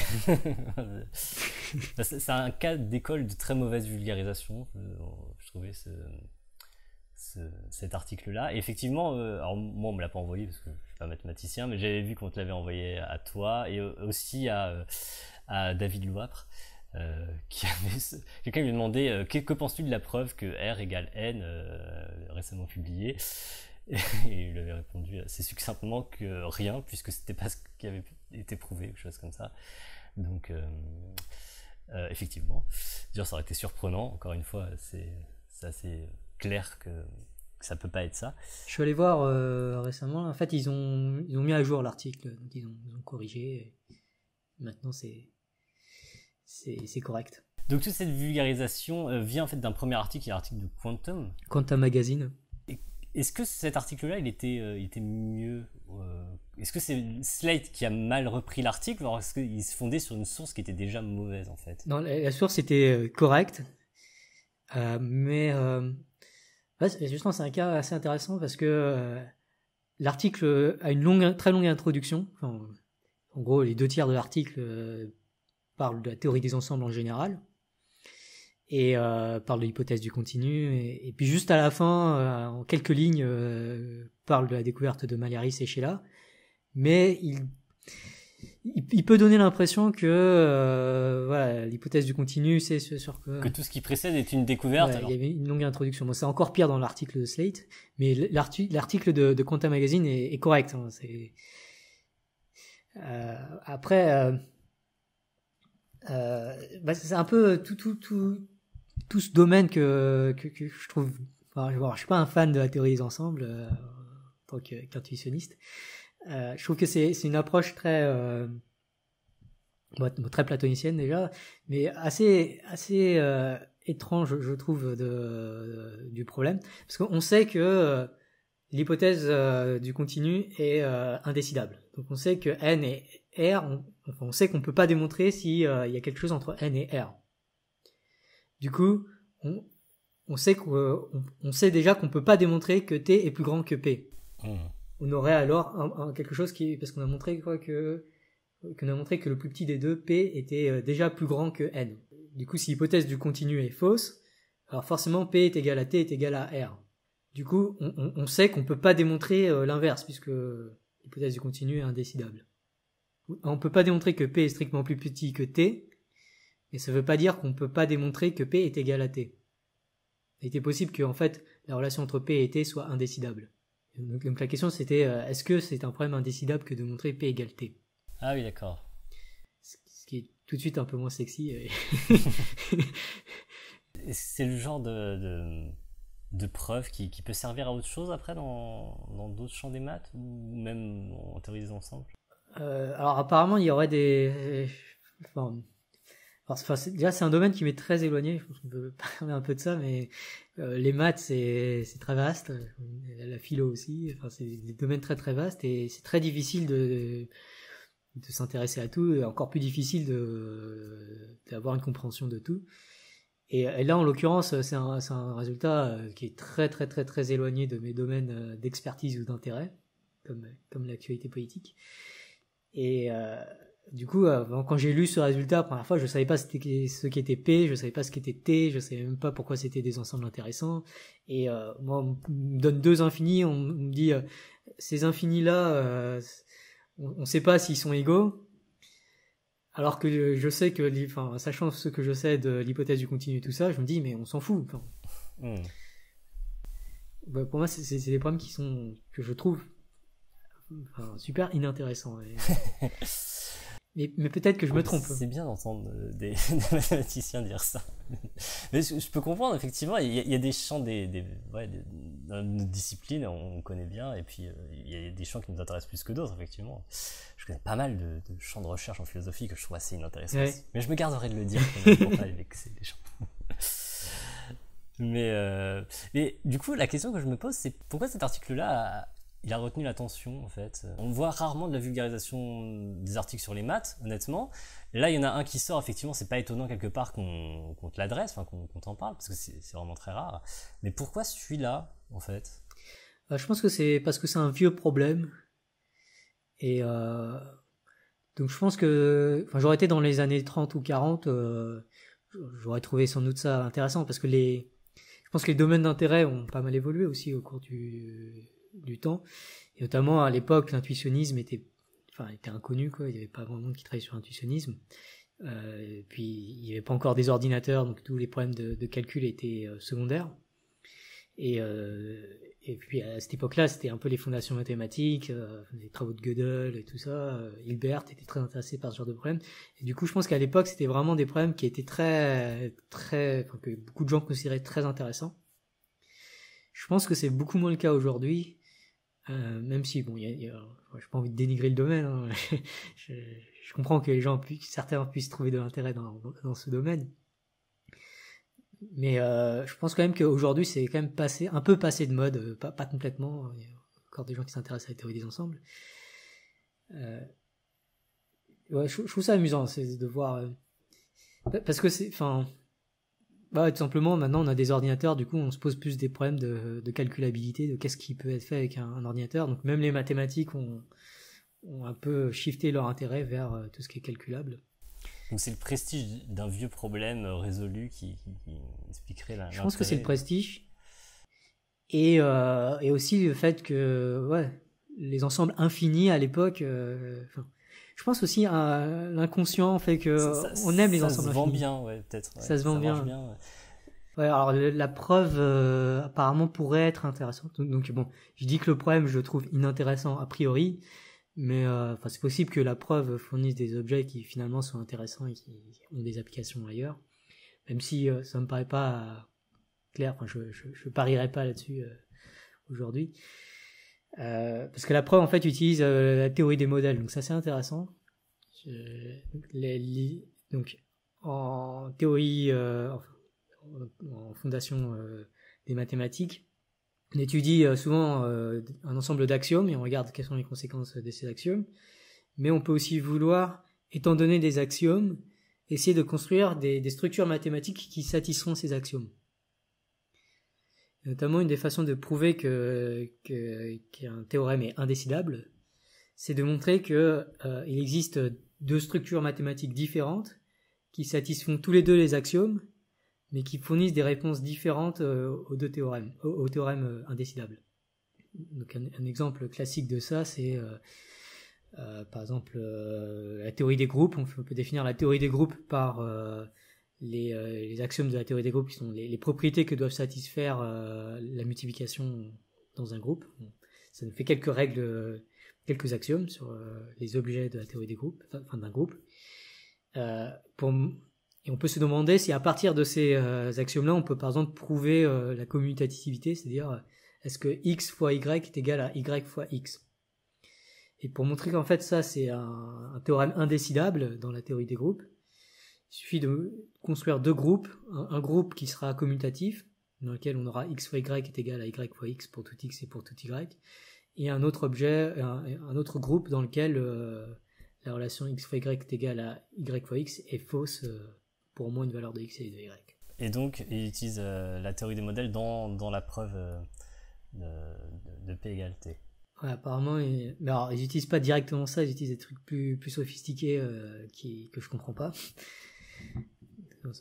c'est un cas d'école de très mauvaise vulgarisation, je, trouvais cet article-là. effectivement, euh, moi on me l'a pas envoyé parce que je suis pas mathématicien, mais j'avais vu qu'on te l'avait envoyé à toi et euh, aussi à, euh, David Louapre. qui quelqu'un lui demandait demandé que, penses-tu de la preuve que R égale N récemment publiée et, il il avait répondu assez succinctement que rien puisque c'était pas ce qu'il y avait est éprouvé, quelque chose comme ça. Donc, euh, euh, effectivement, ça aurait été surprenant. Encore une fois, c'est assez clair que, ça peut pas être ça. Je suis allé voir euh, récemment. En fait, ils ont, ils ont mis à jour l'article. Ils ont, corrigé. Maintenant, c'est c'est correct. Donc toute cette vulgarisation vient en fait d'un premier article, qui l'article de Quantum. Quantum Magazine. Est-ce que cet article-là, il était, euh, était mieux euh, Est-ce que c'est Slate qui a mal repris l'article, Ou est-ce qu'il se fondait sur une source qui était déjà mauvaise en fait Non, la, source était euh, correcte, mais justement c'est un cas assez intéressant parce que l'article a une longue, très longue introduction. en gros, les deux tiers de l'article parlent de la théorie des ensembles en général et euh, parle de l'hypothèse du continu. Et, puis juste à la fin, euh, en quelques lignes, euh, parle de la découverte de Malaris et Sheila. Mais il, il, peut donner l'impression que euh, voilà, l'hypothèse du continu, c'est ce sur que... Que tout ce qui précède est une découverte. Il y avait une longue introduction. Bon, c'est encore pire dans l'article de Slate, mais l'article de, de Quanta Magazine est, correct. Hein, euh, après... Bah, c'est un peu tout, tout, tout, tout ce domaine que, que, je trouve. je je suis pas un fan de la théorie des ensembles euh, en tant qu'intuitionniste. Euh, je trouve que c'est une approche très euh, très platonicienne déjà, mais assez assez étrange je trouve de, du problème parce qu'on sait que l'hypothèse du continu est indécidable. Donc on sait que n et r, on, sait qu'on peut pas démontrer s'il y a quelque chose entre n et r. Du coup, on, sait, euh, sait déjà qu'on ne peut pas démontrer que T est plus grand que P. Hmm. On aurait alors quelque chose qui... Parce qu'on a montré quoi que... Qu'on a montré que le plus petit des deux, P, était euh, déjà plus grand que N. Du coup, si l'hypothèse du continu est fausse, alors forcément P est égal à T est égal à R. Du coup, on, on sait qu'on ne peut pas démontrer euh, l'inverse, puisque l'hypothèse du continu est indécidable. On ne peut pas démontrer que P est strictement plus petit que T, et ça ne veut pas dire qu'on ne peut pas démontrer que P est égal à T. Il était possible que, fait, la relation entre P et T soit indécidable. Donc, la question c'était, euh, est-ce que c'est un problème indécidable que de montrer P égale T Ah oui, d'accord. Ce qui est tout de suite un peu moins sexy. Euh, c'est le genre de, de, preuve qui, peut servir à autre chose après dans, d'autres champs des maths ou même en théorie des ensembles euh, Alors apparemment il y aurait des... Enfin, déjà, c'est un domaine qui m'est très éloigné. Je pense qu'on peut parler un peu de ça, mais euh, les maths, c'est très vaste. Euh, la philo aussi. Enfin, c'est des domaines très très vastes et c'est très difficile de, de s'intéresser à tout et encore plus difficile d'avoir une compréhension de tout. Et, là, en l'occurrence, c'est un, un, résultat euh, qui est très très très très éloigné de mes domaines d'expertise ou d'intérêt, comme, comme l'actualité politique. Et. Euh, du coup, euh, quand j'ai lu ce résultat la première fois, je savais pas ce qui était P, je savais pas ce qui était T, je savais même pas pourquoi c'était des ensembles intéressants. Et euh, moi, on me donne deux infinis, on, me dit euh, ces infinis là, on, ne sait pas s'ils sont égaux. Alors que je sais que, enfin, sachant ce que je sais de l'hypothèse du continu et tout ça, je me dis mais on s'en fout. Hmm. Bah, pour moi, c'est des problèmes qui sont que je trouve super inintéressants. Mais, peut-être que je me trompe. C'est bien d'entendre euh, des, mathématiciens dire ça. Mais je, peux comprendre, effectivement, il y, a, des champs des, des, ouais, dans notre discipline, on, connaît bien, et puis euh, il y a des champs qui nous intéressent plus que d'autres, effectivement. Je connais pas mal de, champs de recherche en philosophie que je trouve assez inintéressants. Mais je me garderai de le dire pour pas vexer les gens. Mais, euh, mais, du coup, la question que je me pose, c'est pourquoi cet article-là il a retenu l'attention en fait. On voit rarement de la vulgarisation des articles sur les maths, honnêtement. Là, il y en a un qui sort, effectivement, c'est pas étonnant quelque part qu'on te l'adresse, qu'on t'en parle, parce que c'est vraiment très rare. Mais pourquoi celui-là, en fait euh, Je pense que c'est parce que c'est un vieux problème. Et euh, donc je pense que enfin, j'aurais été dans les années 30 ou 40, euh, j'aurais trouvé sans doute ça intéressant, parce que les... Je pense que les domaines d'intérêt ont pas mal évolué aussi au cours du, du temps. Et notamment à l'époque, l'intuitionnisme était, enfin, était inconnu, quoi. Il n'y avait pas grand monde qui travaillait sur l'intuitionnisme. Euh, puis il n'y avait pas encore des ordinateurs, donc tous les problèmes de, calcul étaient euh, secondaires. Et, euh, et, puis à cette époque-là, c'était un peu les fondations mathématiques, euh, les travaux de Gödel et tout ça. Euh, Hilbert était très intéressé par ce genre de problème. Et du coup, je pense qu'à l'époque, c'était vraiment des problèmes qui étaient très, très, que beaucoup de gens considéraient très intéressants. Je pense que c'est beaucoup moins le cas aujourd'hui. Euh, même si, bon, y y a, je pas envie de dénigrer le domaine. Hein. je, je, comprends que les gens, certains puissent trouver de l'intérêt dans, dans, ce domaine. Mais euh, je pense quand même qu'aujourd'hui, c'est quand même passé, un peu passé de mode, euh, pas, pas complètement. Il y a encore des gens qui s'intéressent à la théorie des ensembles. Euh, ouais, je, trouve ça amusant de voir. Euh, parce que c'est. Enfin, bah, tout simplement, maintenant on a des ordinateurs, du coup on se pose plus des problèmes de, calculabilité, de qu'est-ce qui peut être fait avec un, ordinateur. Donc même les mathématiques ont, un peu shifté leur intérêt vers euh, tout ce qui est calculable. Donc c'est le prestige d'un vieux problème résolu qui, expliquerait la. Je pense que c'est le prestige. Et, euh, et, aussi le fait que ouais, les ensembles infinis à l'époque, euh, je pense aussi à euh, l'inconscient fait que on aime les ensembles. Ça se vend bien, ouais, peut-être. Ça se vend bien. ouais. alors la preuve euh, apparemment pourrait être intéressante. Donc bon, je dis que le problème, je le trouve inintéressant a priori, mais euh, enfin c'est possible que la preuve fournisse des objets qui finalement sont intéressants et qui ont des applications ailleurs. Même si ça ça me paraît pas clair, enfin, je, je, je parierais pas là-dessus aujourd'hui. Euh, parce que la preuve, en fait, utilise euh, la théorie des modèles. Donc, ça, c'est intéressant. Donc, en théorie, euh, en fondation euh, des mathématiques, on étudie souvent un ensemble d'axiomes et on regarde quelles sont les conséquences de ces axiomes. Mais on peut aussi vouloir, étant donné des axiomes, essayer de construire des, des structures mathématiques qui satisfont ces axiomes. Notamment, une des façons de prouver que qu'un théorème est indécidable, c'est de montrer qu'il euh, il existe deux structures mathématiques différentes qui satisfont tous les deux les axiomes, mais qui fournissent des réponses différentes euh, aux deux théorèmes, aux, théorèmes euh, indécidables. Donc un, exemple classique de ça, c'est par exemple la théorie des groupes. On peut définir la théorie des groupes par euh, les, axiomes de la théorie des groupes, qui sont les, propriétés que doivent satisfaire euh, la multiplication dans un groupe. Ça nous fait quelques règles, euh, quelques axiomes sur les objets de la théorie des groupes, enfin d'un groupe. Pour, et on peut se demander si à partir de ces axiomes-là, on peut par exemple prouver la commutativité, c'est-à-dire est-ce que x fois y est égal à y fois x. Et pour montrer qu'en fait ça c'est un théorème indécidable dans la théorie des groupes, il suffit de construire deux groupes, un, groupe qui sera commutatif, dans lequel on aura x fois y est égal à y fois x pour tout x et pour tout y, et un autre objet, un, autre groupe dans lequel euh, la relation x fois y est égale à y fois x est fausse euh, pour au moins une valeur de x et de y. Et donc, il utilise euh, la théorie des modèles dans, dans la preuve de, P égale T. apparemment, ils... n'utilisent pas directement ça, ils utilisent des trucs plus, plus sophistiqués que je comprends pas.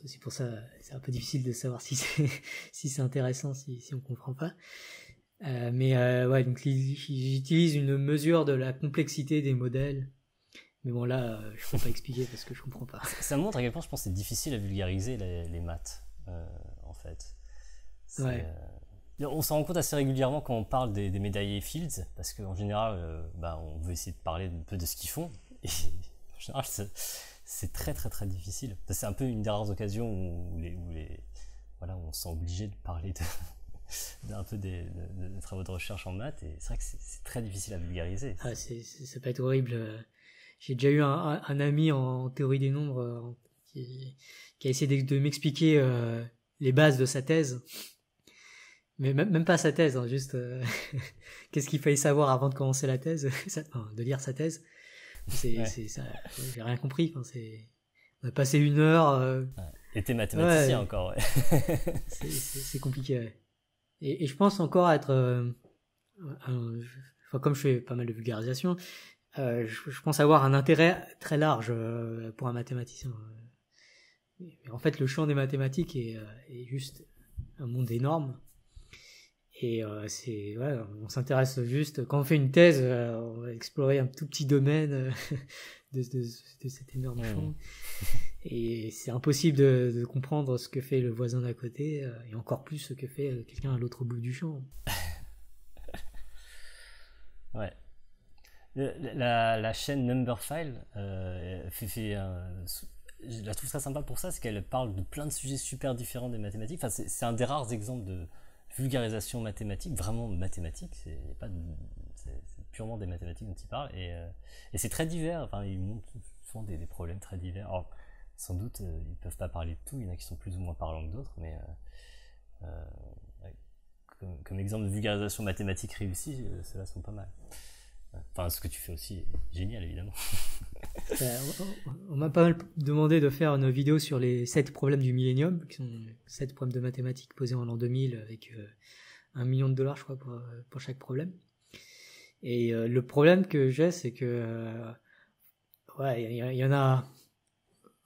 C'est pour ça, c'est un peu difficile de savoir si c'est si c'est intéressant si si on comprend pas. Euh, mais euh, ouais, donc j'utilise une mesure de la complexité des modèles. Mais bon là, je euh, je peux pas expliquer parce que je ne comprends pas. Ça, montre à quel point je pense c'est difficile à vulgariser les, les maths en fait. On s'en rend compte assez régulièrement quand on parle des, des médaillés Fields, parce qu'en général, bah, on veut essayer de parler un peu de ce qu'ils font. Et en général, c'est très très très difficile. C'est un peu une des rares occasions où les, où les voilà, on sent obligé de parler d'un peu des, travaux de recherche en maths et c'est vrai que c'est très difficile à vulgariser. Ah, c'est, ça peut être horrible. J'ai déjà eu un, ami en théorie des nombres euh, qui, a essayé de, m'expliquer euh, les bases de sa thèse. Mais même, pas sa thèse, hein, juste euh, qu'est-ce qu'il fallait savoir avant de commencer la thèse, de lire sa thèse. C'est, ça, j'ai rien compris. Enfin, c'est, on a passé une heure. Euh... Et t'es mathématicien encore. Ouais. c'est, compliqué. Et, je pense encore être. Euh, enfin, comme je fais pas mal de vulgarisation, euh, je, pense avoir un intérêt très large euh, pour un mathématicien. Mais en fait, le champ des mathématiques est juste un monde énorme et euh, c'est on s'intéresse juste quand on fait une thèse, euh, on va explorer un tout petit domaine euh, de, de, cet énorme champ. Et c'est impossible de, comprendre ce que fait le voisin d'à côté, et encore plus ce que fait quelqu'un à l'autre bout du champ. ouais. La, chaîne Numberphile, fait, je la trouve très sympa pour ça, c'est qu'elle parle de plein de sujets super différents des mathématiques. Enfin, c'est un des rares exemples de, vulgarisation mathématique, vraiment mathématique, c'est pas purement des mathématiques dont ils parlent et, euh, et c'est très divers, enfin, ils montrent souvent des, problèmes très divers. sans doute, euh, ils ne peuvent pas parler de tout, il y en a qui sont plus ou moins parlants que d'autres, mais euh, comme, comme, exemple de vulgarisation mathématique réussie, ceux-là sont pas mal. Enfin, ce que tu fais aussi est génial, évidemment. Euh, on m'a pas mal demandé de faire une vidéo sur les 7 problèmes du millénium, qui sont 7 problèmes de mathématiques posés en l'an 2000 avec euh, un million de dollars, je crois, pour, euh, chaque problème. Et le problème que j'ai, c'est que. ouais, il y, en a.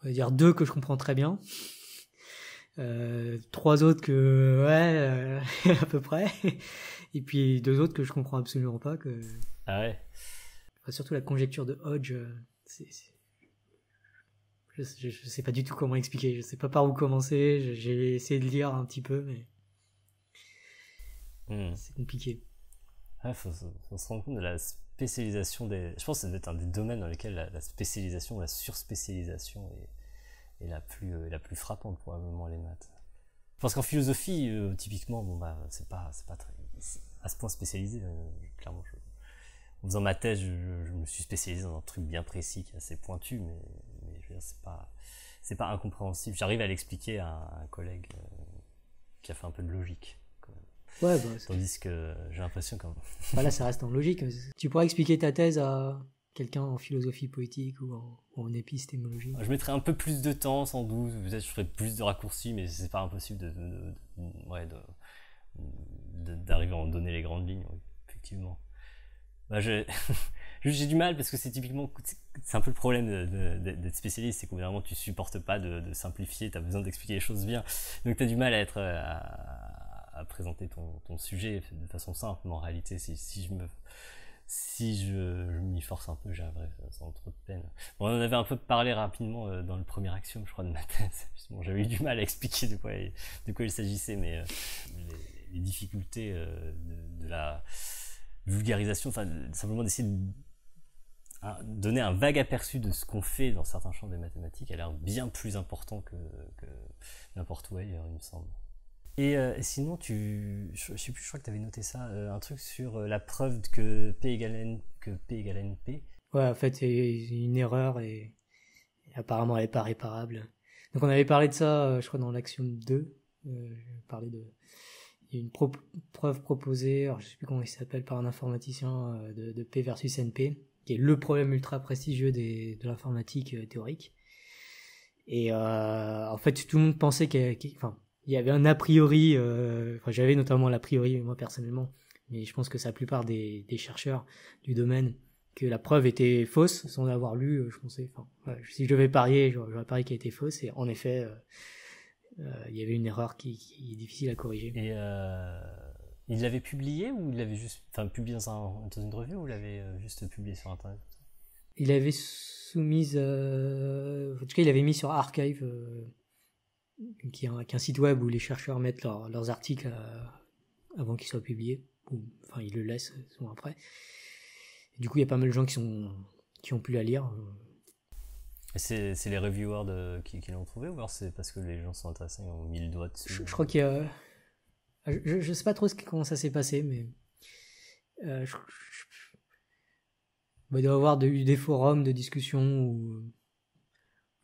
On va dire deux que je comprends très bien. Euh, trois autres que. Ouais, à peu près. Et puis deux autres que je comprends absolument pas. Que... Ah ouais. surtout la conjecture de Hodge je, je, sais pas du tout comment expliquer, je sais pas par où commencer, j'ai essayé de lire un petit peu, mais hmm. c'est compliqué. Il faut, se rend compte de la spécialisation des. Je pense que ça doit être un des domaines dans lesquels la, spécialisation, la surspécialisation est, est, la, plus, frappante euh, la plus frappante, probablement, les maths. Parce qu'en philosophie, euh, typiquement, bon, bah, c'est pas, pas très, à ce point spécialisé, euh, clairement en faisant ma thèse, je, me suis spécialisé dans un truc bien précis, qui est assez pointu, mais, je veux dire, c'est pas, pas incompréhensible. J'arrive à l'expliquer à un collègue euh, qui a fait un peu de logique. Ouais, bah, Tandis que j'ai l'impression quand même. Bah, là, ça reste en logique. Tu pourrais expliquer ta thèse à quelqu'un en philosophie poétique ou en, épistémologie Je mettrais un peu plus de temps, sans doute. Peut-être je ferais plus de raccourcis, mais c'est pas impossible de, d'arriver à en donner les grandes lignes, effectivement. Bah, j'ai du mal parce que c'est typiquement, c'est un peu le problème d'être spécialiste, c'est qu'au bout tu supportes pas de, simplifier, tu as besoin d'expliquer les choses bien. Donc tu as du mal à être, euh, à, présenter ton, sujet de façon simple, mais en réalité, si, si je me, si je, m'y force un peu, j'arriverai euh, sans trop de peine. on en avait un peu parlé rapidement euh, dans le premier axiome, je crois, de ma thèse. J'avais eu du mal à expliquer de quoi, il, de quoi il s'agissait, mais les, difficultés de, la vulgarisation, enfin, simplement d'essayer de hein, donner un vague aperçu de ce qu'on fait dans certains champs des mathématiques a l'air bien plus important que, n'importe où ailleurs, il me semble. Et euh, sinon, tu, je, plus, je crois que tu avais noté ça, euh, un truc sur euh, la preuve que P égale N, que P égale NP. Ouais, en fait, c'est une erreur et, apparemment elle n'est pas réparable. Donc on avait parlé de ça, je crois, dans l'axiome 2. je parlais de il y a une preuve proposée, alors je sais plus comment il s'appelle, par un informaticien euh, de, de, P versus NP, qui est le problème ultra prestigieux des, de l'informatique euh, théorique. Et euh, en fait, tout le monde pensait qu'il enfin, il y avait un a priori, euh, enfin, j'avais notamment l'a priori, moi personnellement, mais je pense que c'est la plupart des, des, chercheurs du domaine, que la preuve était fausse, sans l'avoir lu, je pensais, enfin, si je devais parier, j'aurais parié qu'elle était fausse, et en effet, euh, il y avait une erreur qui, est difficile à corriger. Et euh, il l'avait publié ou il l'avait juste, enfin dans, une revue ou il l'avait euh, juste publié sur internet Il avait soumise, en tout cas il avait mis sur archive, qui est, un, site web où les chercheurs mettent leurs articles avant qu'ils soient publiés, enfin ils le laissent souvent après. du coup il y a pas mal de gens qui sont qui ont pu la lire. C'est les reviewers qui, l'ont trouvé ou alors c'est parce que les gens sont intéressés et ont mis le doigt Je, crois qu'il y a. Euh, je, sais pas trop ce, comment ça s'est passé, mais. Euh, il doit y avoir des forums de discussion où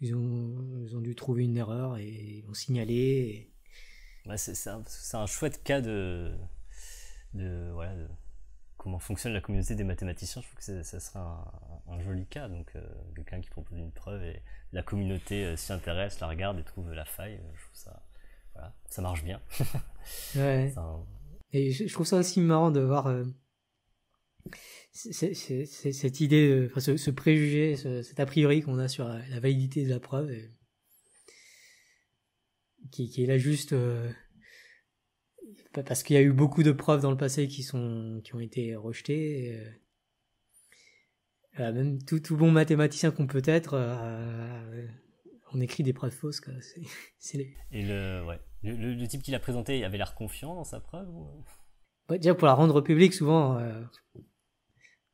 ils ont, ils ont dû trouver une erreur et ils ont signalé. Bah, c'est un, chouette cas de. De comment fonctionne la communauté des mathématiciens, je trouve que ça serait un, joli cas. Donc, euh, quelqu'un qui propose une preuve et la communauté euh, s'y intéresse, la regarde et trouve la faille, euh, je trouve ça, ça marche bien. Et je, trouve ça aussi marrant de voir cette idée, ce, préjugé, cet a priori qu'on a sur la, validité de la preuve, qui, qui, est là juste parce qu'il y a eu beaucoup de preuves dans le passé qui sont qui ont été rejetées. Euh, euh, même tout, tout bon mathématicien qu'on peut être, euh, on écrit des preuves fausses. C'est. Et le, ouais. le, type qui l'a présenté, il avait l'air confiant dans sa preuve ou... Déjà pour la rendre publique, souvent,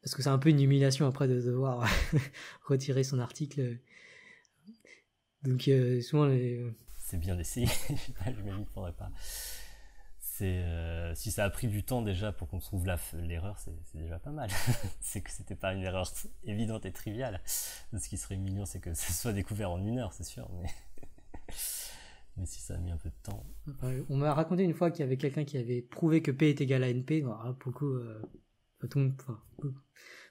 parce que c'est un peu une humiliation après de devoir retirer son article. Donc souvent, les... c'est bien d'essayer. je ne m'y pas. Euh, si ça a pris du temps déjà pour qu'on trouve l'erreur, c'est déjà pas mal. c'est que c'était pas une erreur évidente et triviale. Ce qui serait mignon, c'est que ça soit découvert en une heure, c'est sûr, mais, si ça a mis un peu de temps. On m'a raconté une fois qu'il y avait quelqu'un qui avait prouvé que P est égal à NP. Euh, beaucoup,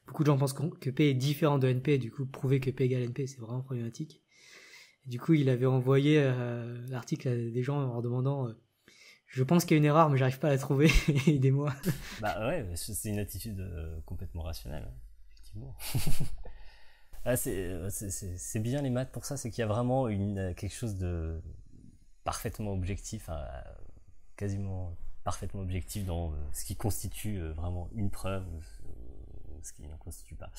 beaucoup, de gens pensent que P est différent de NP, du coup, prouver que P égale NP, c'est vraiment problématique. du coup, il avait envoyé euh, l'article à des gens en leur demandant je pense qu'il y a une erreur, mais j'arrive pas à la trouver. Aidez-moi. Bah ouais, c'est une attitude euh, complètement rationnelle, effectivement. Ah, euh, c'est bien les maths pour ça, c'est qu'il y a vraiment euh, quelque chose de parfaitement objectif, quasiment parfaitement objectif dans ce qui constitue vraiment une preuve, ce qui n'en constitue pas.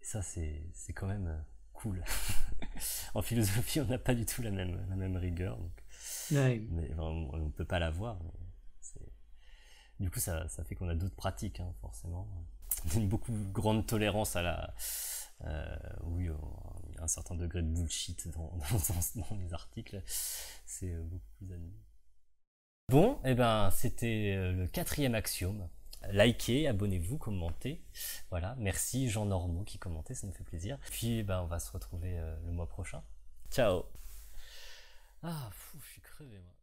ça, c'est quand même cool. en philosophie, on n'a pas du tout la même, la même rigueur. Mais on ne peut pas la voir. Du coup, ça, fait qu'on a d'autres pratiques, hein, forcément. une beaucoup grande tolérance à la. Euh, oui, un certain degré de bullshit dans, dans, les articles. C'est euh, beaucoup plus Bon, et eh ben, c'était euh, le quatrième axiome. Likez, abonnez-vous, commentez. Voilà, merci Jean Normaux qui commentait, ça me fait plaisir. Puis eh ben, on va se retrouver le mois prochain. Ciao ah, fou, je suis crevé, moi.